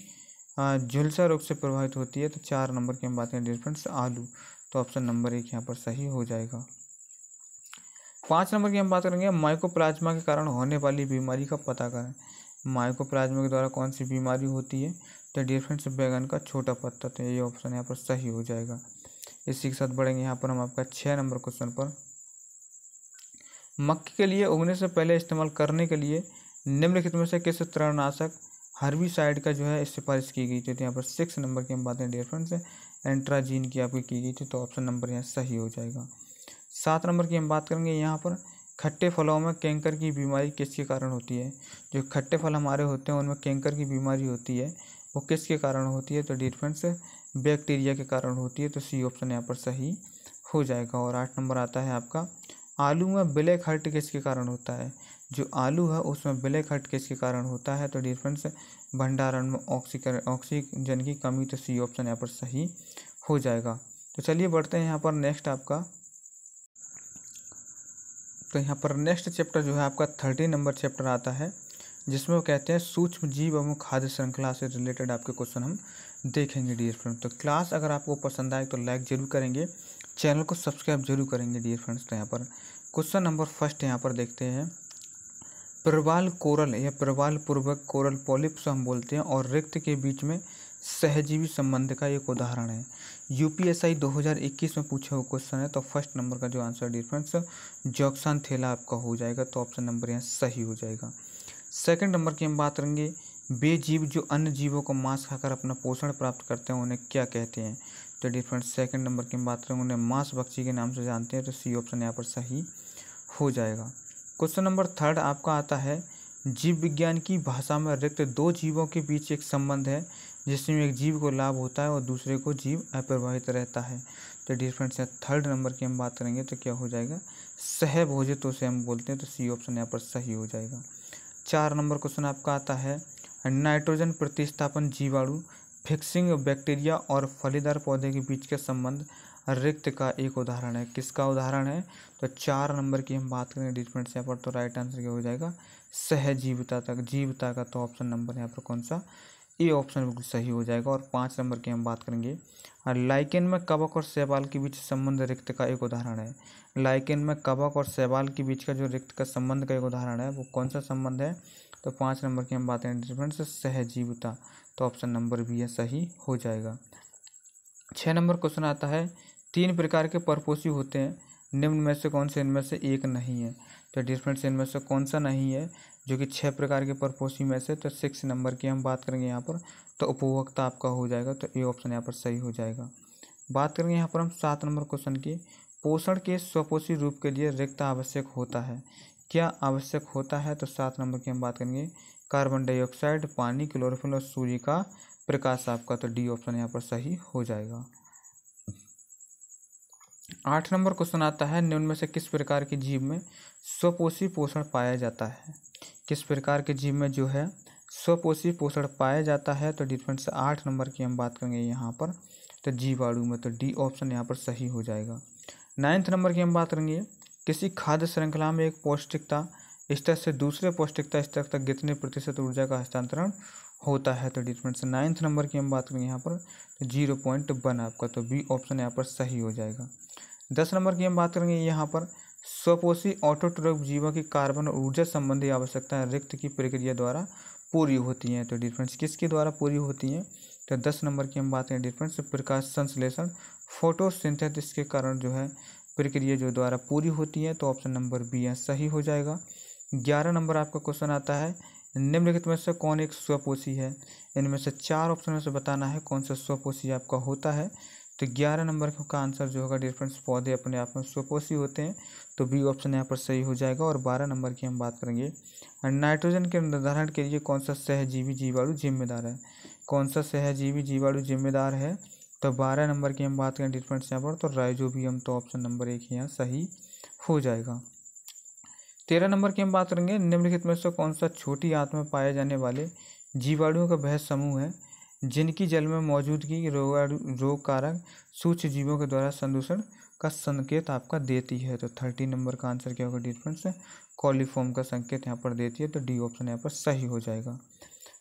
हाँ, झुलसा रोग से प्रभावित होती है तो चार नंबर की हम बात करें डिफरेंस आलू तो ऑप्शन नंबर एक यहाँ पर सही हो जाएगा पाँच नंबर की हम बात करेंगे माइकोप्लाज्मा के कारण होने वाली बीमारी का पता करें माइकोप्लाज्मा के द्वारा कौन सी बीमारी होती है तो डियर बैगन का छोटा पत्ता तो ये ऑप्शन यहाँ पर सही हो जाएगा इसी के साथ बढ़ेंगे यहाँ पर हम आपका छः नंबर क्वेश्चन पर मक्के के लिए उगने से पहले इस्तेमाल करने के लिए निम्नलिखित में से किस तणनाशक साइड का जो है इस सिफारिश की गई थी तो यहाँ पर सिक्स नंबर की हम बातें डियर फ्रेंड्स एंट्राजीन की आपकी की गई थी तो ऑप्शन नंबर यहाँ सही हो जाएगा सात नंबर की हम बात करेंगे यहाँ पर खट्टे फलों में कैंकर की बीमारी किसके कारण होती है जो खट्टे फल हमारे होते हैं उनमें कैंकर की बीमारी होती है वो किसके कारण होती है तो डियर फ्रेंड्स बैक्टीरिया के कारण होती है तो सी ऑप्शन यहाँ पर सही हो जाएगा और आठ नंबर आता है आपका आलू में ब्लैक हर्ट किसके कारण होता है जो आलू है उसमें ब्लैक हट के कारण होता है तो फ्रेंड्स भंडारण में ऑक्सीकर ऑक्सीजन की कमी तो सी ऑप्शन यहाँ पर सही हो जाएगा तो चलिए बढ़ते हैं यहाँ पर नेक्स्ट आपका तो यहाँ पर नेक्स्ट चैप्टर जो है आपका थर्टी नंबर चैप्टर आता है जिसमें वो कहते हैं सूक्ष्म जीव एवं खाद्य श्रृंखला से रिलेटेड आपके क्वेश्चन हम देखेंगे डियर फ्रेंड्स तो क्लास अगर आपको पसंद आए तो लाइक जरूर करेंगे चैनल को सब्सक्राइब जरूर करेंगे डियर फ्रेंड्स तो यहाँ पर क्वेश्चन नंबर फर्स्ट यहाँ पर देखते हैं प्रवाल कोरल या प्रवाल पूर्वक कोरल पॉलिप्स हम बोलते हैं और रिक्त के बीच में सहजीवी संबंध का एक उदाहरण है यूपीएसआई 2021 में पूछा हुआ क्वेश्चन है तो फर्स्ट नंबर का जो आंसर डिफरेंस जोक्सान थेला आपका हो जाएगा तो ऑप्शन नंबर यहाँ सही हो जाएगा सेकंड नंबर की हम बात करेंगे बेजीव जो अन्य जीवों को मांस खाकर अपना पोषण प्राप्त करते हैं उन्हें क्या कहते हैं तो डिफरेंस सेकेंड नंबर की हम बात करेंगे उन्हें मांस बक्षी के नाम से जानते हैं तो सी ऑप्शन यहाँ पर सही हो जाएगा क्वेश्चन नंबर थर्ड आपका आता है जीव विज्ञान की भाषा में रिक्त दो जीवों के बीच एक संबंध है जिसमें एक जीव को लाभ होता है और दूसरे को जीव अप्रभावित रहता है तो डियर से थर्ड नंबर की हम बात करेंगे तो क्या हो जाएगा सहभोजित तो उसे हम बोलते हैं तो सी ऑप्शन यहाँ पर सही हो जाएगा चार नंबर क्वेश्चन आपका आता है नाइट्रोजन प्रतिस्थापन जीवाणु फिक्सिंग बैक्टीरिया और फलीदार पौधे के बीच का संबंध रिक्त का एक उदाहरण है किसका उदाहरण है तो चार नंबर की हम बात करें डिफरेंट यहाँ पर तो राइट आंसर क्या हो जाएगा सहजीवता तक जीवता का तो ऑप्शन नंबर यहाँ पर कौन सा ए ऑप्शन बिल्कुल सही हो जाएगा और पाँच नंबर की हम बात करेंगे लाइकेन में कवक और शैवाल के बीच संबंध रिक्त का एक उदाहरण है लाइकेन में कवक और शैवाल के बीच का जो रिक्त का संबंध का एक उदाहरण है वो कौन सा संबंध है तो पाँच नंबर की हम बात करें डिफरेंस सहजीवता तो ऑप्शन नंबर भी है सही हो जाएगा छः नंबर क्वेश्चन आता है तीन प्रकार के परपोसी होते हैं निम्न में से कौन से इनमें से एक नहीं है तो डिफरेंट से इनमें से कौन सा नहीं है जो कि छः प्रकार के परपोसिव में से तो सिक्स नंबर की हम बात करेंगे यहाँ पर तो उपभोक्ता आपका हो जाएगा तो ये ऑप्शन यहाँ पर सही हो जाएगा बात करेंगे यहाँ पर हम सात नंबर क्वेश्चन की पोषण के स्वपोषी रूप के लिए रिक्त आवश्यक होता है क्या आवश्यक होता है तो सात नंबर की हम बात करेंगे कार्बन डाइऑक्साइड पानी क्लोरोफिल और सूर्य का प्रकाश आपका तो डी ऑप्शन यहाँ पर सही हो जाएगा आठ नंबर क्वेश्चन आता है निम्न में से किस प्रकार के जीव में स्वपोषी पोषण पाया जाता है किस प्रकार के जीव में जो है स्वपोषी पोषण पाया जाता है तो डिफरेंट से आठ नंबर की हम बात करेंगे यहाँ पर तो जीवाणु में तो डी ऑप्शन यहाँ पर सही हो जाएगा नाइन्थ नंबर की हम बात करेंगे किसी खाद्य श्रृंखला में एक पौष्टिकता स्तर से दूसरे पौष्टिकता स्तर तक कितने प्रतिशत ऊर्जा का हस्तांतरण होता है तो डिफरेंट से नाइन्थ नंबर की हम बात करेंगे यहाँ पर तो जीरो पॉइंट वन आपका तो बी ऑप्शन यहाँ पर सही हो जाएगा दस नंबर की हम बात करेंगे यहाँ पर स्वपोषी ऑटोट्रोप जीवा की कार्बन ऊर्जा संबंधी आवश्यकताएं रिक्त की प्रक्रिया द्वारा पूरी होती हैं तो डिफरेंस किसके द्वारा पूरी होती हैं तो दस नंबर की हम बात करें डिफरेंस प्रकाश संश्लेषण फोटोसिंथेसिस के कारण जो है प्रक्रिया जो द्वारा पूरी होती है तो ऑप्शन नंबर बी यहाँ सही हो जाएगा ग्यारह नंबर आपका क्वेश्चन आता है निम्नलिखित में से कौन एक स्वपोषी है इनमें से चार ऑप्शन में से बताना है कौन सा स्वपोषी आपका होता है तो ग्यारह नंबर का आंसर जो होगा डियर फ्रेंड्स पौधे अपने आप में स्वपोषी होते हैं तो बी ऑप्शन यहाँ पर सही हो जाएगा और बारह नंबर की हम बात करेंगे नाइट्रोजन के निर्धारण के लिए कौन सा सहजीवी जीवाणु जिम्मेदार है कौन सा सहजीवी जीवाणु जिम्मेदार है तो बारह नंबर की हम बात करें डियर फ्रेंड्स यहाँ पर तो राइजोबियम तो ऑप्शन नंबर एक यहाँ सही हो जाएगा तेरह नंबर की हम बात करेंगे निम्नलिखित में से कौन सा छोटी आत्मा पाए जाने वाले जीवाणुओं का बहस समूह है जिनकी जल में मौजूदगी रोग कारक सूक्ष्म जीवों के द्वारा संदूषण का संकेत आपका देती है तो थर्टी नंबर का आंसर क्या होगा डिफरेंस कॉलीफॉर्म का संकेत यहाँ पर देती है तो डी ऑप्शन यहाँ पर सही हो जाएगा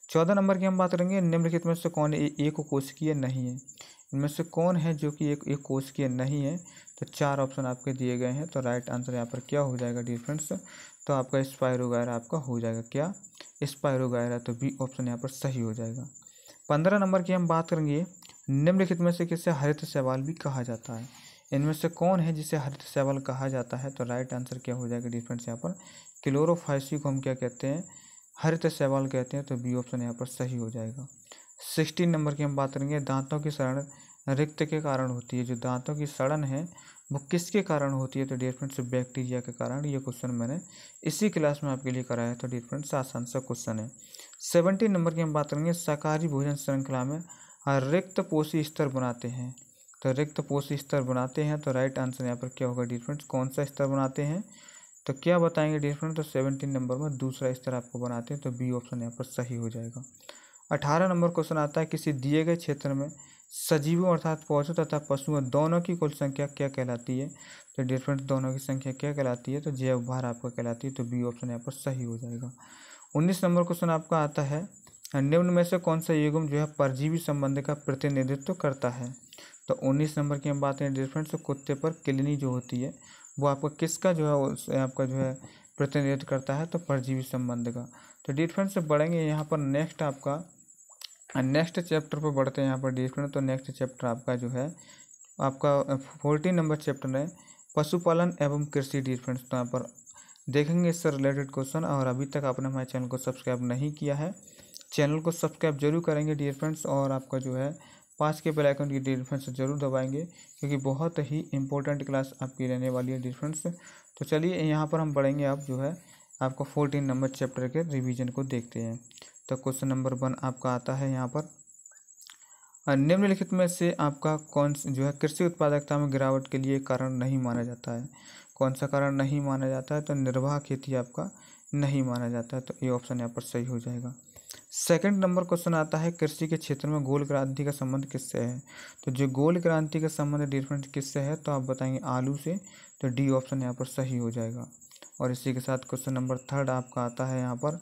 चौदह नंबर की हम बात करेंगे निम्नलिखित में से कौन है एक कोशिकीय नहीं है इनमें से कौन है जो कि एक एक कोशिकीय नहीं है तो चार ऑप्शन आपके दिए गए हैं तो राइट आंसर यहाँ पर क्या हो जाएगा डिफरेंस तो आपका स्पायरोगायरा आपका हो जाएगा क्या स्पायरोगायरा तो बी ऑप्शन यहाँ पर सही हो जाएगा पंद्रह नंबर की हम बात करेंगे निम्नलिखित में से किसे हरित सवाल भी कहा जाता है इनमें से कौन है जिसे हरित सवाल कहा जाता है तो राइट आंसर क्या हो जाएगा डिफरेंस यहाँ पर क्लोरोफाइसी को हम क्या कहते हैं हरित सवाल कहते हैं तो बी ऑप्शन यहाँ पर सही हो जाएगा सिक्सटीन नंबर की हम बात करेंगे दांतों की सड़न रिक्त के कारण होती है जो दांतों की सड़न है वो किसके कारण होती है तो डियर फ्रेंड्स बैक्टीरिया के कारण ये क्वेश्चन मैंने इसी क्लास में आपके लिए कराया तो डियर फ्रेंड्स आसान सा क्वेश्चन है सेवनटीन नंबर की हम बात करेंगे शाकाहारी भोजन श्रृंखला में रिक्त पोषी स्तर बनाते हैं तो रिक्त पोषी स्तर बनाते हैं तो राइट आंसर यहाँ पर क्या होगा डिफरेंट कौन सा स्तर बनाते हैं तो क्या बताएंगे डिफरेंट तो सेवनटीन नंबर में दूसरा स्तर आपको बनाते हैं तो बी ऑप्शन यहाँ पर सही हो जाएगा अठारह नंबर क्वेश्चन आता है किसी दिए गए क्षेत्र में सजीवों अर्थात पौधों तथा पशुओं दोनों की कुल संख्या क्या कहलाती है तो डिफरेंट दोनों की संख्या क्या कहलाती है तो जैव भार आपका कहलाती है तो बी ऑप्शन यहाँ पर सही हो जाएगा उन्नीस नंबर क्वेश्चन आपका आता है निम्न में से कौन सा युगम जो है परजीवी संबंध का प्रतिनिधित्व करता है तो उन्नीस नंबर की हम बात करें डिफरेंट से तो कुत्ते पर किलनी जो होती है वो आपका किसका जो है आपका जो है प्रतिनिधित्व करता है तो परजीवी संबंध का तो डिफरेंस से बढ़ेंगे यहाँ पर नेक्स्ट आपका नेक्स्ट चैप्टर पर बढ़ते हैं यहाँ पर डिफरेंट तो नेक्स्ट चैप्टर आपका जो है आपका फोर्टीन नंबर चैप्टर है पशुपालन एवं कृषि डिफरेंस तो यहाँ पर देखेंगे इससे रिलेटेड क्वेश्चन और अभी तक आपने हमारे चैनल को सब्सक्राइब नहीं किया है चैनल को सब्सक्राइब जरूर करेंगे डियर फ्रेंड्स और आपका जो है पाँच के बेल आइकन की डियर फ्रेंड्स जरूर दबाएंगे क्योंकि बहुत ही इंपॉर्टेंट क्लास आपकी रहने वाली है डियर फ्रेंड्स तो चलिए यहाँ पर हम पढ़ेंगे आप जो है आपका फोर्टीन नंबर चैप्टर के रिवीजन को देखते हैं तो क्वेश्चन नंबर वन आपका आता है यहाँ पर निम्नलिखित में से आपका कौन जो है कृषि उत्पादकता में गिरावट के लिए कारण नहीं माना जाता है कौन सा कारण नहीं माना जाता है तो निर्वाह खेती आपका नहीं माना जाता है तो ये ऑप्शन यहाँ पर सही हो जाएगा सेकंड नंबर क्वेश्चन आता है कृषि के क्षेत्र में गोल क्रांति का संबंध किससे है तो जो गोल क्रांति का संबंध डिफरेंट किससे है तो आप बताएंगे आलू से तो डी ऑप्शन यहाँ पर सही हो जाएगा और इसी के साथ क्वेश्चन नंबर थर्ड आपका आता है यहाँ पर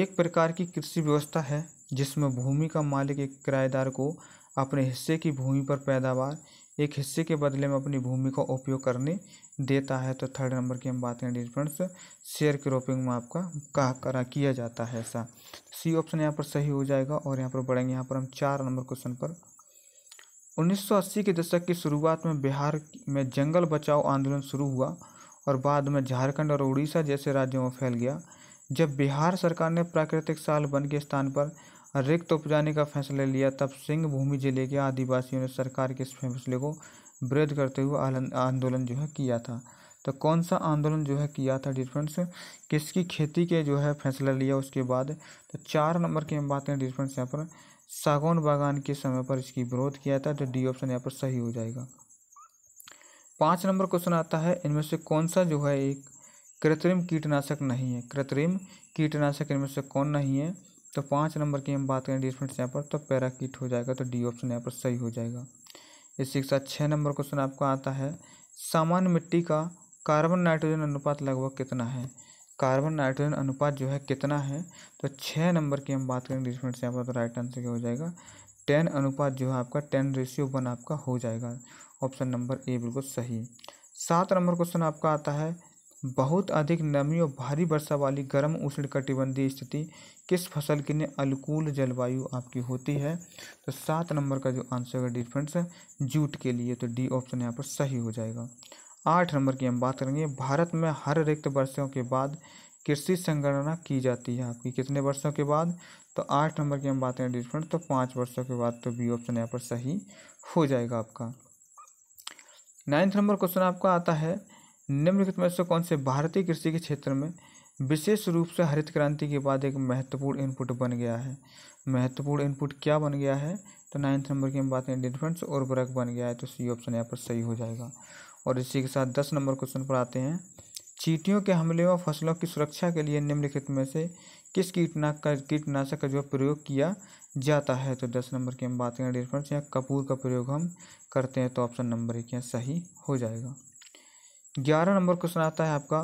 एक प्रकार की कृषि व्यवस्था है जिसमें भूमि का मालिक एक किराएदार को अपने हिस्से की भूमि पर पैदावार एक हिस्से के बदले में अपनी भूमि का उपयोग करने देता है तो थर्ड नंबर की हम बात करें डिफरेंस शेयर क्रॉपिंग में आपका कहा करा किया जाता है ऐसा सी ऑप्शन यहाँ पर सही हो जाएगा और यहाँ पर बढ़ेंगे यहाँ पर हम चार नंबर क्वेश्चन पर 1980 के दशक की शुरुआत में बिहार में जंगल बचाओ आंदोलन शुरू हुआ और बाद में झारखंड और उड़ीसा जैसे राज्यों में फैल गया जब बिहार सरकार ने प्राकृतिक साल वन के स्थान पर रिक्त उपजाने का फैसला लिया तब सिंह भूमि जिले के आदिवासियों ने सरकार के इस फैसले को विरोध करते हुए आंदोलन जो है किया था तो कौन सा आंदोलन जो है किया था डिफ्रेंस किसकी खेती के जो है फैसला लिया उसके बाद तो चार नंबर की हम बात करें डियर यहाँ पर सागौन बागान के समय पर इसकी विरोध किया था तो डी ऑप्शन यहाँ पर सही हो जाएगा पाँच नंबर क्वेश्चन आता है इनमें से कौन सा जो है एक कृत्रिम कीटनाशक नहीं है कृत्रिम कीटनाशक इनमें से कौन नहीं है तो पाँच नंबर की हम बात करें डिफ्रेंस यहाँ पर तो पैराकीट हो जाएगा तो डी ऑप्शन यहाँ पर सही हो जाएगा इसी के साथ छः नंबर क्वेश्चन आपका आता है सामान्य मिट्टी का कार्बन नाइट्रोजन अनुपात लगभग कितना है कार्बन नाइट्रोजन अनुपात जो है कितना है तो छः नंबर की हम बात करेंगे मिनट से आपका तो राइट आंसर क्या हो जाएगा टेन अनुपात जो है आपका टेन रेशियो वन आपका हो जाएगा ऑप्शन नंबर ए बिल्कुल सही सात नंबर क्वेश्चन आपका आता है बहुत अधिक नमी और भारी वर्षा वाली गर्म उष्णकटिबंधीय स्थिति किस फसल के लिए अनुकूल जलवायु आपकी होती है तो सात नंबर का जो आंसर है डिफरेंस जूट के लिए तो डी ऑप्शन यहाँ पर सही हो जाएगा आठ नंबर की हम बात करेंगे भारत में हर रिक्त वर्षों के बाद कृषि संगणना की जाती है आपकी कितने वर्षों के बाद तो आठ नंबर की हम बात करें डिफरेंस तो पाँच वर्षों के बाद तो बी ऑप्शन यहाँ पर सही हो जाएगा आपका नाइन्थ नंबर क्वेश्चन आपका आता है निम्नलिखित में से कौन से भारतीय कृषि के क्षेत्र में विशेष रूप से हरित क्रांति के बाद एक महत्वपूर्ण इनपुट बन गया है महत्वपूर्ण इनपुट क्या बन गया है तो नाइन्थ नंबर की हम बात करें डिफेंस और वर्क बन गया है तो सी ऑप्शन यहाँ पर सही हो जाएगा और इसी के साथ दस नंबर क्वेश्चन पर आते हैं चीटियों के हमले व फसलों की सुरक्षा के लिए निम्नलिखित में से किस कीटनाशक का कीटनाशक का जो प्रयोग किया जाता है तो दस नंबर की हम बात करें डिफरेंस यहाँ कपूर का प्रयोग हम करते हैं तो ऑप्शन नंबर एक यहाँ सही हो जाएगा ग्यारह नंबर क्वेश्चन आता है आपका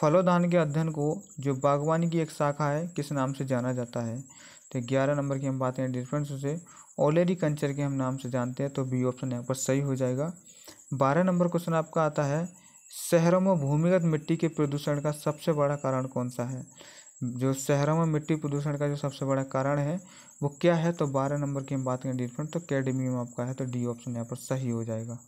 फलोदान के अध्ययन को जो बागवानी की एक शाखा है किस नाम से जाना जाता है तो ग्यारह नंबर की हम बात करें डिफरेंस उसे ओलेरी कंचर के हम नाम से जानते हैं तो बी ऑप्शन यहाँ पर सही हो जाएगा बारह नंबर क्वेश्चन आपका आता है शहरों में भूमिगत मिट्टी के प्रदूषण का सबसे बड़ा कारण कौन सा है जो शहरों में मिट्टी प्रदूषण का जो सबसे बड़ा कारण है वो क्या है तो बारह नंबर की हम बात करें डिफरेंट तो कैडमियम आपका है तो डी ऑप्शन यहाँ पर सही हो जाएगा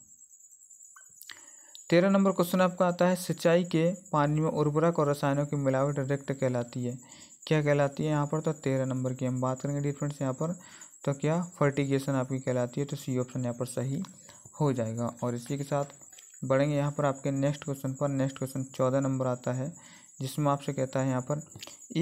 तेरह नंबर क्वेश्चन आपका आता है सिंचाई के पानी में उर्वरक और रसायनों की मिलावट रिक्त कहलाती है क्या कहलाती है यहाँ पर तो तेरह नंबर की हम बात करेंगे डिफरेंस यहाँ पर तो क्या फर्टिगेशन आपकी कहलाती है तो सी ऑप्शन यहाँ पर सही हो जाएगा और इसी के साथ बढ़ेंगे यहाँ पर आपके नेक्स्ट क्वेश्चन पर नेक्स्ट क्वेश्चन चौदह नंबर आता है जिसमें आपसे कहता है यहाँ पर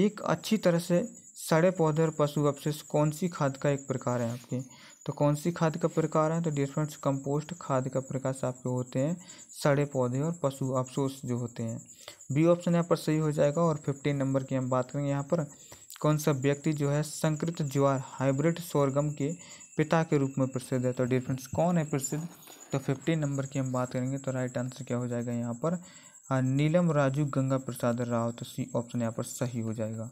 एक अच्छी तरह से सड़े पौधे और पशु अवशेष कौन सी खाद का एक प्रकार है आपके तो कौन सी खाद का प्रकार है तो डियर फ्रेंड्स कंपोस्ट खाद का प्रकार से आपके होते हैं सड़े पौधे और पशु अफसोस जो होते हैं बी ऑप्शन यहाँ पर सही हो जाएगा और फिफ्टीन नंबर की हम बात करेंगे यहाँ पर कौन सा व्यक्ति जो है संकृत ज्वार हाइब्रिड सोरगम के पिता के रूप में प्रसिद्ध है तो डियर फ्रेंड्स कौन है प्रसिद्ध तो फिफ्टीन नंबर की हम बात करेंगे तो राइट आंसर क्या हो जाएगा यहाँ पर नीलम राजू गंगा प्रसाद राव तो सी ऑप्शन यहाँ पर सही हो जाएगा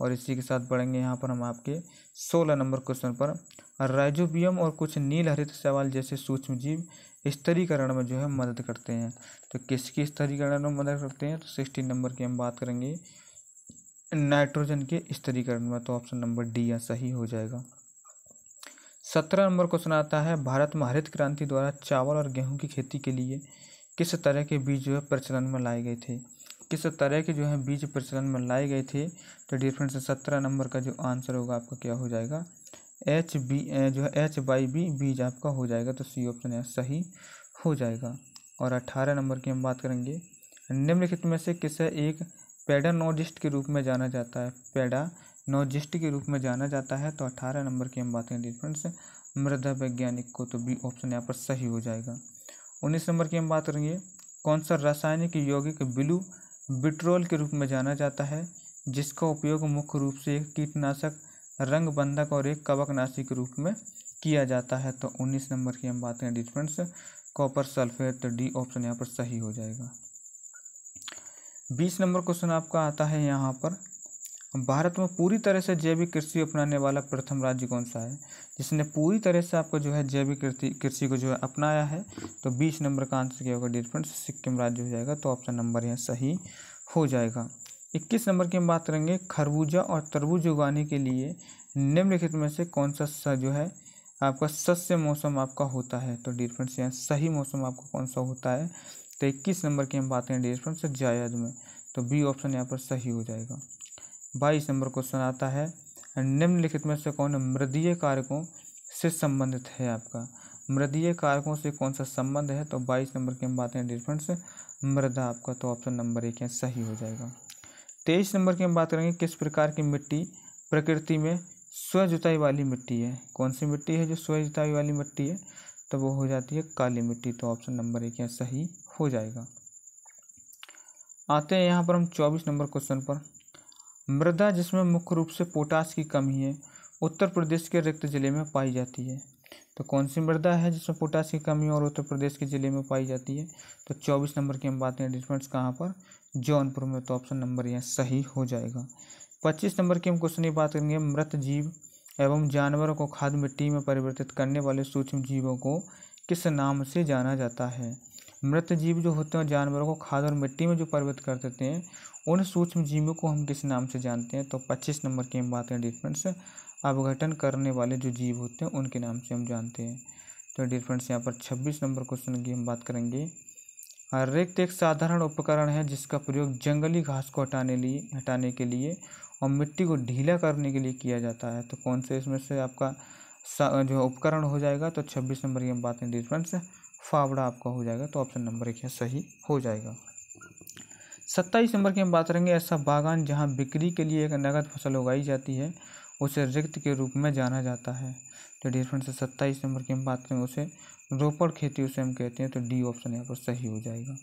और इसी के साथ बढ़ेंगे यहाँ पर हम आपके सोलह नंबर क्वेश्चन पर राइजोबियम और कुछ नील हरित सवाल जैसे सूक्ष्म जीव स्तरीकरण में जो है मदद करते हैं तो किसकी स्तरीकरण में मदद करते हैं तो सिक्सटीन नंबर की हम बात करेंगे नाइट्रोजन के स्तरीकरण में तो ऑप्शन नंबर डी या सही हो जाएगा सत्रह नंबर क्वेश्चन आता है भारत में हरित क्रांति द्वारा चावल और गेहूं की खेती के लिए किस तरह के बीज जो है प्रचलन में लाए गए थे किस तरह के जो है बीज प्रचलन में लाए गए थे तो डियर सत्रह नंबर का जो आंसर होगा आपका क्या हो जाएगा एच बी जो है एच बाई बी बीज आपका हो जाएगा तो सी ऑप्शन यहाँ सही हो जाएगा और अट्ठारह नंबर की हम बात करेंगे निम्नलिखित में से किसे एक पेडानोजिस्ट के रूप में जाना जाता है पेडानोजिस्ट के रूप में जाना जाता है तो अट्ठारह नंबर की हम बात करेंगे फ्रेंड्स मृदा वैज्ञानिक को तो बी ऑप्शन यहाँ पर सही हो जाएगा उन्नीस नंबर की हम बात करेंगे कौन सा रासायनिक यौगिक ब्लू बिट्रोल के रूप में जाना जाता है जिसका उपयोग मुख्य रूप से कीटनाशक रंग बंधक और एक कवकनाशी के रूप में किया जाता है तो उन्नीस नंबर की हम बात करें difference copper sulphate D option यहाँ पर सही हो जाएगा बीस नंबर क्वेश्चन आपका आता है यहाँ पर भारत में पूरी तरह से जैविक कृषि अपनाने वाला प्रथम राज्य कौन सा है जिसने पूरी तरह से आपको जो है जैविक कृषि कृषि को जो है अपनाया है तो बीस नंबर का आंसर क्या होगा डिफरेंस सिक्किम राज्य हो जाएगा तो ऑप्शन नंबर यहाँ सही हो जाएगा इक्कीस नंबर की हम बात करेंगे खरबूजा और तरबूज उगाने के लिए निम्नलिखित में से कौन सा सा जो है आपका सस्य मौसम आपका होता है तो डियर फ्रेंड्स यहाँ सही मौसम आपको कौन सा होता है तो इक्कीस नंबर की हम बात करें डियर फ्रेंड्स जायद में तो बी ऑप्शन यहाँ पर सही हो जाएगा बाईस नंबर क्वेश्चन आता है निम्नलिखित में से कौन मृदीय कारकों से संबंधित है आपका मृदीय कारकों से कौन सा संबंध है तो बाईस नंबर की हम बात करें डियर फ्रेंड्स मृदा आपका तो ऑप्शन नंबर एक यहाँ सही हो जाएगा तेईस नंबर की हम बात करेंगे किस प्रकार की मिट्टी प्रकृति में स्व जुताई वाली मिट्टी है कौन सी मिट्टी है जो स्व जुताई वाली मिट्टी है तो वो हो जाती है काली मिट्टी तो ऑप्शन नंबर एक यहाँ सही हो जाएगा आते हैं यहाँ पर हम चौबीस नंबर क्वेश्चन पर मृदा जिसमें मुख्य रूप से पोटास की कमी है उत्तर प्रदेश के रिक्त जिले में पाई जाती है तो कौन सी मृदा है जिसमें पोटास की कमी और उत्तर प्रदेश के जिले में पाई जाती है तो चौबीस नंबर की हम बात करें डिफरेंस कहाँ पर जौनपुर में तो ऑप्शन नंबर यहाँ सही हो जाएगा पच्चीस नंबर की हम क्वेश्चन की बात करेंगे मृत जीव एवं जानवरों को खाद मिट्टी में परिवर्तित करने वाले सूक्ष्म जीवों को किस नाम से जाना जाता है मृत जीव जो होते हैं जानवरों को खाद और मिट्टी में जो परिवर्तित कर देते हैं उन सूक्ष्म जीवों को हम किस नाम से जानते हैं तो पच्चीस नंबर की हम बात करें फ्रेंड्स अवघटन करने वाले जो जीव होते हैं उनके नाम से हम जानते हैं तो डिफरेंस यहाँ पर छब्बीस नंबर क्वेश्चन की हम बात करेंगे रिक्त एक साधारण उपकरण है जिसका प्रयोग जंगली घास को हटाने लिए हटाने के लिए और मिट्टी को ढीला करने के लिए किया जाता है तो कौन से इसमें से आपका जो उपकरण हो जाएगा तो छब्बीस नंबर की हम बात करें फ्रेंड्स फावड़ा आपका हो जाएगा तो ऑप्शन नंबर एक सही हो जाएगा सत्ताईस नंबर की हम बात करेंगे ऐसा बागान जहाँ बिक्री के लिए एक नगद फसल उगाई जाती है उसे रिक्त के रूप में जाना जाता है तो डियर से सत्ताईस नंबर की हम बात करें उसे रोपड़ खेती उसे हम कहते हैं तो डी ऑप्शन यहाँ पर सही हो जाएगा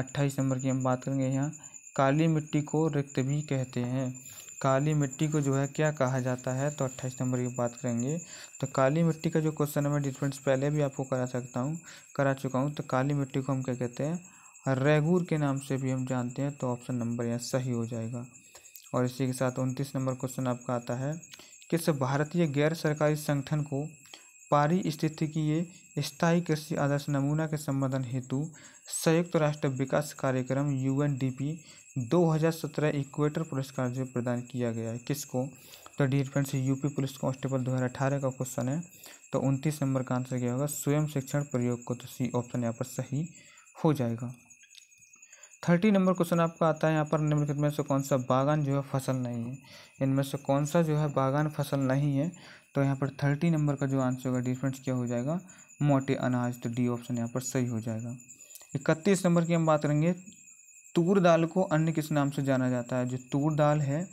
अट्ठाईस नंबर की हम बात करेंगे यहाँ काली मिट्टी को रिक्त भी कहते हैं काली मिट्टी को जो है क्या कहा जाता है तो अट्ठाईस नंबर की बात करेंगे तो काली मिट्टी का जो क्वेश्चन है मैं डिफरेंस पहले भी आपको करा सकता हूँ करा चुका हूँ तो काली मिट्टी को हम क्या कहते हैं रेगूर के नाम से भी हम जानते हैं तो ऑप्शन नंबर यहाँ सही हो जाएगा और इसी के साथ उनतीस नंबर क्वेश्चन आपका आता है किस भारतीय गैर सरकारी संगठन को पारिस्थितिकीय स्थायी कृषि आदर्श नमूना के संबोधन हेतु संयुक्त राष्ट्र विकास कार्यक्रम हजार 2017 इक्वेटर पुरस्कार जो प्रदान किया गया है किसको तो dear friends UP police constable 2018 का क्वेश्चन है तो उनतीस नंबर का आंसर क्या होगा स्वयं शिक्षण प्रयोग को तो सी ऑप्शन यहाँ पर सही हो जाएगा थर्टी नंबर क्वेश्चन आपका आता है यहाँ पर निम्नलिखित में से कौन सा बागान जो है फसल नहीं है इनमें से कौन सा जो है बागान फसल नहीं है तो यहाँ पर थर्टी नंबर का जो आंसर होगा डिफरेंस क्या हो जाएगा मोटे अनाज तो डी ऑप्शन यहाँ पर सही हो जाएगा इकतीस नंबर की हम बात करेंगे तूर दाल को अन्य किस नाम से जाना जाता है जो तूर दाल है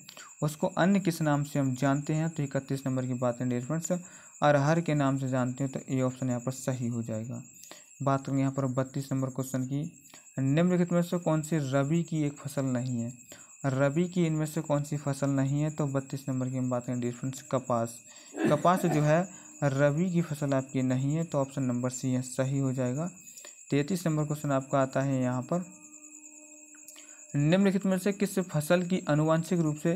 उसको अन्य किस नाम से हम जानते हैं तो इकतीस नंबर की बात है फ्रेंड्स अरहर के नाम से जानते हैं तो ए ऑप्शन यहाँ पर सही हो जाएगा बात करेंगे यहाँ पर बत्तीस नंबर क्वेश्चन की निम्नलिखित में से कौन सी रबी की एक फसल नहीं है रबी की इनमें से कौन सी फसल नहीं है तो बत्तीस नंबर की हम बात करें डिफरेंस कपास कपास जो है रबी की फसल आपकी नहीं है तो ऑप्शन नंबर सी है सही हो जाएगा तैतीस नंबर क्वेश्चन आपका आता है यहाँ पर निम्नलिखित में से किस फसल की अनुवांशिक रूप से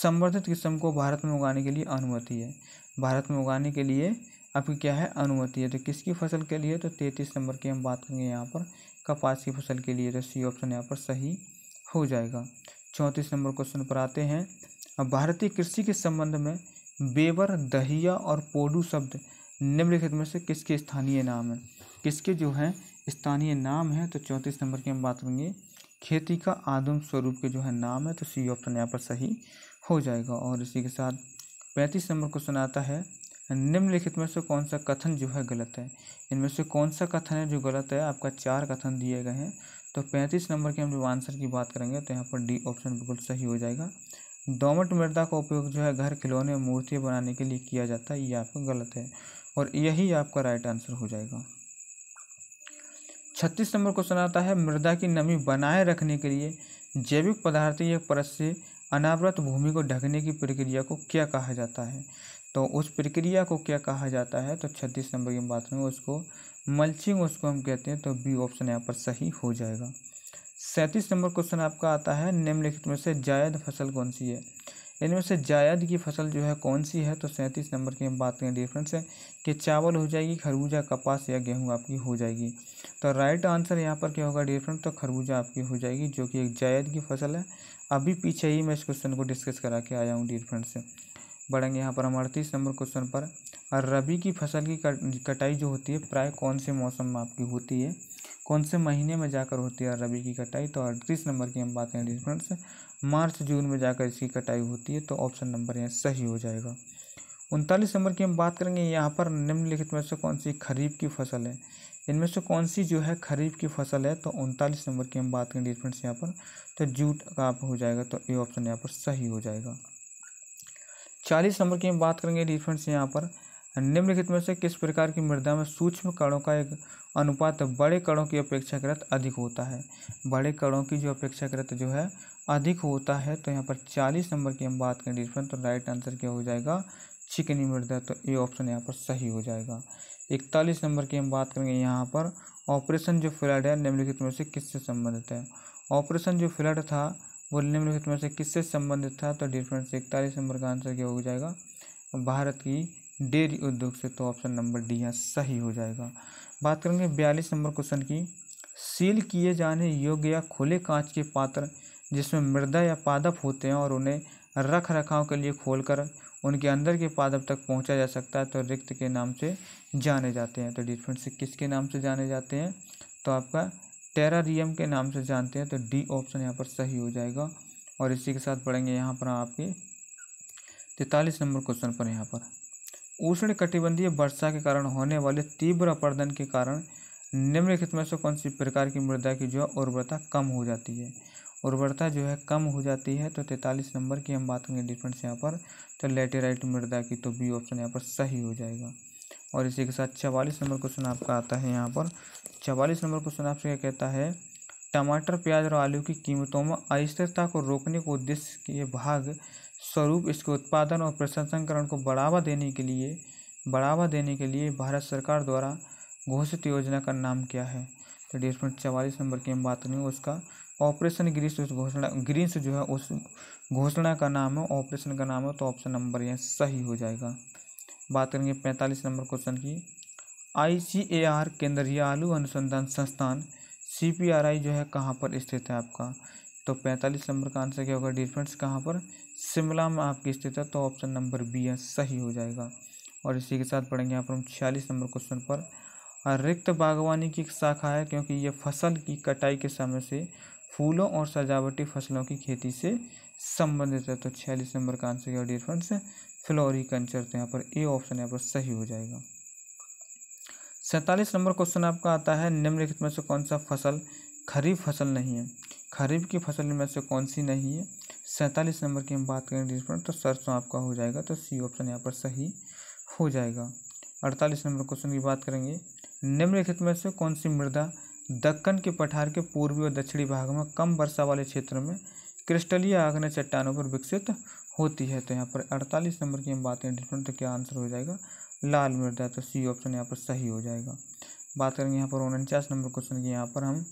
संवर्धित किस्म को भारत में उगाने के लिए अनुमति है भारत में उगाने के लिए आपकी क्या है अनुमति है तो किसकी फसल के लिए तो तैंतीस नंबर की हम बात करेंगे यहाँ पर कपास की फसल के लिए तो सी ऑप्शन यहाँ पर सही हो जाएगा चौंतीस नंबर क्वेश्चन पर आते हैं भारतीय कृषि के संबंध में बेवर दहिया और पोडू शब्द निम्नलिखित में से किसके स्थानीय नाम हैं किसके जो हैं स्थानीय नाम हैं तो चौंतीस नंबर की हम बात करेंगे खेती का आदम स्वरूप के जो है नाम है तो सी ऑप्शन यहाँ पर सही हो जाएगा और इसी के साथ पैंतीस नंबर क्वेश्चन आता है निम्नलिखित में से कौन सा कथन जो है गलत है इनमें से कौन सा कथन है जो गलत है आपका चार कथन दिए गए हैं तो पैंतीस नंबर के हम जब आंसर की बात करेंगे तो यहाँ पर डी ऑप्शन बिल्कुल सही हो जाएगा दोमट मृदा का उपयोग जो है घर खिलौने मूर्तियाँ बनाने के लिए किया जाता है ये आपका गलत है और यही आपका राइट आंसर हो जाएगा छत्तीस नंबर क्वेश्चन आता है मृदा की नमी बनाए रखने के लिए जैविक पदार्थ या परत से अनावृत भूमि को ढकने की प्रक्रिया को क्या कहा जाता है तो उस प्रक्रिया को क्या कहा जाता है तो छत्तीस नंबर की बात में उसको मल्चिंग उसको हम कहते हैं तो बी ऑप्शन यहाँ पर सही हो जाएगा सैंतीस नंबर क्वेश्चन आपका आता है निम्नलिखित में से जायद फसल कौन सी है इनमें से जायद की फसल जो है कौन सी है तो सैंतीस नंबर की हम बात करें डिफरेंस है कि चावल हो जाएगी खरबूजा कपास या गेहूँ आपकी हो जाएगी तो राइट आंसर यहाँ पर क्या होगा डिफरेंस तो खरबूजा आपकी हो जाएगी जो कि एक जायद की फसल है अभी पीछे ही मैं इस क्वेश्चन को डिस्कस करा के आया हूँ डिफरेंस से बढ़ेंगे यहाँ पर हम अड़तीस नंबर क्वेश्चन पर रबी की फसल की कटाई जो होती है प्राय कौन से मौसम में आपकी होती है कौन से महीने में जाकर होती है रबी की कटाई तो अड़तीस नंबर की हम बात करें फ्रेंड्स मार्च जून में जाकर इसकी कटाई होती है तो ऑप्शन नंबर यहाँ सही हो जाएगा उनतालीस नंबर की हम बात करेंगे यहाँ पर निम्नलिखित में से कौन सी खरीफ की फसल है इनमें से कौन सी जो है खरीफ की फसल है तो उनतालीस नंबर की हम बात करेंगे डिफरेंस यहाँ पर तो जूट का आप हो जाएगा तो ये ऑप्शन यहाँ पर सही हो जाएगा चालीस नंबर की हम बात करेंगे डिफरेंस यहाँ पर निम्नलिखित में से किस प्रकार की मृदा में सूक्ष्म कणों का एक अनुपात बड़े कणों की अपेक्षाकृत अधिक होता है बड़े कणों की जो अपेक्षाकृत जो है अधिक होता है तो यहाँ पर चालीस नंबर की हम बात करें डिफरेंट तो राइट आंसर क्या हो जाएगा चिकनी मृदा तो ये ऑप्शन यहाँ पर सही हो जाएगा इकतालीस नंबर की हम बात करेंगे यहाँ पर ऑपरेशन जो फ्लड है निम्नलिखित में से किससे संबंधित है ऑपरेशन जो फ्लड था वो निम्नलिखित में से किससे संबंधित था तो डिफरेंट इकतालीस नंबर का आंसर क्या हो जाएगा भारत की डेयरी उद्योग से तो ऑप्शन नंबर डी यहाँ सही हो जाएगा बात करेंगे बयालीस नंबर क्वेश्चन की सील किए जाने योग्य या खुले कांच के पात्र जिसमें मृदा या पादप होते हैं और उन्हें रख रखाव के लिए खोलकर उनके अंदर के पादप तक पहुंचा जा सकता है तो रिक्त के नाम से जाने जाते हैं तो से किसके नाम से जाने जाते हैं तो आपका टेरारियम के नाम से जानते हैं तो डी ऑप्शन यहाँ पर सही हो जाएगा और इसी के साथ पढ़ेंगे यहाँ पर आपके तैतालीस नंबर क्वेश्चन पर यहाँ पर उष्ण कटिबंधीय वर्षा के कारण होने वाले तीव्र अपर्दन के कारण निम्नलिखित में से कौन सी प्रकार की मृदा की जो है उर्वरता कम हो जाती है उर्वरता जो है कम हो जाती है तो तैंतालीस नंबर की हम बात करेंगे डिफरेंस यहाँ पर तो लेटेराइट मृदा की तो बी ऑप्शन यहाँ पर सही हो जाएगा और इसी के साथ चवालीस नंबर क्वेश्चन आपका आता है यहाँ पर चवालीस नंबर क्वेश्चन आपसे क्या कहता है टमाटर प्याज और आलू की कीमतों में अस्थिरता को रोकने के उद्देश्य के भाग स्वरूप इसके उत्पादन और प्रसंस्करण को बढ़ावा देने के लिए बढ़ावा देने के लिए भारत सरकार द्वारा घोषित योजना का नाम क्या है तो डेढ़ पॉइंट चवालीस नंबर की हम बात करें उसका ऑपरेशन ग्रीस उस घोषणा ग्रीस जो है उस घोषणा का नाम है ऑपरेशन का नाम है तो ऑप्शन नंबर यह सही हो जाएगा बात करेंगे पैंतालीस नंबर क्वेश्चन की आई सी ए आर केंद्रीय आलू अनुसंधान संस्थान सी पी आर आई जो है कहाँ पर स्थित है आपका तो पैंतालीस नंबर का आंसर क्या होगा डिफ्रेंस कहाँ पर शिमला में आपकी स्थित है तो ऑप्शन नंबर बी है सही हो जाएगा और इसी के साथ पढ़ेंगे यहाँ पर हम छियालीस नंबर क्वेश्चन पर रिक्त बागवानी की एक शाखा है क्योंकि ये फसल की कटाई के समय से फूलों और सजावटी फसलों की खेती से संबंधित है तो छियालीस नंबर का आंसर क्या डियर फ्रेंड्स फ्लोरी कंचर तो यहाँ पर ए ऑप्शन यहाँ पर सही हो जाएगा सैंतालीस नंबर क्वेश्चन आपका आता है निम्नलिखित में से कौन सा फसल खरीफ फसल नहीं है खरीफ की फसल में से कौन सी नहीं है सैंतालीस नंबर की हम बात करें पर तो सरसों तो आपका हो जाएगा तो सी ऑप्शन यहाँ पर सही हो जाएगा अड़तालीस नंबर क्वेश्चन की बात करेंगे निम्नलिखित में से कौन सी मृदा दक्कन के पठार के पूर्वी और दक्षिणी भाग में कम वर्षा वाले क्षेत्रों में क्रिस्टलीय आग्न चट्टानों पर विकसित होती है तो यहाँ पर अड़तालीस नंबर की हम बात करें डिफरेंट तो क्या आंसर हो जाएगा लाल मृदा तो सी ऑप्शन यहाँ पर सही हो जाएगा बात करेंगे यहाँ पर उनचास नंबर क्वेश्चन की यहाँ पर हम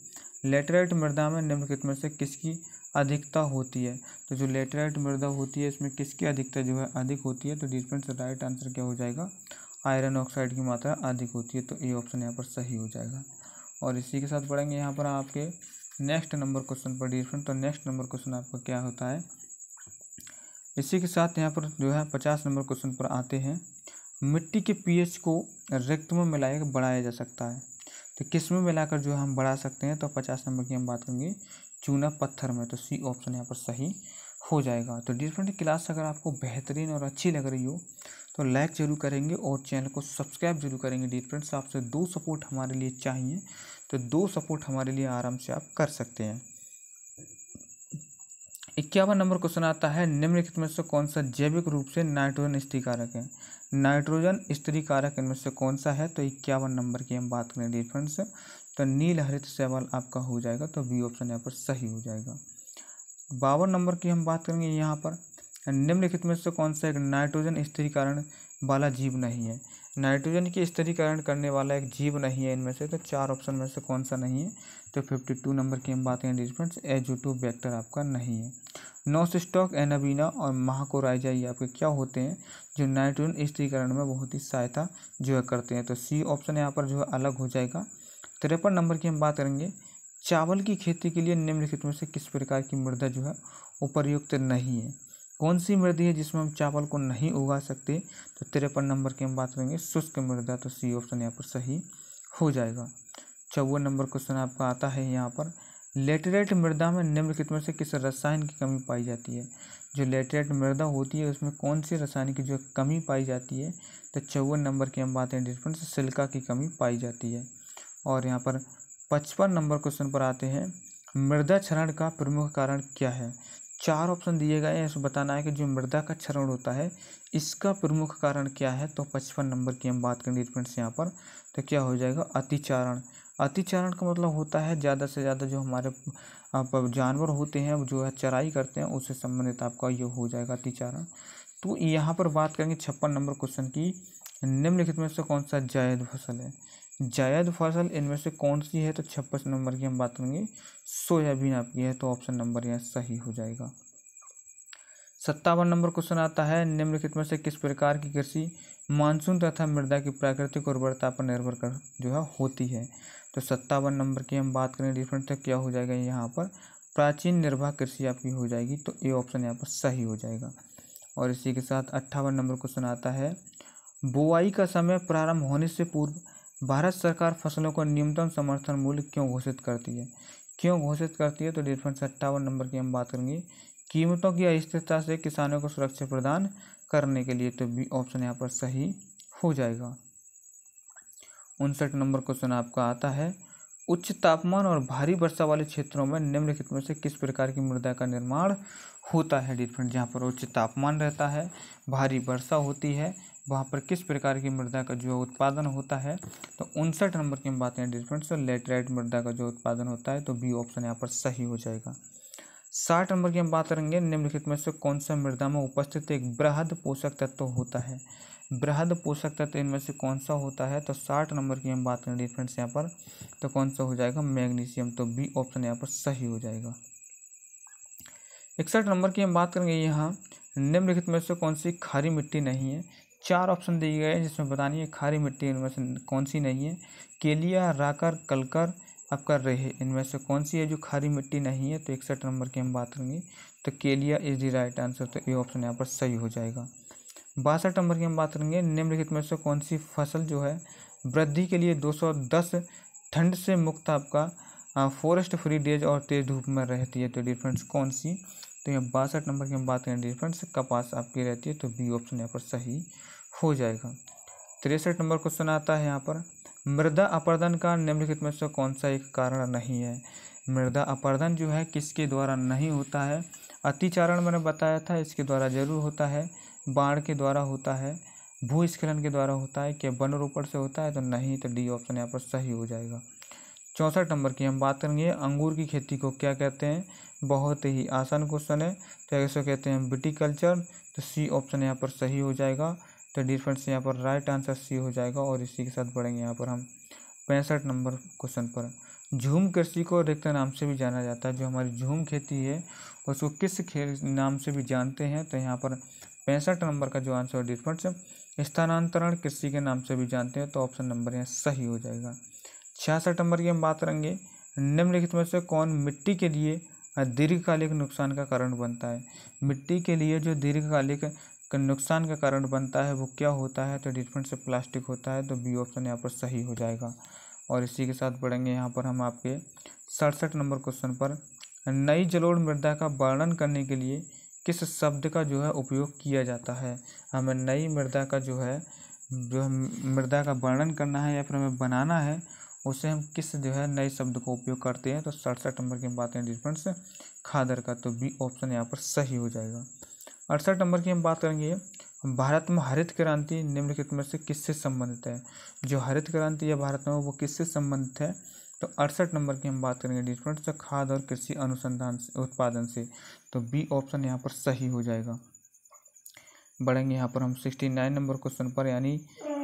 लेटरेट मृदा में निम्नलिखित में से किसकी अधिकता होती है तो जो लेटराइट मृदा होती है इसमें किसकी अधिकता जो है अधिक होती है तो डिफरेंट फ्रेंड्स राइट आंसर क्या हो जाएगा आयरन ऑक्साइड की मात्रा अधिक होती है तो ये ऑप्शन यहाँ पर सही हो जाएगा और इसी के साथ पढ़ेंगे यहाँ पर आपके नेक्स्ट नंबर क्वेश्चन पर डियर फ्रेंड तो नेक्स्ट नंबर क्वेश्चन आपका क्या होता है इसी के साथ यहाँ पर जो है पचास नंबर क्वेश्चन पर आते हैं मिट्टी के पीएच को रिक्त में मिलाकर बढ़ाया जा सकता है तो किस में मिलाकर जो है हम बढ़ा सकते हैं तो पचास नंबर की हम बात करेंगे चूना पत्थर में तो सी ऑप्शन यहाँ पर सही हो जाएगा तो डिफरेंट क्लास अगर आपको बेहतरीन और अच्छी लग रही हो तो लाइक ज़रूर करेंगे और चैनल को सब्सक्राइब जरूर करेंगे डियर फ्रेंड्स आपसे दो सपोर्ट हमारे लिए चाहिए तो दो सपोर्ट हमारे लिए आराम से आप कर सकते हैं इक्यावन नंबर क्वेश्चन आता है निम्नलिखित में से कौन सा जैविक रूप से नाइट्रोजन स्त्री कारक है नाइट्रोजन स्त्री कारक इनमें से कौन सा है तो इक्यावन नंबर की हम बात करें डी फ्रेंड्स तो नील हरित सवाल आपका हो जाएगा तो बी ऑप्शन यहाँ पर सही हो जाएगा बावन नंबर की हम बात करेंगे यहाँ पर निम्नलिखित में से कौन सा एक नाइट्रोजन स्थिरीकरण वाला जीव नहीं है नाइट्रोजन की स्थिरीकरण करने वाला एक जीव नहीं है इनमें से तो चार ऑप्शन में से कौन सा नहीं है तो फिफ्टी टू नंबर की हम बात करें डिफरेंस एजो टू वैक्टर आपका नहीं है नॉस स्टॉक एनाबीना और महाकोराइजा ये आपके क्या होते हैं जो नाइट्रोजन स्थिरीकरण में बहुत ही सहायता जो है करते हैं तो सी ऑप्शन यहाँ पर जो है अलग हो जाएगा तिरपन नंबर की हम बात करेंगे चावल की खेती के लिए निम्नलिखित में से किस प्रकार की मृदा जो है उपयुक्त नहीं है कौन सी मृदा है जिसमें हम चावल को नहीं उगा सकते तो तिरपन नंबर की हम बात करेंगे शुष्क मृदा तो सी ऑप्शन यहाँ पर सही हो जाएगा चौवन नंबर क्वेश्चन आपका आता है यहाँ पर लेटरेट मृदा में निम्नलिखित में से किस रसायन की कमी पाई जाती है जो लेटरेट मृदा होती है उसमें कौन सी रसायन की जो कमी पाई जाती है तो चौवन नंबर की हम बात हैं डिफरेंस सिल्का की कमी पाई जाती है और यहाँ पर पचपन नंबर क्वेश्चन पर आते हैं मृदा क्षरण का प्रमुख कारण क्या है चार ऑप्शन दिए गए हैं इसमें बताना है कि जो मृदा का क्षरण होता है इसका प्रमुख कारण क्या है तो पचपन नंबर की हम बात करेंगे फ्रेंड्स यहाँ पर तो क्या हो जाएगा अतिचारण अतिचारण का मतलब होता है ज़्यादा से ज़्यादा जो हमारे जानवर होते हैं जो है चराई करते हैं उससे संबंधित आपका ये हो जाएगा अतिचारण तो यहाँ पर बात करेंगे छप्पन नंबर क्वेश्चन की निम्नलिखित में से कौन सा जायद फसल है जायद फसल इनमें से कौन सी है तो छप्पन नंबर की हम बात करेंगे सोयाबीन आपकी है तो ऑप्शन नंबर यहाँ सही हो जाएगा सत्तावन नंबर क्वेश्चन आता है निम्नलिखित में से किस प्रकार की कृषि मानसून तथा मृदा की प्राकृतिक उर्वरता पर निर्भर कर जो है होती है तो सत्तावन नंबर की हम बात करें डिफरेंट तो क्या हो जाएगा यहाँ पर प्राचीन निर्वाह कृषि आपकी हो जाएगी तो ये ऑप्शन यहाँ पर सही हो जाएगा और इसी के साथ अट्ठावन नंबर क्वेश्चन आता है बुआई का समय प्रारंभ होने से पूर्व भारत सरकार फसलों को न्यूनतम समर्थन मूल्य क्यों घोषित करती है क्यों घोषित करती है तो डेढ़ फ्रेंड्स अट्ठावन नंबर की हम बात करेंगे कीमतों की अस्थिरता से किसानों को सुरक्षा प्रदान करने के लिए तो बी ऑप्शन यहाँ पर सही हो जाएगा उनसठ नंबर क्वेश्चन आपका आता है उच्च तापमान और भारी वर्षा वाले क्षेत्रों में निम्नलिखित में से किस प्रकार की मृदा का निर्माण होता है डिफरेंट जहाँ पर उच्च तापमान रहता है भारी वर्षा होती है वहाँ पर किस प्रकार की मृदा का जो उत्पादन होता है तो उनसठ नंबर की हम बात करें डिफरेंस तो लेटराइट मृदा का जो उत्पादन होता है तो बी ऑप्शन यहाँ पर सही हो जाएगा साठ नंबर की हम बात करेंगे निम्नलिखित में से कौन सा मृदा में उपस्थित एक बृहद पोषक तत्व होता है बृहद पोषक तत्व इनमें से कौन सा होता है तो साठ नंबर की हम बात करें डिफरेंस यहाँ पर तो कौन सा हो जाएगा मैग्नीशियम तो बी ऑप्शन यहाँ पर सही हो जाएगा इकसठ नंबर की हम बात करेंगे यहाँ निम्नलिखित में से कौन सी खारी मिट्टी नहीं है चार ऑप्शन दिए गए हैं जिसमें बतानी है खारी मिट्टी इनमें से कौन सी नहीं है केलिया राकर कलकर आपका रहे इनमें से कौन सी है जो खारी मिट्टी नहीं है तो इकसठ नंबर की हम बात करेंगे तो केलिया इज़ दी राइट आंसर तो ये ऑप्शन यहाँ पर सही हो जाएगा बासठ नंबर की हम बात करेंगे निम्नलिखित में से कौन सी फसल जो है वृद्धि के लिए 210 ठंड से मुक्त आपका फॉरेस्ट फ्री डेज और तेज़ धूप में रहती है तो डिफरेंस कौन सी तो यहाँ बासठ नंबर की हम बात करें डिफरेंस कपास आपकी रहती है तो बी ऑप्शन यहाँ पर सही हो जाएगा तिरसठ नंबर क्वेश्चन आता है यहाँ पर मृदा अपर्दन का निम्नलिखित में से कौन सा एक कारण नहीं है मृदा अपर्दन जो है किसके द्वारा नहीं होता है अतिचारण मैंने बताया था इसके द्वारा जरूर होता है बाढ़ के द्वारा होता है भूस्खलन के द्वारा होता है क्या वनरोपण से होता है तो नहीं तो डी ऑप्शन यहाँ पर सही हो जाएगा चौंसठ नंबर की हम बात करेंगे अंगूर की खेती को क्या कहते हैं बहुत ही आसान क्वेश्चन है तो ऐसे कहते हैं विटिकल्चर तो सी ऑप्शन यहाँ पर सही हो जाएगा तो डी फ्रेंड्स यहाँ पर राइट आंसर सी हो जाएगा और इसी के साथ बढ़ेंगे यहाँ पर हम पैंसठ नंबर क्वेश्चन पर झूम कृषि को रिक्त नाम से भी जाना जाता है जो हमारी झूम खेती है उसको किस खेल नाम से भी जानते हैं तो यहाँ पर पैंसठ नंबर का जो आंसर है फ्रेंड्स स्थानांतरण कृषि के नाम से भी जानते हैं तो ऑप्शन नंबर यहाँ सही हो जाएगा छियासठ नंबर की हम बात करेंगे निम्नलिखित में से कौन मिट्टी के लिए दीर्घकालिक नुकसान का कारण बनता है मिट्टी के लिए जो दीर्घकालिक का नुकसान का कारण बनता है वो क्या होता है तो डिफरेंट से प्लास्टिक होता है तो बी ऑप्शन यहाँ पर सही हो जाएगा और इसी के साथ बढ़ेंगे यहाँ पर हम आपके सड़सठ नंबर क्वेश्चन पर नई जलोढ़ मृदा का वर्णन करने के लिए किस शब्द का जो है उपयोग किया जाता है हमें नई मृदा का जो है जो मृदा का वर्णन करना है या फिर हमें बनाना है उसे हम किस जो है नए शब्द का उपयोग करते हैं तो सड़सठ नंबर की बातें डिफरेंस खादर का तो बी ऑप्शन यहाँ पर सही हो जाएगा अड़सठ नंबर की हम बात करेंगे भारत में हरित क्रांति निम्नलिखित में से किससे संबंधित है जो हरित क्रांति है भारत में वो किससे संबंधित है तो अड़सठ नंबर की हम बात करेंगे डिफरेंट से खाद और कृषि अनुसंधान से उत्पादन से तो बी ऑप्शन यहाँ पर सही हो जाएगा बढ़ेंगे यहाँ पर हम सिक्सटी नाइन नंबर क्वेश्चन पर यानी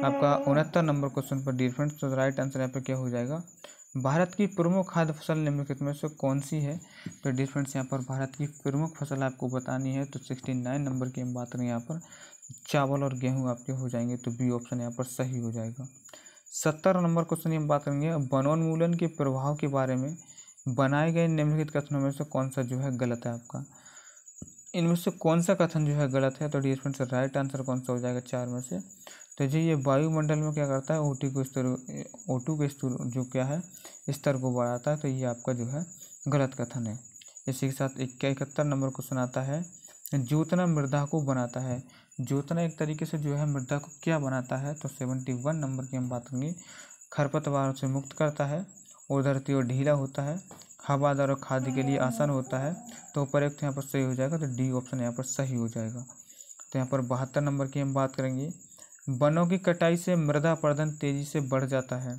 आपका उनहत्तर नंबर क्वेश्चन पर डिफरेंट तो राइट आंसर यहाँ पर क्या हो जाएगा भारत की प्रमुख खाद्य फसल निम्नलिखित में से कौन सी है तो डियर यहाँ पर भारत की प्रमुख फसल आपको बतानी है तो सिक्सटी नाइन नंबर की हम बात करें यहाँ पर चावल और गेहूँ आपके हो जाएंगे तो बी ऑप्शन यहाँ पर सही हो जाएगा सत्तर नंबर क्वेश्चन की हम बात करेंगे वनोन्मूलन के प्रभाव के बारे में बनाए गए निम्नलिखित कथनों में से कौन सा जो है गलत है आपका इनमें से कौन सा कथन जो है गलत है तो डियर राइट आंसर कौन सा हो जाएगा चार में से तो जी ये वायुमंडल में क्या करता है ओ टी को स्तर ओ टू के स्तर जो क्या है स्तर को बढ़ाता है तो ये आपका जो है गलत कथन है इसी के साथ इक्का इकहत्तर नंबर क्वेश्चन आता है जोतना मृदा को बनाता है जोतना एक तरीके से जो है मृदा को क्या बनाता है तो सेवेंटी वन नंबर की हम बात करेंगे खरपतवारों से मुक्त करता है और धरती और ढीला होता है हवादार और खाद के लिए आसान होता है तो उपयुक्त यहाँ पर सही हो जाएगा तो डी ऑप्शन यहाँ पर सही हो जाएगा तो यहाँ पर बहत्तर नंबर की हम बात करेंगे वनों की कटाई से मृदा अपर्दन तेज़ी से बढ़ जाता है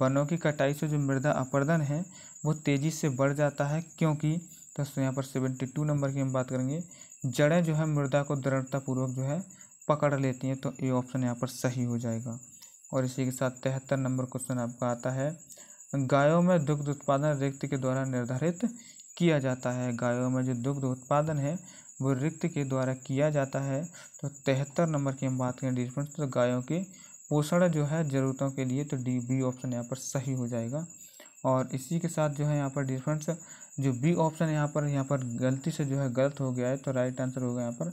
वनों की कटाई से जो मृदा अपर्दन है वो तेज़ी से बढ़ जाता है क्योंकि तो दोस्तों यहाँ पर सेवेंटी टू नंबर की हम बात करेंगे जड़ें जो है मृदा को दृढ़तापूर्वक जो है पकड़ लेती हैं तो ये ऑप्शन यहाँ पर सही हो जाएगा और इसी के साथ तिहत्तर नंबर क्वेश्चन आपका आता है गायों में दुग्ध उत्पादन रिक्त के द्वारा निर्धारित किया जाता है गायों में जो दुग्ध उत्पादन है वो रिक्त के द्वारा किया जाता है तो तिहत्तर नंबर की हम बात करें डिफरेंस तो गायों के पोषण जो है ज़रूरतों के लिए तो डी बी ऑप्शन यहाँ पर सही हो जाएगा और इसी के साथ जो है यहाँ पर डिफरेंस जो बी ऑप्शन यहाँ पर यहाँ पर गलती से जो है गलत हो गया है तो राइट आंसर होगा यहाँ पर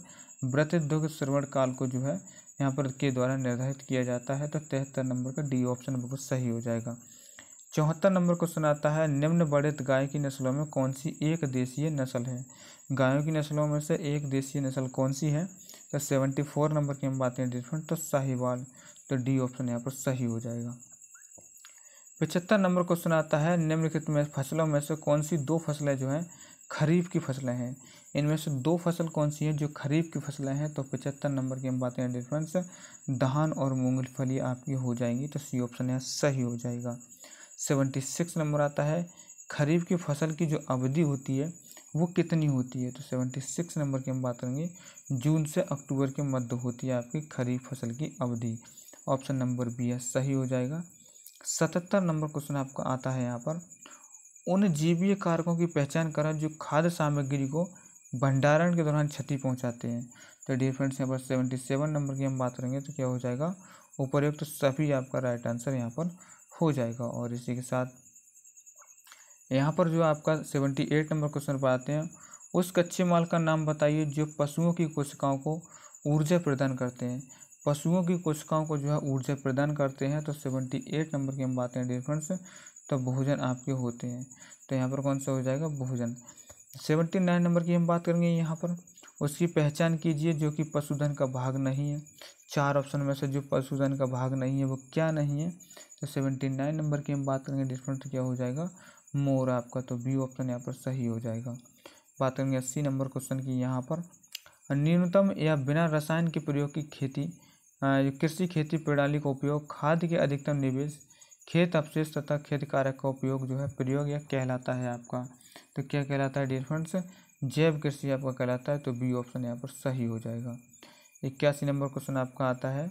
व्रत दुग्ध श्रवण काल को जो है यहाँ पर के द्वारा निर्धारित किया जाता है तो तिहत्तर नंबर का डी ऑप्शन बिल्कुल सही हो जाएगा चौहत्तर नंबर क्वेश्चन आता है निम्न बढ़ित गाय की नस्लों में कौन सी एक देशीय नस्ल है गायों की नस्लों में से एक देसी नस्ल कौन सी है तो सेवेंटी फोर नंबर की हम बात करें डिफरेंट तो साहिवाल तो डी ऑप्शन यहाँ पर सही हो जाएगा पचहत्तर नंबर क्वेश्चन आता है निम्नलिखित में फसलों में से कौन सी दो फसलें जो हैं खरीफ की फसलें हैं इनमें से दो फसल कौन सी हैं जो खरीफ की फसलें हैं तो पचहत्तर नंबर की हम बातें करें डिफरेंस धान और मूंगफली आपकी हो जाएंगी तो सी ऑप्शन यहाँ सही हो जाएगा सेवेंटी सिक्स नंबर आता है खरीफ की फसल की जो अवधि होती है वो कितनी होती है तो सेवेंटी सिक्स नंबर की हम बात करेंगे जून से अक्टूबर के मध्य होती है आपकी खरीफ फसल की अवधि ऑप्शन नंबर बी है सही हो जाएगा सतहत्तर नंबर क्वेश्चन आपका आता है यहाँ पर उन जीवीय कारकों की पहचान करें जो खाद्य सामग्री को भंडारण के दौरान क्षति पहुँचाते हैं तो डियर फ्रेंड्स यहाँ पर सेवेंटी सेवन नंबर की हम बात करेंगे तो क्या हो जाएगा उपरयुक्त तो सभी आपका राइट आंसर यहाँ पर हो जाएगा और इसी के साथ यहाँ पर जो आपका सेवेंटी एट नंबर क्वेश्चन पर आते हैं उस कच्चे माल का नाम बताइए जो पशुओं की कोशिकाओं को ऊर्जा प्रदान करते हैं पशुओं की कोशिकाओं को जो है ऊर्जा प्रदान करते हैं तो सेवेंटी एट नंबर की हम बातें हैं डिफ्रेंस तो भोजन आपके होते हैं तो यहाँ पर कौन सा हो जाएगा भोजन सेवेंटी नाइन नंबर की हम बात करेंगे यहाँ पर उसकी पहचान कीजिए जो कि पशुधन का भाग नहीं है चार ऑप्शन में से जो पशुधन का भाग नहीं है वो क्या नहीं है तो सेवेंटी नाइन नंबर की हम बात करेंगे डिफरेंट तो क्या हो जाएगा मोर आपका तो बी ऑप्शन यहाँ पर सही हो जाएगा बात करेंगे अस्सी नंबर क्वेश्चन की यहाँ पर न्यूनतम या बिना रसायन के प्रयोग की खेती कृषि खेती प्रणाली का उपयोग खाद के अधिकतम निवेश खेत अवशेष तथा खेत कारक का उपयोग जो है प्रयोग या कहलाता है आपका तो क्या कहलाता है डियर फ्रेंड्स जैव कृषि आपका कहलाता है तो बी ऑप्शन यहाँ पर सही हो जाएगा इक्यासी नंबर क्वेश्चन आपका आता है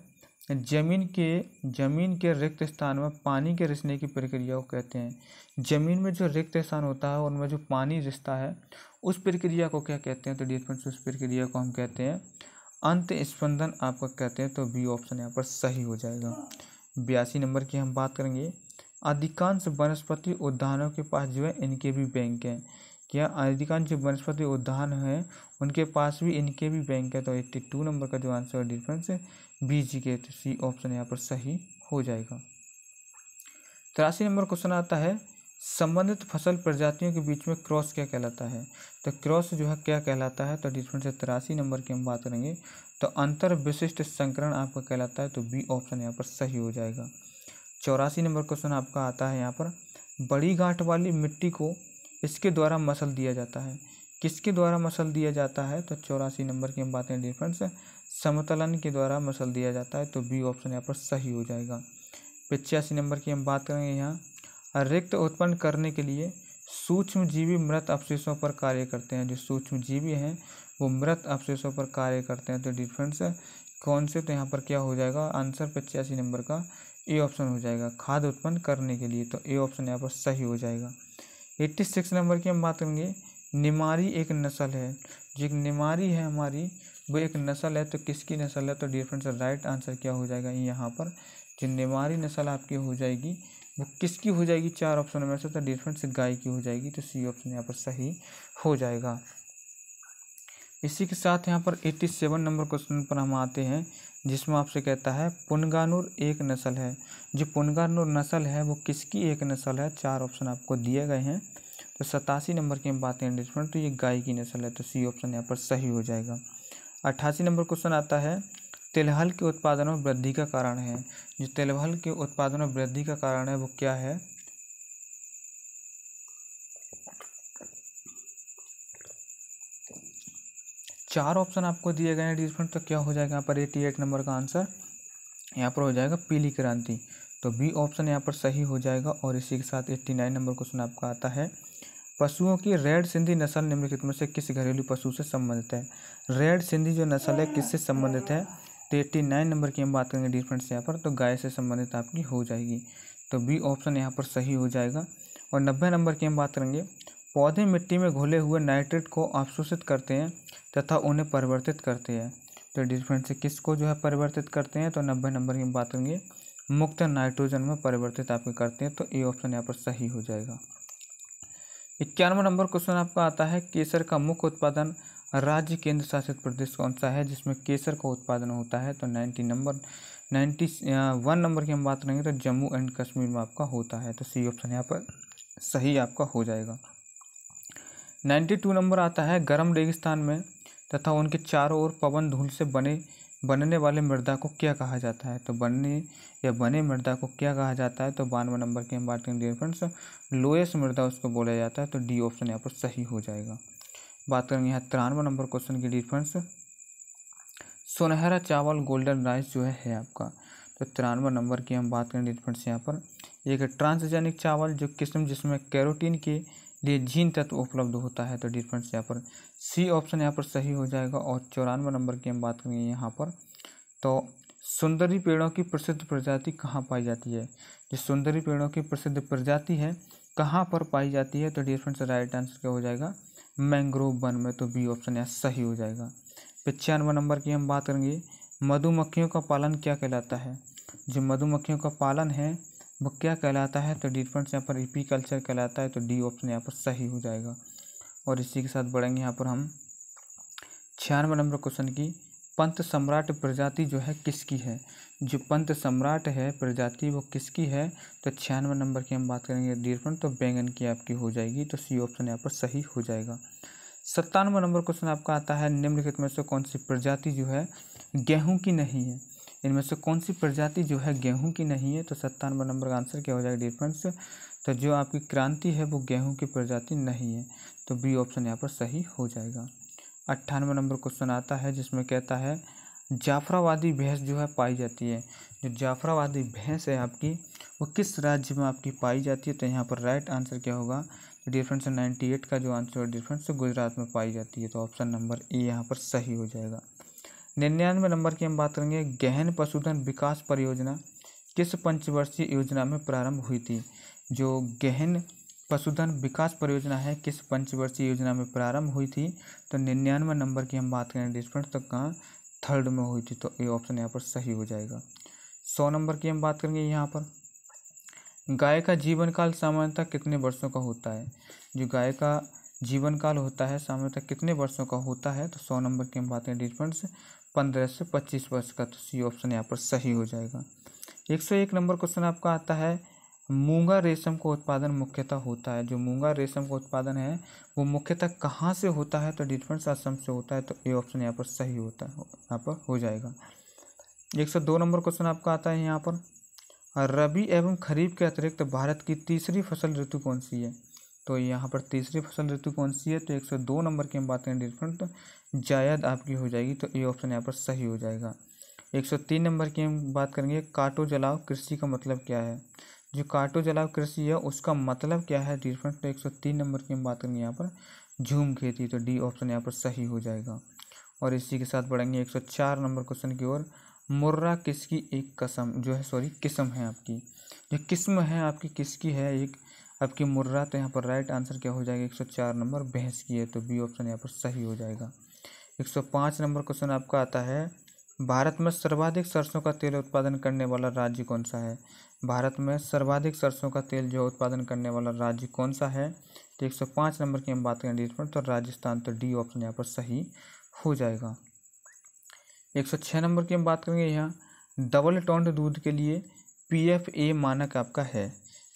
जमीन के जमीन के रिक्त स्थान में पानी के रिसने की प्रक्रिया को कहते हैं जमीन में जो रिक्त स्थान होता है उनमें जो पानी रिसता है उस प्रक्रिया को क्या कहते हैं तो डी फ्रेंड्स उस प्रक्रिया को हम कहते हैं अंत स्पंदन आपका कहते हैं तो बी ऑप्शन यहाँ पर सही हो जाएगा बयासी नंबर की हम बात करेंगे अधिकांश वनस्पति उद्यानों के पास जो है इनके भी बैंक हैं क्या अधिकांश जो वनस्पति उद्यान हैं उनके पास भी इनके भी बैंक है तो एट्टी टू नंबर का जो आंसर है डिफरेंस बी जी के तो सी ऑप्शन यहाँ पर सही हो जाएगा तिरासी नंबर क्वेश्चन आता है संबंधित फसल प्रजातियों के बीच में क्रॉस क्या कहलाता है तो क्रॉस जो है क्या कहलाता है तो डिफरेंट से तिरासी नंबर की हम बात करेंगे तो अंतर विशिष्ट संकरण आपका कहलाता है तो बी ऑप्शन यहाँ पर सही हो जाएगा चौरासी नंबर क्वेश्चन आपका आता है यहाँ पर बड़ी गांठ वाली मिट्टी को इसके द्वारा मसल दिया जाता है किसके द्वारा मसल दिया जाता है तो चौरासी नंबर की हम बात करें डिफरेंस समतलन के द्वारा मसल दिया जाता है तो बी ऑप्शन यहाँ पर सही हो जाएगा पिचासी नंबर की हम बात करेंगे यहाँ रिक्त उत्पन्न करने के लिए सूक्ष्मजीवी मृत अवशेषों पर कार्य करते हैं जो सूक्ष्मजीवी हैं वो मृत अवशेषों पर कार्य करते हैं तो डिफरेंस तो यहाँ पर क्या हो जाएगा आंसर पचासी नंबर का ए ऑप्शन हो जाएगा खाद उत्पन्न करने के लिए तो ए ऑप्शन यहाँ पर सही हो जाएगा एट्टी सिक्स नंबर की हम बात करेंगे निमारी एक नस्ल है जो एक निमारी है हमारी वो एक नस्ल है तो किसकी नस्ल है तो डियर फ्रेंड्स राइट आंसर क्या हो जाएगा यहाँ पर जो नेमारी नस्ल आपकी हो जाएगी वो किसकी हो जाएगी चार ऑप्शन में से तो डियर फ्रेंड्स गाय की हो जाएगी तो सी ऑप्शन यहाँ पर सही हो जाएगा इसी के साथ यहाँ पर एट्टी सेवन नंबर क्वेश्चन पर हम आते हैं जिसमें आपसे कहता है पुनगानुर एक नस्ल है जो पुनगानुर नस्ल है वो किसकी एक नस्ल है चार ऑप्शन आपको दिए गए हैं तो सतासी नंबर की हम बातें डिफरेंट तो ये गाय की नस्ल है तो सी ऑप्शन यहाँ पर सही हो जाएगा अट्ठासी नंबर क्वेश्चन आता है तिलहल के उत्पादन में वृद्धि का कारण है जो तिलहल के उत्पादन में वृद्धि का कारण है वो क्या है चार ऑप्शन आपको दिए गए हैं डिफरेंट तो क्या हो जाएगा यहाँ पर एटी एट नंबर का आंसर यहाँ पर हो जाएगा पीली क्रांति तो बी ऑप्शन यहाँ पर सही हो जाएगा और इसी के साथ एट्टी नाइन नंबर क्वेश्चन आपका आता है पशुओं की रेड सिंधी नस्ल निम्नलिखित में से किस घरेलू पशु से संबंधित है रेड सिंधी जो नस्ल है किससे संबंधित है तो एट्टी नाइन नंबर की हम बात करेंगे डियर फ्रेंड्स यहाँ पर तो गाय से संबंधित आपकी हो जाएगी तो बी ऑप्शन यहाँ पर सही हो जाएगा और नब्बे नंबर की हम बात करेंगे पौधे मिट्टी में घोले हुए नाइट्रेट को अवशोषित करते हैं तथा उन्हें परिवर्तित करते हैं तो डियर फ्रेंड्स किसको जो है परिवर्तित करते हैं तो नब्बे नंबर की हम बात करेंगे मुक्त नाइट्रोजन में परिवर्तित आपके करते हैं तो ए ऑप्शन यहाँ पर सही हो जाएगा इक्यानवे नंबर क्वेश्चन आपका आता है केसर का मुख्य उत्पादन राज्य केंद्र शासित प्रदेश कौन सा है जिसमें केसर का उत्पादन होता है तो ninety number ninety one number की हम बात करेंगे तो जम्मू एंड कश्मीर में आपका होता है तो सी ऑप्शन यहाँ पर सही आपका हो जाएगा नाइन्टी टू नंबर आता है गर्म रेगिस्तान में तथा उनके चारों ओर पवन धूल से बने बनने वाले मृदा को क्या कहा जाता है तो बनने या बने मृदा को क्या कहा जाता है तो बानवा नंबर की हम बात करें डियर फ्रेंड्स लोएस्ट मृदा उसको बोला जाता है तो डी ऑप्शन यहाँ पर सही हो जाएगा बात करेंगे यहाँ तिरानवे नंबर क्वेश्चन की डियर फ्रेंड्स सुनहरा चावल गोल्डन राइस जो है, है आपका तो तिरानवे नंबर की हम बात करें डियर फ्रेंड्स यहाँ पर एक ट्रांसजेनिक चावल जो किस्म जिसमें कैरोटीन के लिए जीन तत्व उपलब्ध होता है तो डियर फ्रेंड्स यहाँ पर सी ऑप्शन यहाँ पर सही हो जाएगा और चौरानवे नंबर की हम बात करेंगे यहाँ पर तो सुंदरी पेड़ों की प्रसिद्ध प्रजाति कहाँ पाई जाती है जो सुंदरी पेड़ों की प्रसिद्ध प्रजाति है कहाँ पर पाई जाती है तो डियर फ्रेंड्स राइट आंसर क्या हो जाएगा मैंग्रोव वन में तो बी ऑप्शन यहाँ सही हो जाएगा पचानवे नंबर की हम बात करेंगे मधुमक्खियों का पालन क्या कहलाता है जो मधुमक्खियों का पालन है वो क्या कहलाता है तो डियर फ्रेंड्स यहाँ पर ईपी e कल्चर कहलाता है तो डी ऑप्शन यहाँ पर सही हो जाएगा और इसी के साथ बढ़ेंगे यहाँ पर हम छियानवे नंबर क्वेश्चन की पंत सम्राट प्रजाति जो है किसकी है जो पंत सम्राट है प्रजाति वो किसकी है तो छियानवे नंबर की हम बात करेंगे डियर तो बैंगन की आपकी हो जाएगी तो सी ऑप्शन यहाँ पर सही हो जाएगा सत्तानवे नंबर क्वेश्चन आपका आता है निम्नलिखित में से कौन सी प्रजाति जो है गेहूं की नहीं है इनमें से कौन सी प्रजाति जो है गेहूं की नहीं है तो सत्तानवे नंबर का आंसर क्या हो जाएगा डिफ्रेंस तो जो आपकी क्रांति है वो गेहूं की प्रजाति नहीं है तो बी ऑप्शन यहाँ पर सही हो जाएगा अट्ठानवे नंबर क्वेश्चन आता है जिसमें कहता है जाफरावादी भैंस जो है पाई जाती है जो जाफरावादी भैंस है आपकी वो किस राज्य में आपकी पाई जाती है तो यहाँ पर राइट आंसर क्या होगा डिफरेंस नाइन्टी एट का जो आंसर है डिफरेंस गुजरात में पाई जाती है तो ऑप्शन नंबर ए यहाँ पर सही हो जाएगा निन्यानवे नंबर की हम बात करेंगे गहन पशुधन विकास परियोजना किस पंचवर्षीय योजना में प्रारंभ हुई थी जो गहन पशुधन विकास परियोजना है किस पंचवर्षीय योजना में प्रारंभ हुई थी तो निन्यानवे नंबर की हम बात करें डिस्फ्रेंट तो कहाँ थर्ड में हुई थी तो ये ऑप्शन यहाँ पर सही हो जाएगा सौ नंबर की हम बात करेंगे यहाँ पर गाय का जीवन काल सामान्यतः कितने वर्षों का होता है जो गाय का जीवन काल होता है सामान्यतः कितने वर्षों का होता है तो सौ नंबर की हम बात करें डिफरेंस पंद्रह से पच्चीस वर्ष का तो सी ऑप्शन यहाँ पर सही हो जाएगा एक सौ एक नंबर क्वेश्चन आपका आता है मूंगा रेशम का उत्पादन मुख्यतः होता है जो मूंगा रेशम का उत्पादन है वो मुख्यतः कहाँ से होता है तो डिफरेंस असम से होता है तो ये ऑप्शन यहाँ पर सही होता है यहाँ पर हो जाएगा एक सौ दो नंबर क्वेश्चन आपका आता है यहाँ पर रबी एवं खरीफ के अतिरिक्त तो भारत की तीसरी फसल ऋतु कौन सी है तो यहाँ पर तीसरी फसल ऋतु कौन सी है तो एक सौ दो नंबर की हम बात करें डिफरेंट तो जायद आपकी हो जाएगी तो ये ऑप्शन यहाँ पर सही हो जाएगा एक सौ तीन नंबर की हम बात करेंगे काटो जलाओ कृषि का मतलब क्या है जो काटो जलाव कृषि है उसका मतलब क्या है डिफरेंस तो एक सौ तीन नंबर की हम बात करेंगे यहाँ पर झूम खेती तो डी ऑप्शन यहाँ पर सही हो जाएगा और इसी के साथ बढ़ेंगे एक सौ चार नंबर क्वेश्चन की ओर मुर्रा किसकी एक कसम जो है सॉरी किस्म है आपकी जो किस्म है आपकी किसकी है एक आपकी मुर्रा तो यहाँ पर राइट आंसर क्या हो जाएगा एक सौ चार नंबर भैंस की है तो बी ऑप्शन यहाँ पर सही हो जाएगा एक सौ पाँच नंबर क्वेश्चन आपका आता है भारत में सर्वाधिक सरसों का तेल उत्पादन करने वाला राज्य कौन सा है भारत में सर्वाधिक सरसों का तेल जो उत्पादन करने वाला राज्य कौन सा है तो एक सौ पाँच नंबर की हम बात करें डी तो राजस्थान तो डी ऑप्शन यहाँ पर सही हो जाएगा एक सौ छः नंबर की हम बात करेंगे यहाँ डबल टोंड दूध के लिए पी एफ ए मानक आपका है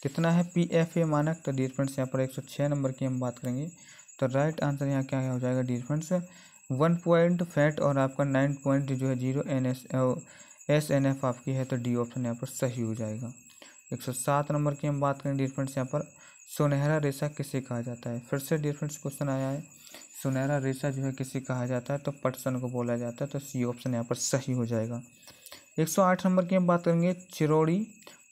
कितना है पी एफ ए मानक तो डी फ्रेंड्स यहाँ पर एक सौ छः नंबर की हम बात करेंगे तो राइट आंसर यहाँ क्या हो जाएगा dear friends one point fat और आपका नाइन पॉइंट जो है zero N S S N F आपकी है तो डी ऑप्शन यहाँ पर सही हो जाएगा एक सौ सात नंबर की हम बात करें डियर फ्रेंड्स यहाँ पर सुनहरा रेशा किसे कहा जाता है फिर से डियर फ्रेंड्स क्वेश्चन आया है सुनहरा रेशा जो है किसे कहा जाता है तो पटसन को बोला जाता है तो सी ऑप्शन यहाँ पर सही हो जाएगा एक सौ आठ नंबर की हम बात करेंगे चिरौड़ी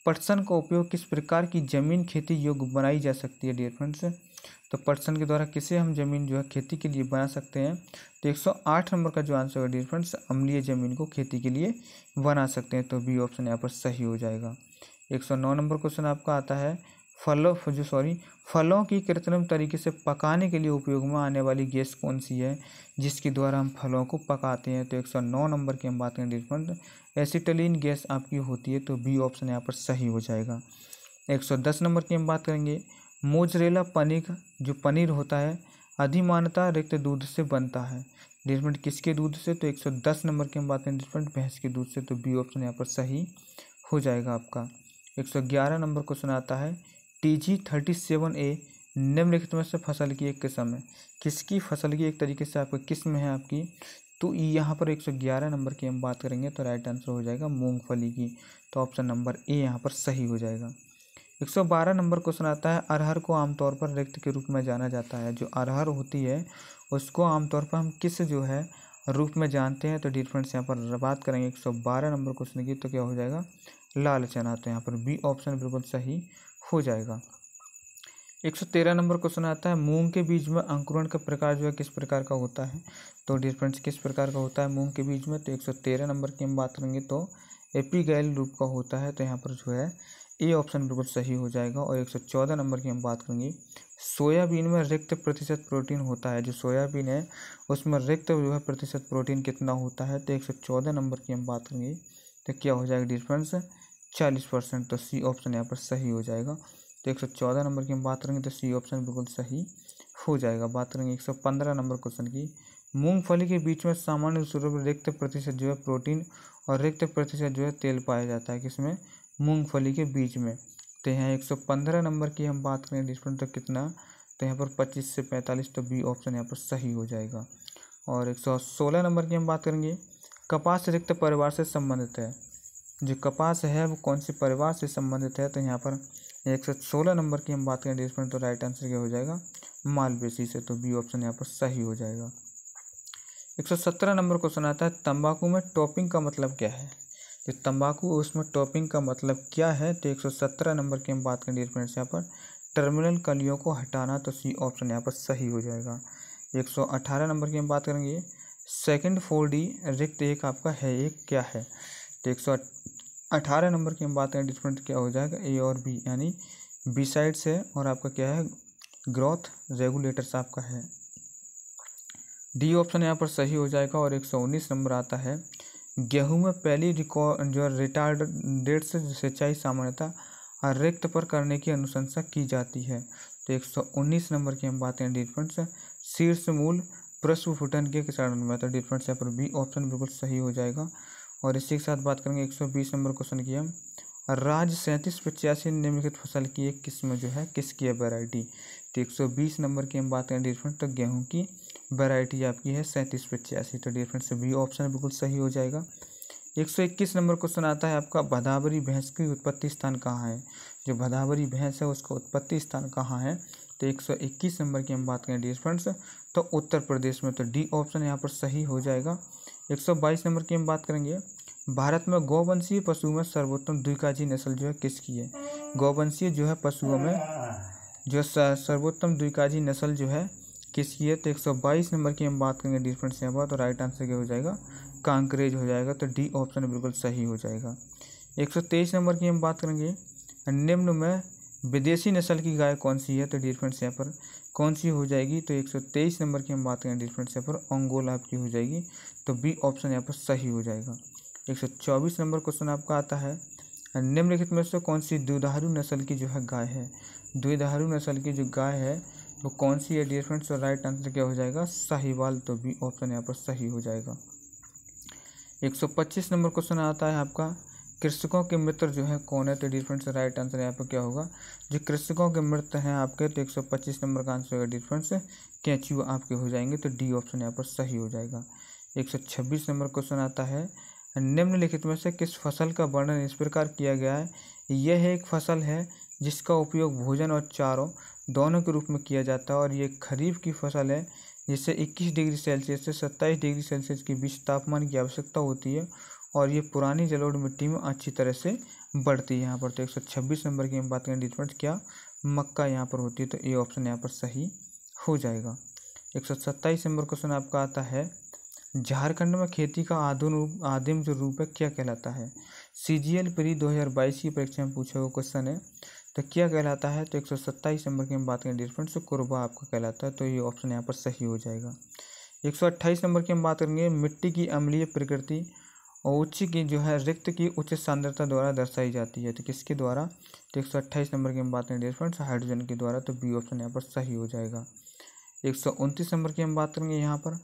पटसन का उपयोग किस प्रकार की जमीन खेती योग्य बनाई जा सकती है डियर फ्रेंड्स तो पर्सन के द्वारा किसे हम ज़मीन जो है खेती के लिए बना सकते हैं तो 108 नंबर का जो आंसर होगा डियर फ्रेंड्स अम्लीय ज़मीन को खेती के लिए बना सकते हैं तो बी ऑप्शन यहाँ पर सही हो जाएगा 109 नंबर क्वेश्चन आपका आता है फलों जो सॉरी फलों की कृत्रिम तरीके से पकाने के लिए उपयोग में आने वाली गैस कौन सी है जिसके द्वारा हम फलों को पकाते हैं तो 109 नंबर की हम बात करें डिफरेंट एसिटलिन गैस आपकी होती है तो बी ऑप्शन यहाँ पर सही हो जाएगा 110 नंबर की हम बात करेंगे मोजरेला पनीर जो पनीर होता है अधिमानता रिक्त दूध से बनता है डिफरेंट किसके दूध से तो 110 नंबर की हम बात करें डिफरेंट भैंस के दूध से तो बी ऑप्शन यहाँ पर सही हो जाएगा आपका 111 नंबर क्वेश्चन आता है T G thirty seven A निम्नलिखित में से फसल की एक किस्म है किसकी फसल की एक तरीके से आपकी किस्म है आपकी तो यहाँ पर 111 नंबर की हम बात करेंगे तो राइट आंसर हो जाएगा मूंगफली की तो ऑप्शन नंबर ए यहाँ पर सही हो जाएगा 112 नंबर क्वेश्चन आता है अरहर को आमतौर पर रिक्त के रूप में जाना जाता है जो अरहर होती है उसको आमतौर पर हम किस जो है रूप में जानते हैं तो डियर फ्रेंड्स यहाँ पर बात करेंगे 112 नंबर क्वेश्चन की तो क्या हो जाएगा लाल चना तो यहाँ पर बी ऑप्शन बिल्कुल सही हो जाएगा 113 नंबर क्वेश्चन आता है मूंग के बीज में अंकुरण का प्रकार जो है किस प्रकार का होता है तो डियर फ्रेंड्स किस प्रकार का होता है मूंग के बीज में तो एक नंबर की हम बात करेंगे तो एपी रूप का होता है तो यहाँ पर जो है ए ऑप्शन बिल्कुल सही हो जाएगा और एक सौ चौदह नंबर की हम बात करेंगे सोयाबीन में रिक्त प्रतिशत प्रोटीन होता है जो सोयाबीन है उसमें रिक्त जो है प्रतिशत प्रोटीन कितना होता है तो एक सौ चौदह नंबर की हम बात करेंगे तो क्या हो जाएगा डिफरेंस चालीस परसेंट तो सी ऑप्शन यहाँ पर सही हो जाएगा तो एक सौ चौदह नंबर की हम बात करेंगे तो सी ऑप्शन बिल्कुल सही हो जाएगा बात करेंगे एक सौ पंद्रह नंबर क्वेश्चन की मूंगफली के बीच में सामान्य रूप से रिक्त प्रतिशत जो है प्रोटीन और रिक्त प्रतिशत जो है तेल पाया जाता है किसमें मूंगफली के बीज में तो यहाँ एक सौ पंद्रह नंबर की हम बात करें डिस्काउंट तो कितना तो यहाँ पर पच्चीस से पैंतालीस तो बी ऑप्शन यहाँ पर सही हो जाएगा और एक सौ सोलह नंबर की हम बात करेंगे कपास रिक्त परिवार से संबंधित है जो कपास है वो कौन से परिवार से संबंधित है तो यहाँ पर एक सौ सोलह नंबर की हम बात करें डिस्मेंट तो राइट आंसर क्या हो जाएगा मालवेसी से तो बी ऑप्शन यहाँ पर सही हो जाएगा एक सौ सत्रह नंबर क्वेश्चन आता है तंबाकू में टॉपिंग का मतलब क्या है कि तंबाकू उसमें टॉपिंग का मतलब क्या है तो 117 नंबर की हम बात करें डियर फ्रेंड्स यहाँ पर टर्मिनल कलियों को हटाना तो सी ऑप्शन यहाँ पर सही हो जाएगा 118 नंबर की हम बात करेंगे सेकंड फोर डी रिक्त एक आपका है एक क्या है तो एक सौ अठारह नंबर की हम बात करें डिफरेंट क्या हो जाएगा ए और बी यानी बी साइड्स है और आपका क्या है ग्रोथ रेगुलेटर्स आपका है डी ऑप्शन यहाँ पर सही हो जाएगा और 119 नंबर आता है गेहूँ में पहली रिकॉर्ड जो डेट से सिंचाई सामान्यता रिक्त पर करने की अनुशंसा की जाती है तो एक सौ उन्नीस नंबर की हम बातें डिफरेंस शीर्ष मूल फुटन के कारण में तो डिफरेंस यहाँ पर बी ऑप्शन बिल्कुल सही हो जाएगा और इसी के साथ बात करेंगे एक सौ बीस नंबर क्वेश्चन की हम राज्य सैंतीस पचासी निम्नलिखित फसल की एक किस्म जो है किसकी है वैरायटी तो एक सौ बीस नंबर की हम बात करें डिफरेंस तो गेहूँ की वैरायटी आपकी है सैंतीस पचासी तो डियर फ्रेंड्स बी ऑप्शन बिल्कुल सही हो जाएगा एक सौ इक्कीस नंबर क्वेश्चन आता है आपका भदावरी भैंस की उत्पत्ति स्थान कहाँ है जो भदावरी भैंस है उसका उत्पत्ति स्थान कहाँ है तो एक सौ इक्कीस नंबर की हम बात करें डियर फ्रेंड्स तो उत्तर प्रदेश में तो डी ऑप्शन यहाँ पर सही हो जाएगा एक सौ बाईस नंबर की हम बात करेंगे भारत में गौवंशीय पशुओं में सर्वोत्तम द्विकाजी नस्ल जो है किसकी है गौवंशीय जो है पशुओं में जो सर्वोत्तम द्विकाजी नस्ल जो है किस है तो एक सौ बाईस नंबर की हम बात करेंगे डिफरेंट यहाँ पर तो राइट आंसर क्या हो जाएगा कांकरेज हो जाएगा तो डी ऑप्शन बिल्कुल सही हो जाएगा एक सौ तेईस नंबर की हम बात करेंगे निम्न में विदेशी नस्ल की गाय कौन सी है तो डिफरेंट से यहाँ पर कौन सी हो जाएगी तो एक सौ तेईस नंबर की हम बात करें डिफरेंट से पर ओंगोल आपकी हो जाएगी तो बी ऑप्शन यहाँ पर सही हो जाएगा एक सौ चौबीस नंबर क्वेश्चन आपका आता है निम्नलिखित में से कौन सी दुधारू नस्ल की जो है गाय है दुधारू नस्ल की जो गाय है तो कौन सी है डियर फ्रेंड्स तो राइट आंसर क्या हो जाएगा साहिवाल तो भी ऑप्शन यहाँ पर सही हो जाएगा 125 नंबर क्वेश्चन आता है आपका कृषकों के मित्र जो है कौन है तो डियर फ्रेंड्स राइट आंसर यहाँ पर क्या होगा जो कृषकों के मृत हैं आपके तो 125 नंबर का आंसर होगा डियर फ्रेंड्स कैचू आपके हो जाएंगे तो डी ऑप्शन यहाँ पर सही हो जाएगा 126 नंबर क्वेश्चन आता है निम्नलिखित में से किस फसल का वर्णन इस प्रकार किया गया है यह एक फसल है जिसका उपयोग भोजन और चारों दोनों के रूप में किया जाता है और ये खरीफ की फसल है जिससे 21 डिग्री सेल्सियस से 27 डिग्री सेल्सियस के बीच तापमान की आवश्यकता होती है और ये पुरानी जलोढ़ मिट्टी में अच्छी तरह से बढ़ती है यहाँ पर तो एक नंबर की हम बात करें डिफरेंट क्या मक्का यहाँ पर होती है तो ये ऑप्शन यहाँ पर सही हो जाएगा एक सौ सत्ताईस नंबर क्वेश्चन आपका आता है झारखंड में खेती का आधुन रूप आदिम जो रूप है क्या कहलाता है सी जी एल प्री दो हज़ार बाईस की परीक्षा में पूछा हुआ क्वेश्चन है तो क्या कहलाता है तो एक सौ सत्ताईस नंबर की हम बात करें डियर फ्रेंड्स तो कुरबा आपका कहलाता है तो ये ऑप्शन यहाँ पर सही हो जाएगा एक सौ अट्ठाईस नंबर की हम बात करेंगे मिट्टी की अम्लीय प्रकृति और उच्च की जो है रिक्त की उच्च सांद्रता द्वारा दर्शाई जाती है तो किसके द्वारा तो एक सौ अट्ठाईस नंबर की हम बात करें डियर फ्रेंड्स हाइड्रोजन के द्वारा तो बी ऑप्शन यहाँ पर सही हो जाएगा एक सौ उनतीस नंबर की हम बात करेंगे यहाँ पर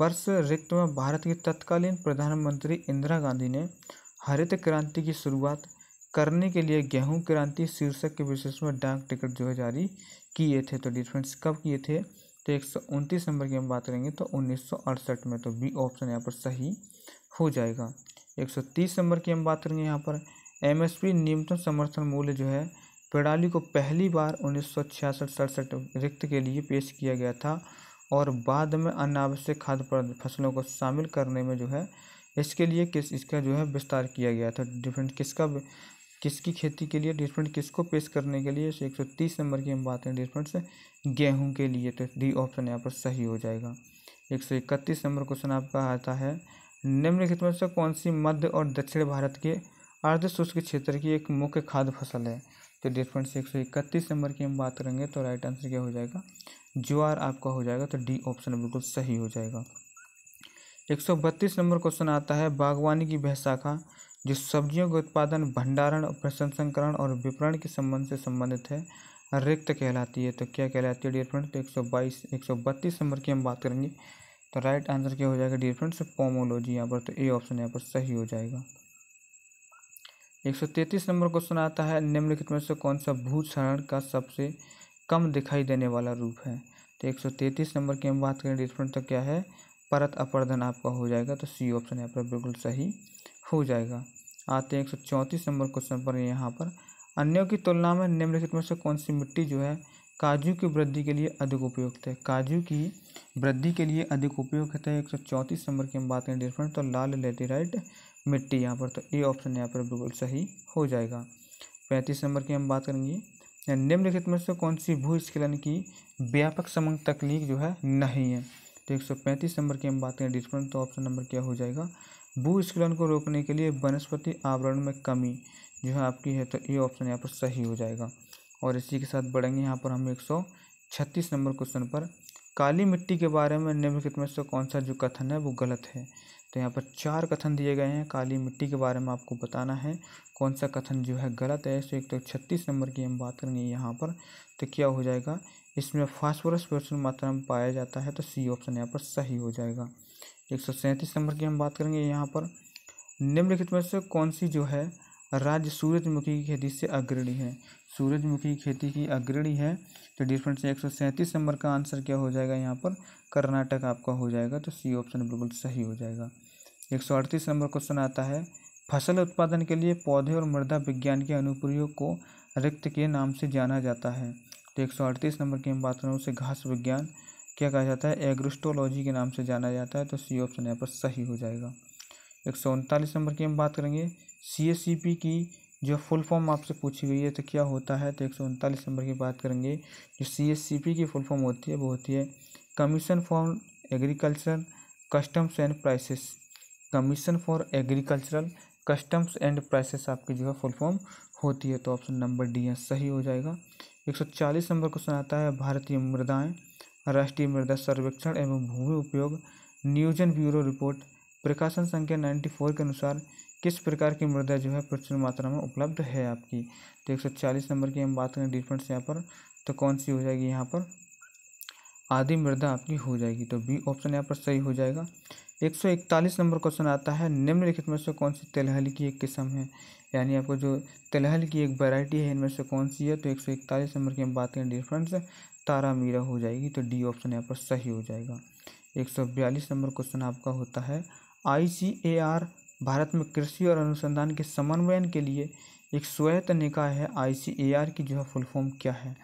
वर्ष रिक्त में भारत की तत्कालीन प्रधानमंत्री इंदिरा गांधी ने हरित क्रांति की शुरुआत करने के लिए गेहूं क्रांति शीर्षक के विशेष में डाक टिकट जो है जारी किए थे तो डिफरेंस कब किए थे तो एक सौ उनतीस नंबर की हम बात करेंगे तो उन्नीस सौ अड़सठ में तो बी ऑप्शन यहाँ पर सही हो जाएगा एक सौ तीस नंबर की हम बात करेंगे यहाँ पर एम एस पी न्यूनतम समर्थन मूल्य जो है प्रणाली को पहली बार उन्नीस सौ छियासठ सड़सठ रिक्त के लिए पेश किया गया था और बाद में अनावश्यक खाद्य फसलों को शामिल करने में जो है इसके लिए किस इसका जो है विस्तार किया गया था डिफरेंट किसका किसकी खेती के लिए डिफरेंट किसको पेश करने के लिए एक सौ तीस नंबर की हम बात करें डिफरेंट गेहूँ के लिए तो डी ऑप्शन यहाँ पर सही हो जाएगा एक सौ इकतीस नंबर क्वेश्चन आपका आता है निम्नलिखित में से कौन सी मध्य और दक्षिण भारत के अर्ध शुष्क क्षेत्र की एक मुख्य खाद्य फसल है तो डिफरेंट से एक सौ इकतीस नंबर की हम बात करेंगे तो राइट आंसर क्या हो जाएगा ज्वार आपका हो जाएगा तो डी ऑप्शन बिल्कुल सही हो जाएगा एक सौ बत्तीस नंबर क्वेश्चन आता है बागवानी की वह शाखा जो सब्जियों के उत्पादन भंडारण प्रसंस्करण और विपणन के संबंध से संबंधित है रिक्त कहलाती है तो क्या कहलाती है डियर फ्रेंड्स तो एक सौ बाईस एक सौ बत्तीस नंबर की हम बात करेंगे तो राइट आंसर क्या हो जाएगा डियर फ्रेंड्स पोमोलॉजी यहाँ पर तो ए ऑप्शन यहाँ पर सही हो जाएगा एक सौ तैंतीस नंबर क्वेश्चन आता है निम्नलिखित में से कौन सा भू क्षरण का सबसे कम दिखाई देने वाला रूप है तो एक सौ नंबर की हम बात करें डियर फ्रेंड्स तो क्या है परत अपर्धन आपका हो जाएगा तो सी ऑप्शन यहाँ पर बिल्कुल सही हो जाएगा आते हैं एक सौ चौंतीस नंबर क्वेश्चन पर यहाँ पर अन्यों की तुलना में निम्नलिखित में से कौन सी मिट्टी जो है काजू की वृद्धि के लिए अधिक उपयुक्त है काजू की वृद्धि के लिए अधिक उपयुक्त है तो एक सौ चौंतीस नंबर की हम बात करें डिफरेंट तो लाल लेटेराइट मिट्टी यहाँ पर तो ए ऑप्शन यहाँ पर बिल्कुल सही हो जाएगा पैंतीस नंबर की हम बात करेंगे निम्नलिखित में से कौन सी भूस्खलन की व्यापक समंग तकनीक जो है नहीं है तो एक सौ पैंतीस नंबर की हम बात करें डिफरेंट तो ऑप्शन नंबर क्या हो जाएगा भूस्खलन को रोकने के लिए वनस्पति आवरण में कमी जो है आपकी है तो ये ऑप्शन यहाँ पर सही हो जाएगा और इसी के साथ बढ़ेंगे यहाँ पर हम एक सौ छत्तीस नंबर क्वेश्चन पर काली मिट्टी के बारे में निम्नलिखित में से कौन सा जो कथन है वो गलत है तो यहाँ पर चार कथन दिए गए हैं काली मिट्टी के बारे में आपको बताना है कौन सा कथन जो है गलत है तो एक तो छत्तीस नंबर की हम बात करेंगे यहाँ पर तो क्या हो जाएगा इसमें फास्फोरस प्रचुर मात्रा में पाया जाता है तो सी ऑप्शन यहाँ पर सही हो जाएगा एक सौ सैंतीस नंबर की हम बात करेंगे यहाँ पर निम्नलिखित में से कौन सी जो है राज्य सूरजमुखी की खेती से अग्रणी है सूरजमुखी की खेती की अग्रणी है तो डिफरेंट से एक सौ सैंतीस नंबर का आंसर क्या हो जाएगा यहाँ पर कर्नाटक आपका हो जाएगा तो सी ऑप्शन बिल्कुल सही हो जाएगा एक सौ अड़तीस नंबर क्वेश्चन आता है फसल उत्पादन के लिए पौधे और मृदा विज्ञान के अनुप्रयोग को रिक्त के नाम से जाना जाता है तो एक सौ अड़तीस नंबर की हम बात करें उसे घास विज्ञान क्या कहा जाता है एग्रोस्टोलॉजी के नाम से जाना जाता है तो सी ऑप्शन यहाँ पर सही हो जाएगा एक सौ उनतालीस नंबर की हम बात करेंगे सी एस सी पी की जो फुल फॉर्म आपसे पूछी गई है तो क्या होता है तो एक सौ उनतालीस नंबर की बात करेंगे जो सी एस सी पी की फुल फॉर्म होती है वो होती है commission for agriculture customs and prices commission for agricultural customs and prices आपकी जो है फुल फॉर्म होती है तो ऑप्शन नंबर डी यहाँ सही हो जाएगा एक सौ चालीस नंबर क्वेश्चन आता है भारतीय मृदाएँ राष्ट्रीय मृदा सर्वेक्षण एवं भूमि उपयोग नियोजन ब्यूरो रिपोर्ट प्रकाशन संख्या नाइन्टी फोर के अनुसार किस प्रकार की मृदा जो है प्रचुर मात्रा में उपलब्ध है आपकी तो एक सौ चालीस नंबर की हम बात करें डिफरेंस यहाँ पर तो कौन सी हो जाएगी यहाँ पर आदि मृदा आपकी हो जाएगी तो बी ऑप्शन यहाँ पर सही हो जाएगा एक सौ इकतालीस नंबर क्वेश्चन आता है निम्नलिखित में से कौन सी तिलहल की एक किस्म है यानी आपको जो तिलहल की एक वैरायटी है इनमें से कौन सी है तो एक सौ इकतालीस नंबर की हम बात करें डिफरेंस तारा मीरा हो जाएगी तो डी ऑप्शन यहाँ पर सही हो जाएगा एक सौ बयालीस नंबर क्वेश्चन आपका होता है आर भारत में कृषि और अनुसंधान के समन्वयन के लिए एक स्वायत्त निकाय है आर की जो है फुल फॉर्म क्या है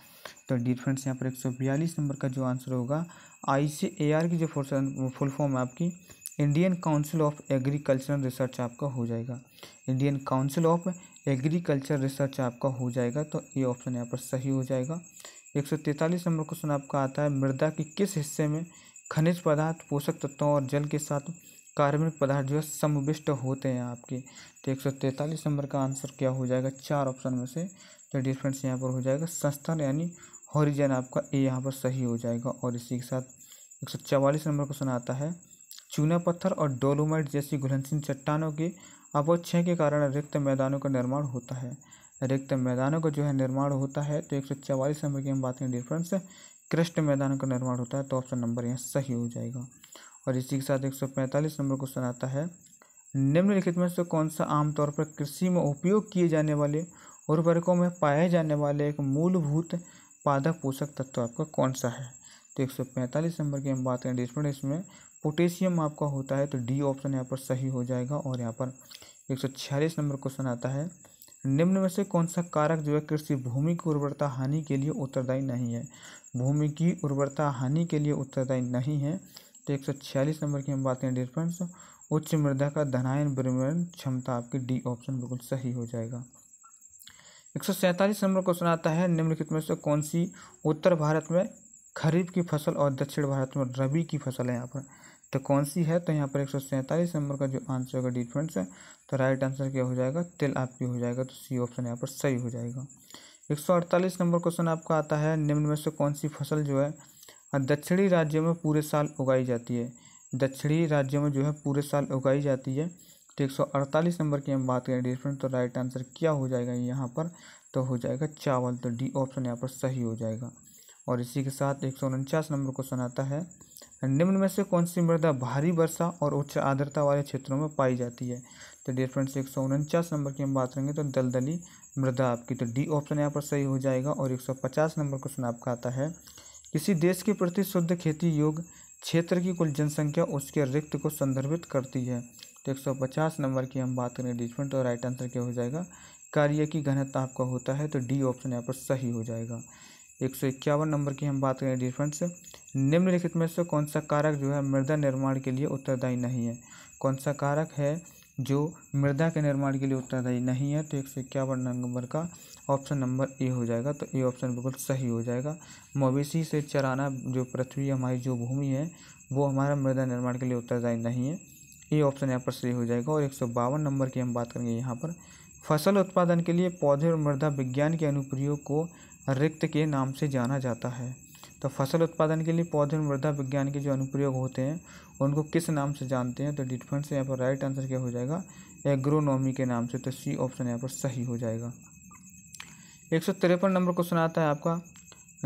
तो डी फ्रेंड्स यहाँ पर एक सौ बयालीस नंबर का जो आंसर होगा आर की जो फुल फॉर्म है आपकी Indian council of agricultural research आपका हो जाएगा Indian council of agriculture research आपका हो जाएगा तो ये ऑप्शन यहाँ पर सही हो जाएगा एक सौ तैंतालीस नंबर क्वेश्चन आपका आता है मृदा के किस हिस्से में खनिज पदार्थ पोषक तत्वों और जल के साथ कार्बनिक पदार्थ जो है समविष्ट होते हैं आपके तो एक सौ तैंतालीस नंबर का आंसर क्या हो जाएगा चार ऑप्शन में से तो डिफरेंस यहाँ पर हो जाएगा संस्थान यानी हॉरिजन आपका ए यहाँ पर सही हो जाएगा और इसी के साथ एक सौ चवालीस नंबर क्वेश्चन आता है चूना पत्थर और डोलोमाइट जैसी घुलनशील चट्टानों के अपक्षय के कारण रिक्त मैदानों का निर्माण होता है रिक्त मैदानों का जो है निर्माण होता है तो एक सौ चवालीस नंबर की हम बात करें डिफरेंस कृष्ट मैदानों का निर्माण होता है तो ऑप्शन नंबर यहाँ सही हो जाएगा और इसी के साथ एक सौ पैंतालीस नंबर क्वेश्चन आता है निम्नलिखित में से कौन सा आमतौर पर कृषि में उपयोग किए जाने वाले उर्वरकों में पाए जाने वाले एक मूलभूत पादक पोषक तत्व आपका कौन सा है तो एक सौ पैंतालीस नंबर की हम बात करें डिस्मेंट इसमें पोटेशियम आपका होता है तो डी ऑप्शन यहाँ पर सही हो जाएगा और यहाँ पर एक सौ छियालीस नंबर क्वेश्चन आता है निम्न में से कौन सा कारक जो है कृषि भूमि की उर्वरता हानि के लिए उत्तरदायी नहीं है भूमि की उर्वरता हानि के लिए उत्तरदायी नहीं है तो एक सौ छियालीस नंबर की हम बात करें डियर फ्रेंड्स तो उच्च मृदा का धनायन विनिमय क्षमता आपकी डी ऑप्शन बिल्कुल सही हो जाएगा एक सौ सैंतालीस नंबर क्वेश्चन आता है निम्नलिखित में से कौन सी उत्तर भारत में खरीफ की फसल और दक्षिण भारत में रबी की फसल है यहाँ पर तो कौन सी है तो यहाँ पर एक सौ सैंतालीस नंबर का जो आंसर होगा डिफरेंस है तो राइट आंसर क्या हो जाएगा तेल आपकी हो जाएगा तो सी ऑप्शन यहाँ पर सही हो जाएगा एक सौ अड़तालीस नंबर क्वेश्चन आपका आता है निम्न में से कौन सी फसल जो है दक्षिणी राज्यों में पूरे साल उगाई जाती है दक्षिणी राज्यों में जो है पूरे साल उगाई जाती है तो एक सौ अड़तालीस नंबर की हम बात करें डिफरेंट तो राइट आंसर क्या हो जाएगा यहाँ पर तो हो जाएगा चावल तो डी ऑप्शन यहाँ पर सही हो जाएगा और इसी के साथ एक सौ उनचास नंबर क्वेश्चन आता है निम्न में से कौन सी मृदा भारी वर्षा और उच्च आर्द्रता वाले क्षेत्रों में पाई जाती है तो डियर फ्रेंड्स एक सौ उनचास नंबर की हम बात करेंगे तो दलदली मृदा आपकी तो डी ऑप्शन यहाँ पर सही हो जाएगा और एक सौ पचास नंबर क्वेश्चन आपका आता है किसी देश के प्रति शुद्ध खेती योग क्षेत्र की कुल जनसंख्या उसके रिक्त को संदर्भित करती है तो एक सौ पचास नंबर की हम बात करें डिफरेंट तो राइट आंसर क्या हो जाएगा कार्य की घनत्व आपका होता है तो डी ऑप्शन यहाँ पर सही हो जाएगा एक सौ इक्यावन नंबर की हम बात करें से निम्नलिखित में से कौन सा कारक जो है मृदा निर्माण के लिए उत्तरदायी नहीं है कौन सा कारक है जो मृदा के निर्माण के लिए उत्तरदायी नहीं है तो एक सौ इक्यावन नंबर का ऑप्शन नंबर ए हो जाएगा तो ए ऑप्शन बिल्कुल सही हो जाएगा मवेशी से चराना जो पृथ्वी हमारी जो भूमि है वो हमारा मृदा निर्माण के लिए उत्तरदायी नहीं है ए ऑप्शन यहाँ पर सही हो जाएगा और एक सौ बावन नंबर की हम बात करेंगे यहाँ पर फसल उत्पादन के लिए पौधे और मृदा विज्ञान के अनुप्रयोग को रिक्त के नाम से जाना जाता है तो फसल उत्पादन के लिए पौधे में मृदा विज्ञान के जो अनुप्रयोग होते हैं उनको किस नाम से जानते हैं तो डिफरेंट से यहाँ पर राइट आंसर क्या हो जाएगा एग्रोनॉमी के नाम से तो सी ऑप्शन यहाँ पर सही हो जाएगा एक सौ तिरपन नंबर क्वेश्चन आता है आपका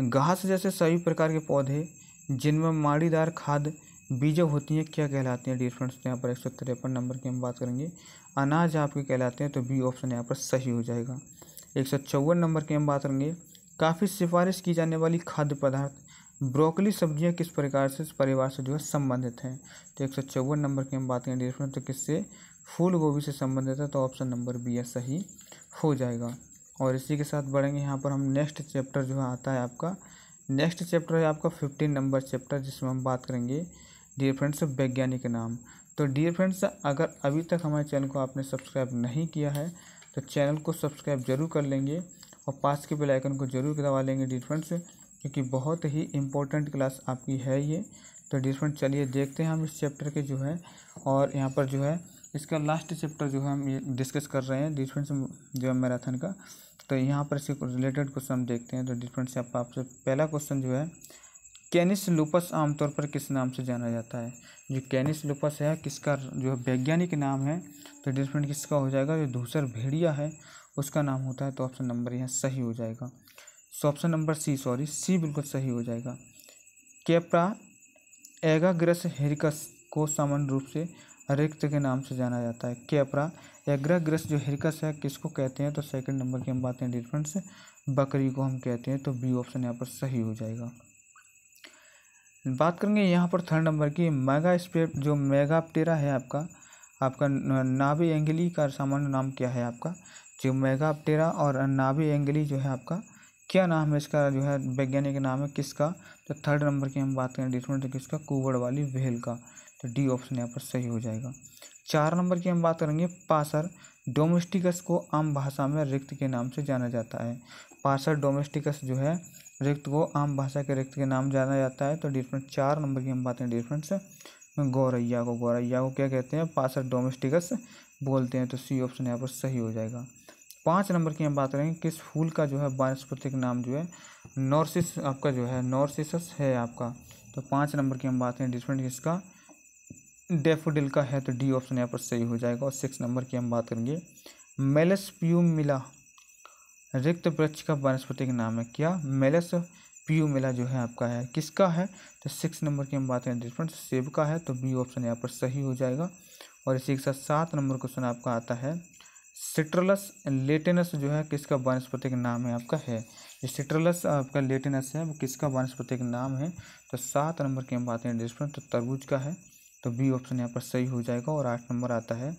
घास जैसे सभी प्रकार के पौधे जिनमें माड़ीदार खाद बीज होती हैं क्या कहलाती हैं डियर फ्रेंड्स तो यहाँ पर एक सौ तिरपन नंबर की हम बात करेंगे अनाज आपके कहलाते हैं तो बी ऑप्शन यहाँ पर सही हो जाएगा एक सौ चौवन नंबर की हम बात करेंगे काफ़ी सिफारिश की जाने वाली खाद्य पदार्थ ब्रोकली सब्जियां किस प्रकार से परिवार से जो है संबंधित हैं तो एक सौ चौवन नंबर की हम बात करें डिफरेंट तो किससे फूल गोभी से संबंधित है तो ऑप्शन नंबर बी है सही हो जाएगा और इसी के साथ बढ़ेंगे यहाँ पर हम नेक्स्ट चैप्टर जो है आता है आपका नेक्स्ट चैप्टर है आपका फिफ्टीन नंबर चैप्टर जिसमें हम बात करेंगे डियर फ्रेंड्स वैज्ञानिक नाम तो डियर फ्रेंड्स अगर अभी तक हमारे चैनल को आपने सब्सक्राइब नहीं किया है तो चैनल को सब्सक्राइब जरूर कर लेंगे और पास के बेल आइकन को जरूर दबा लेंगे डियर फ्रेंड्स क्योंकि बहुत ही इम्पोर्टेंट क्लास आपकी है ये तो डिफरेंट चलिए देखते हैं हम इस चैप्टर के जो है और यहाँ पर जो है इसका लास्ट चैप्टर जो है हम ये डिस्कस कर रहे हैं डियर जो है मैराथन का तो यहाँ पर इसके रिलेटेड क्वेश्चन हम देखते हैं तो डियर से आप आपसे पहला क्वेश्चन जो है कैनिस लुपस आमतौर पर किस नाम से जाना जाता है जो कैनिस लुपस है किसका जो है वैज्ञानिक नाम है तो डिफरेंट किसका हो जाएगा जो दूसर भेड़िया है उसका नाम होता है तो ऑप्शन नंबर यहाँ सही हो जाएगा so option number C sorry C बिल्कुल सही हो जाएगा कैप्रा एगाग्रस हिरकस को सामान्य रूप से रिक्त के नाम से जाना जाता है कैप्रा एग्राग्रस जो हिरकस है किसको कहते हैं तो सेकंड नंबर की हम बात हैं डिफरेंस बकरी को हम कहते हैं तो बी ऑप्शन यहाँ पर सही हो जाएगा बात करेंगे यहाँ पर थर्ड नंबर की मेगा स्पेप जो मेगाप्टेरा है आपका आपका नाभि एंगली का सामान्य नाम क्या है आपका जो मेगाप्टेरा और नाभि एंगली जो है आपका क्या नाम है इसका जो है वैज्ञानिक नाम है किसका तो थर्ड नंबर की हम बात करें डिस्ट्रोमेंट तो किसका कुवड़ वाली व्हेल का तो डी ऑप्शन यहाँ पर सही हो जाएगा चार नंबर की हम बात करेंगे पासर डोमेस्टिकस को आम भाषा में रिक्त के नाम से जाना जाता है पासर डोमेस्टिकस जो है रिक्त को आम भाषा के रिक्त के नाम जाना जाता है तो डिफरेंस चार नंबर की हम बात करें डिफरेंस गौरैया को गौरैया को क्या कहते हैं पासर डोमेस्टिकस बोलते हैं तो सी ऑप्शन यहाँ पर सही हो जाएगा पाँच नंबर की हम बात करेंगे किस फूल का जो है वानस्पतिक नाम जो है नॉर्सिस आपका जो है नॉर्सिसस है आपका तो पाँच नंबर की हम बात करें डिफरेंट इसका डेफोडिल का है तो डी ऑप्शन यहाँ पर सही हो जाएगा और सिक्स नंबर की हम बात करेंगे मेलस मिला रिक्त वृक्ष का वानस्पतिक नाम है क्या मेलस प्यूमिला मिला जो है आपका है किसका है तो सिक्स नंबर की हम बात करें डिफरेंट सेब का है तो बी ऑप्शन यहाँ पर सही हो जाएगा और इसी के साथ सात नंबर क्वेश्चन आपका आता है सिट्रलस लेटेनस जो है किसका वनस्पतिक नाम है आपका है ये सिट्रलस आपका लेटेनस है वो किसका वनस्पतिक नाम है तो सात नंबर की हम बात करें डिस्प्रेंट तो तरबूज का है तो बी ऑप्शन यहाँ पर सही हो जाएगा और आठ नंबर आता है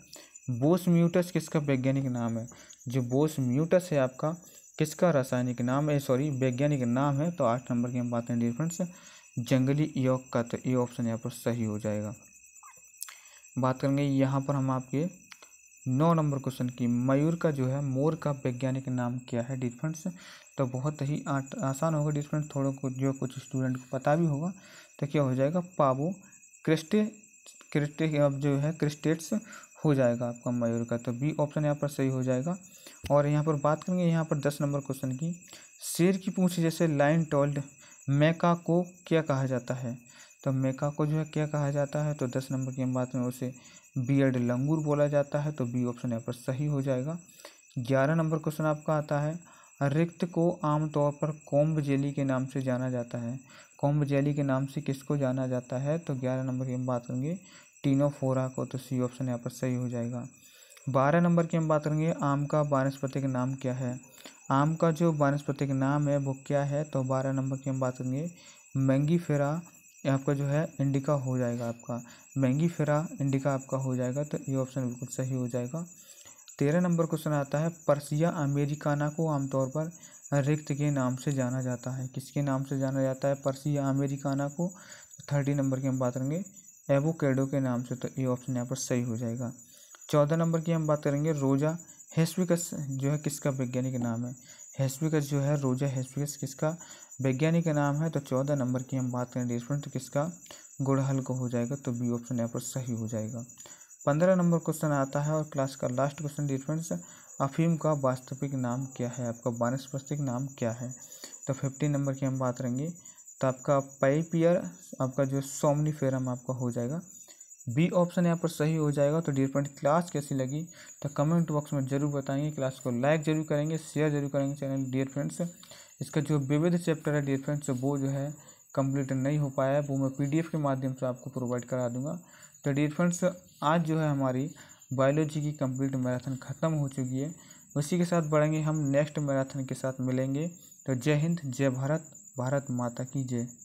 बोस म्यूटस किसका वैज्ञानिक नाम है जो बोस म्यूटस है आपका किसका रासायनिक नाम है सॉरी वैज्ञानिक नाम है तो आठ नंबर की हम बात करें डिफरेंस जंगली योग का तो ये ऑप्शन यहाँ पर सही हो जाएगा बात करेंगे यहाँ पर हम आपके नौ नंबर क्वेश्चन की मयूर का जो है मोर का वैज्ञानिक नाम क्या है डिफरेंस तो बहुत ही आसान होगा डिफरेंस थोड़ा को जो कुछ स्टूडेंट को पता भी होगा तो क्या हो जाएगा पावो क्रिस्टे क्रिस्टे अब जो है क्रिस्टेट्स हो जाएगा आपका मयूर का तो बी ऑप्शन यहाँ पर सही हो जाएगा और यहाँ पर बात करेंगे यहाँ पर दस नंबर क्वेश्चन की शेर की पूछ जैसे लाइन टॉल्ड मेका को क्या कहा जाता है तो मेका को जो है क्या कहा जाता है तो दस नंबर की हम बात में उसे बियर्ड लंगूर बोला जाता है तो बी ऑप्शन यहाँ पर सही हो जाएगा ग्यारह नंबर क्वेश्चन आपका आता है रिक्त को आमतौर पर कोम्ब जेली के नाम से जाना जाता है कोम्ब जेली के नाम से किसको जाना जाता है तो ग्यारह नंबर की हम बात करेंगे टीनोफोरा को तो सी ऑप्शन यहाँ पर सही हो जाएगा बारह नंबर की हम बात करेंगे आम का वानस्पतिक नाम क्या है आम का जो वानस्पतिक नाम है वो क्या है तो बारह नंबर की हम बात करेंगे मैंगी फेरा आपका जो है इंडिका हो जाएगा आपका मैंगी फेरा इंडिका आपका हो जाएगा तो ये ऑप्शन बिल्कुल सही हो जाएगा तेरह नंबर क्वेश्चन आता है परसिया अमेरिकाना को आमतौर पर रिक्त के नाम से जाना जाता है किसके नाम से जाना जाता है परसिया अमेरिकाना को थर्टी नंबर की हम बात करेंगे एवोकेडो के नाम से तो ये ऑप्शन यहाँ पर सही हो जाएगा चौदह नंबर की हम बात करेंगे रोजा हेस्विकस जो है किसका वैज्ञानिक नाम है हेस्विकस जो है रोजा हेस्विकस किसका वैज्ञानिक का नाम है तो चौदह नंबर की हम बात करें स्टूडेंट तो किसका गुड़हल को हो जाएगा तो बी ऑप्शन यहाँ पर सही हो जाएगा पंद्रह नंबर क्वेश्चन आता है और क्लास का लास्ट क्वेश्चन डिफ्रेंस अफीम का वास्तविक नाम क्या है आपका वानस्पतिक नाम क्या है तो फिफ्टीन नंबर की हम बात करेंगे तो आपका पाइपियर आपका जो सोमनीफेरम आपका हो जाएगा बी ऑप्शन यहाँ पर सही हो जाएगा तो डियर फ्रेंड क्लास कैसी लगी तो कमेंट बॉक्स में ज़रूर बताएंगे क्लास को लाइक ज़रूर करेंगे शेयर जरूर करेंगे चैनल डियर फ्रेंड्स इसका जो विविध चैप्टर है डियर फ्रेंड्स वो जो है कंप्लीट नहीं हो पाया है वो मैं पीडीएफ के माध्यम से आपको प्रोवाइड करा दूंगा तो डियर फ्रेंड्स आज जो है हमारी बायोलॉजी की कंप्लीट मैराथन ख़त्म हो चुकी है उसी के साथ बढ़ेंगे हम नेक्स्ट मैराथन के साथ मिलेंगे तो जय हिंद जय भारत भारत माता की जय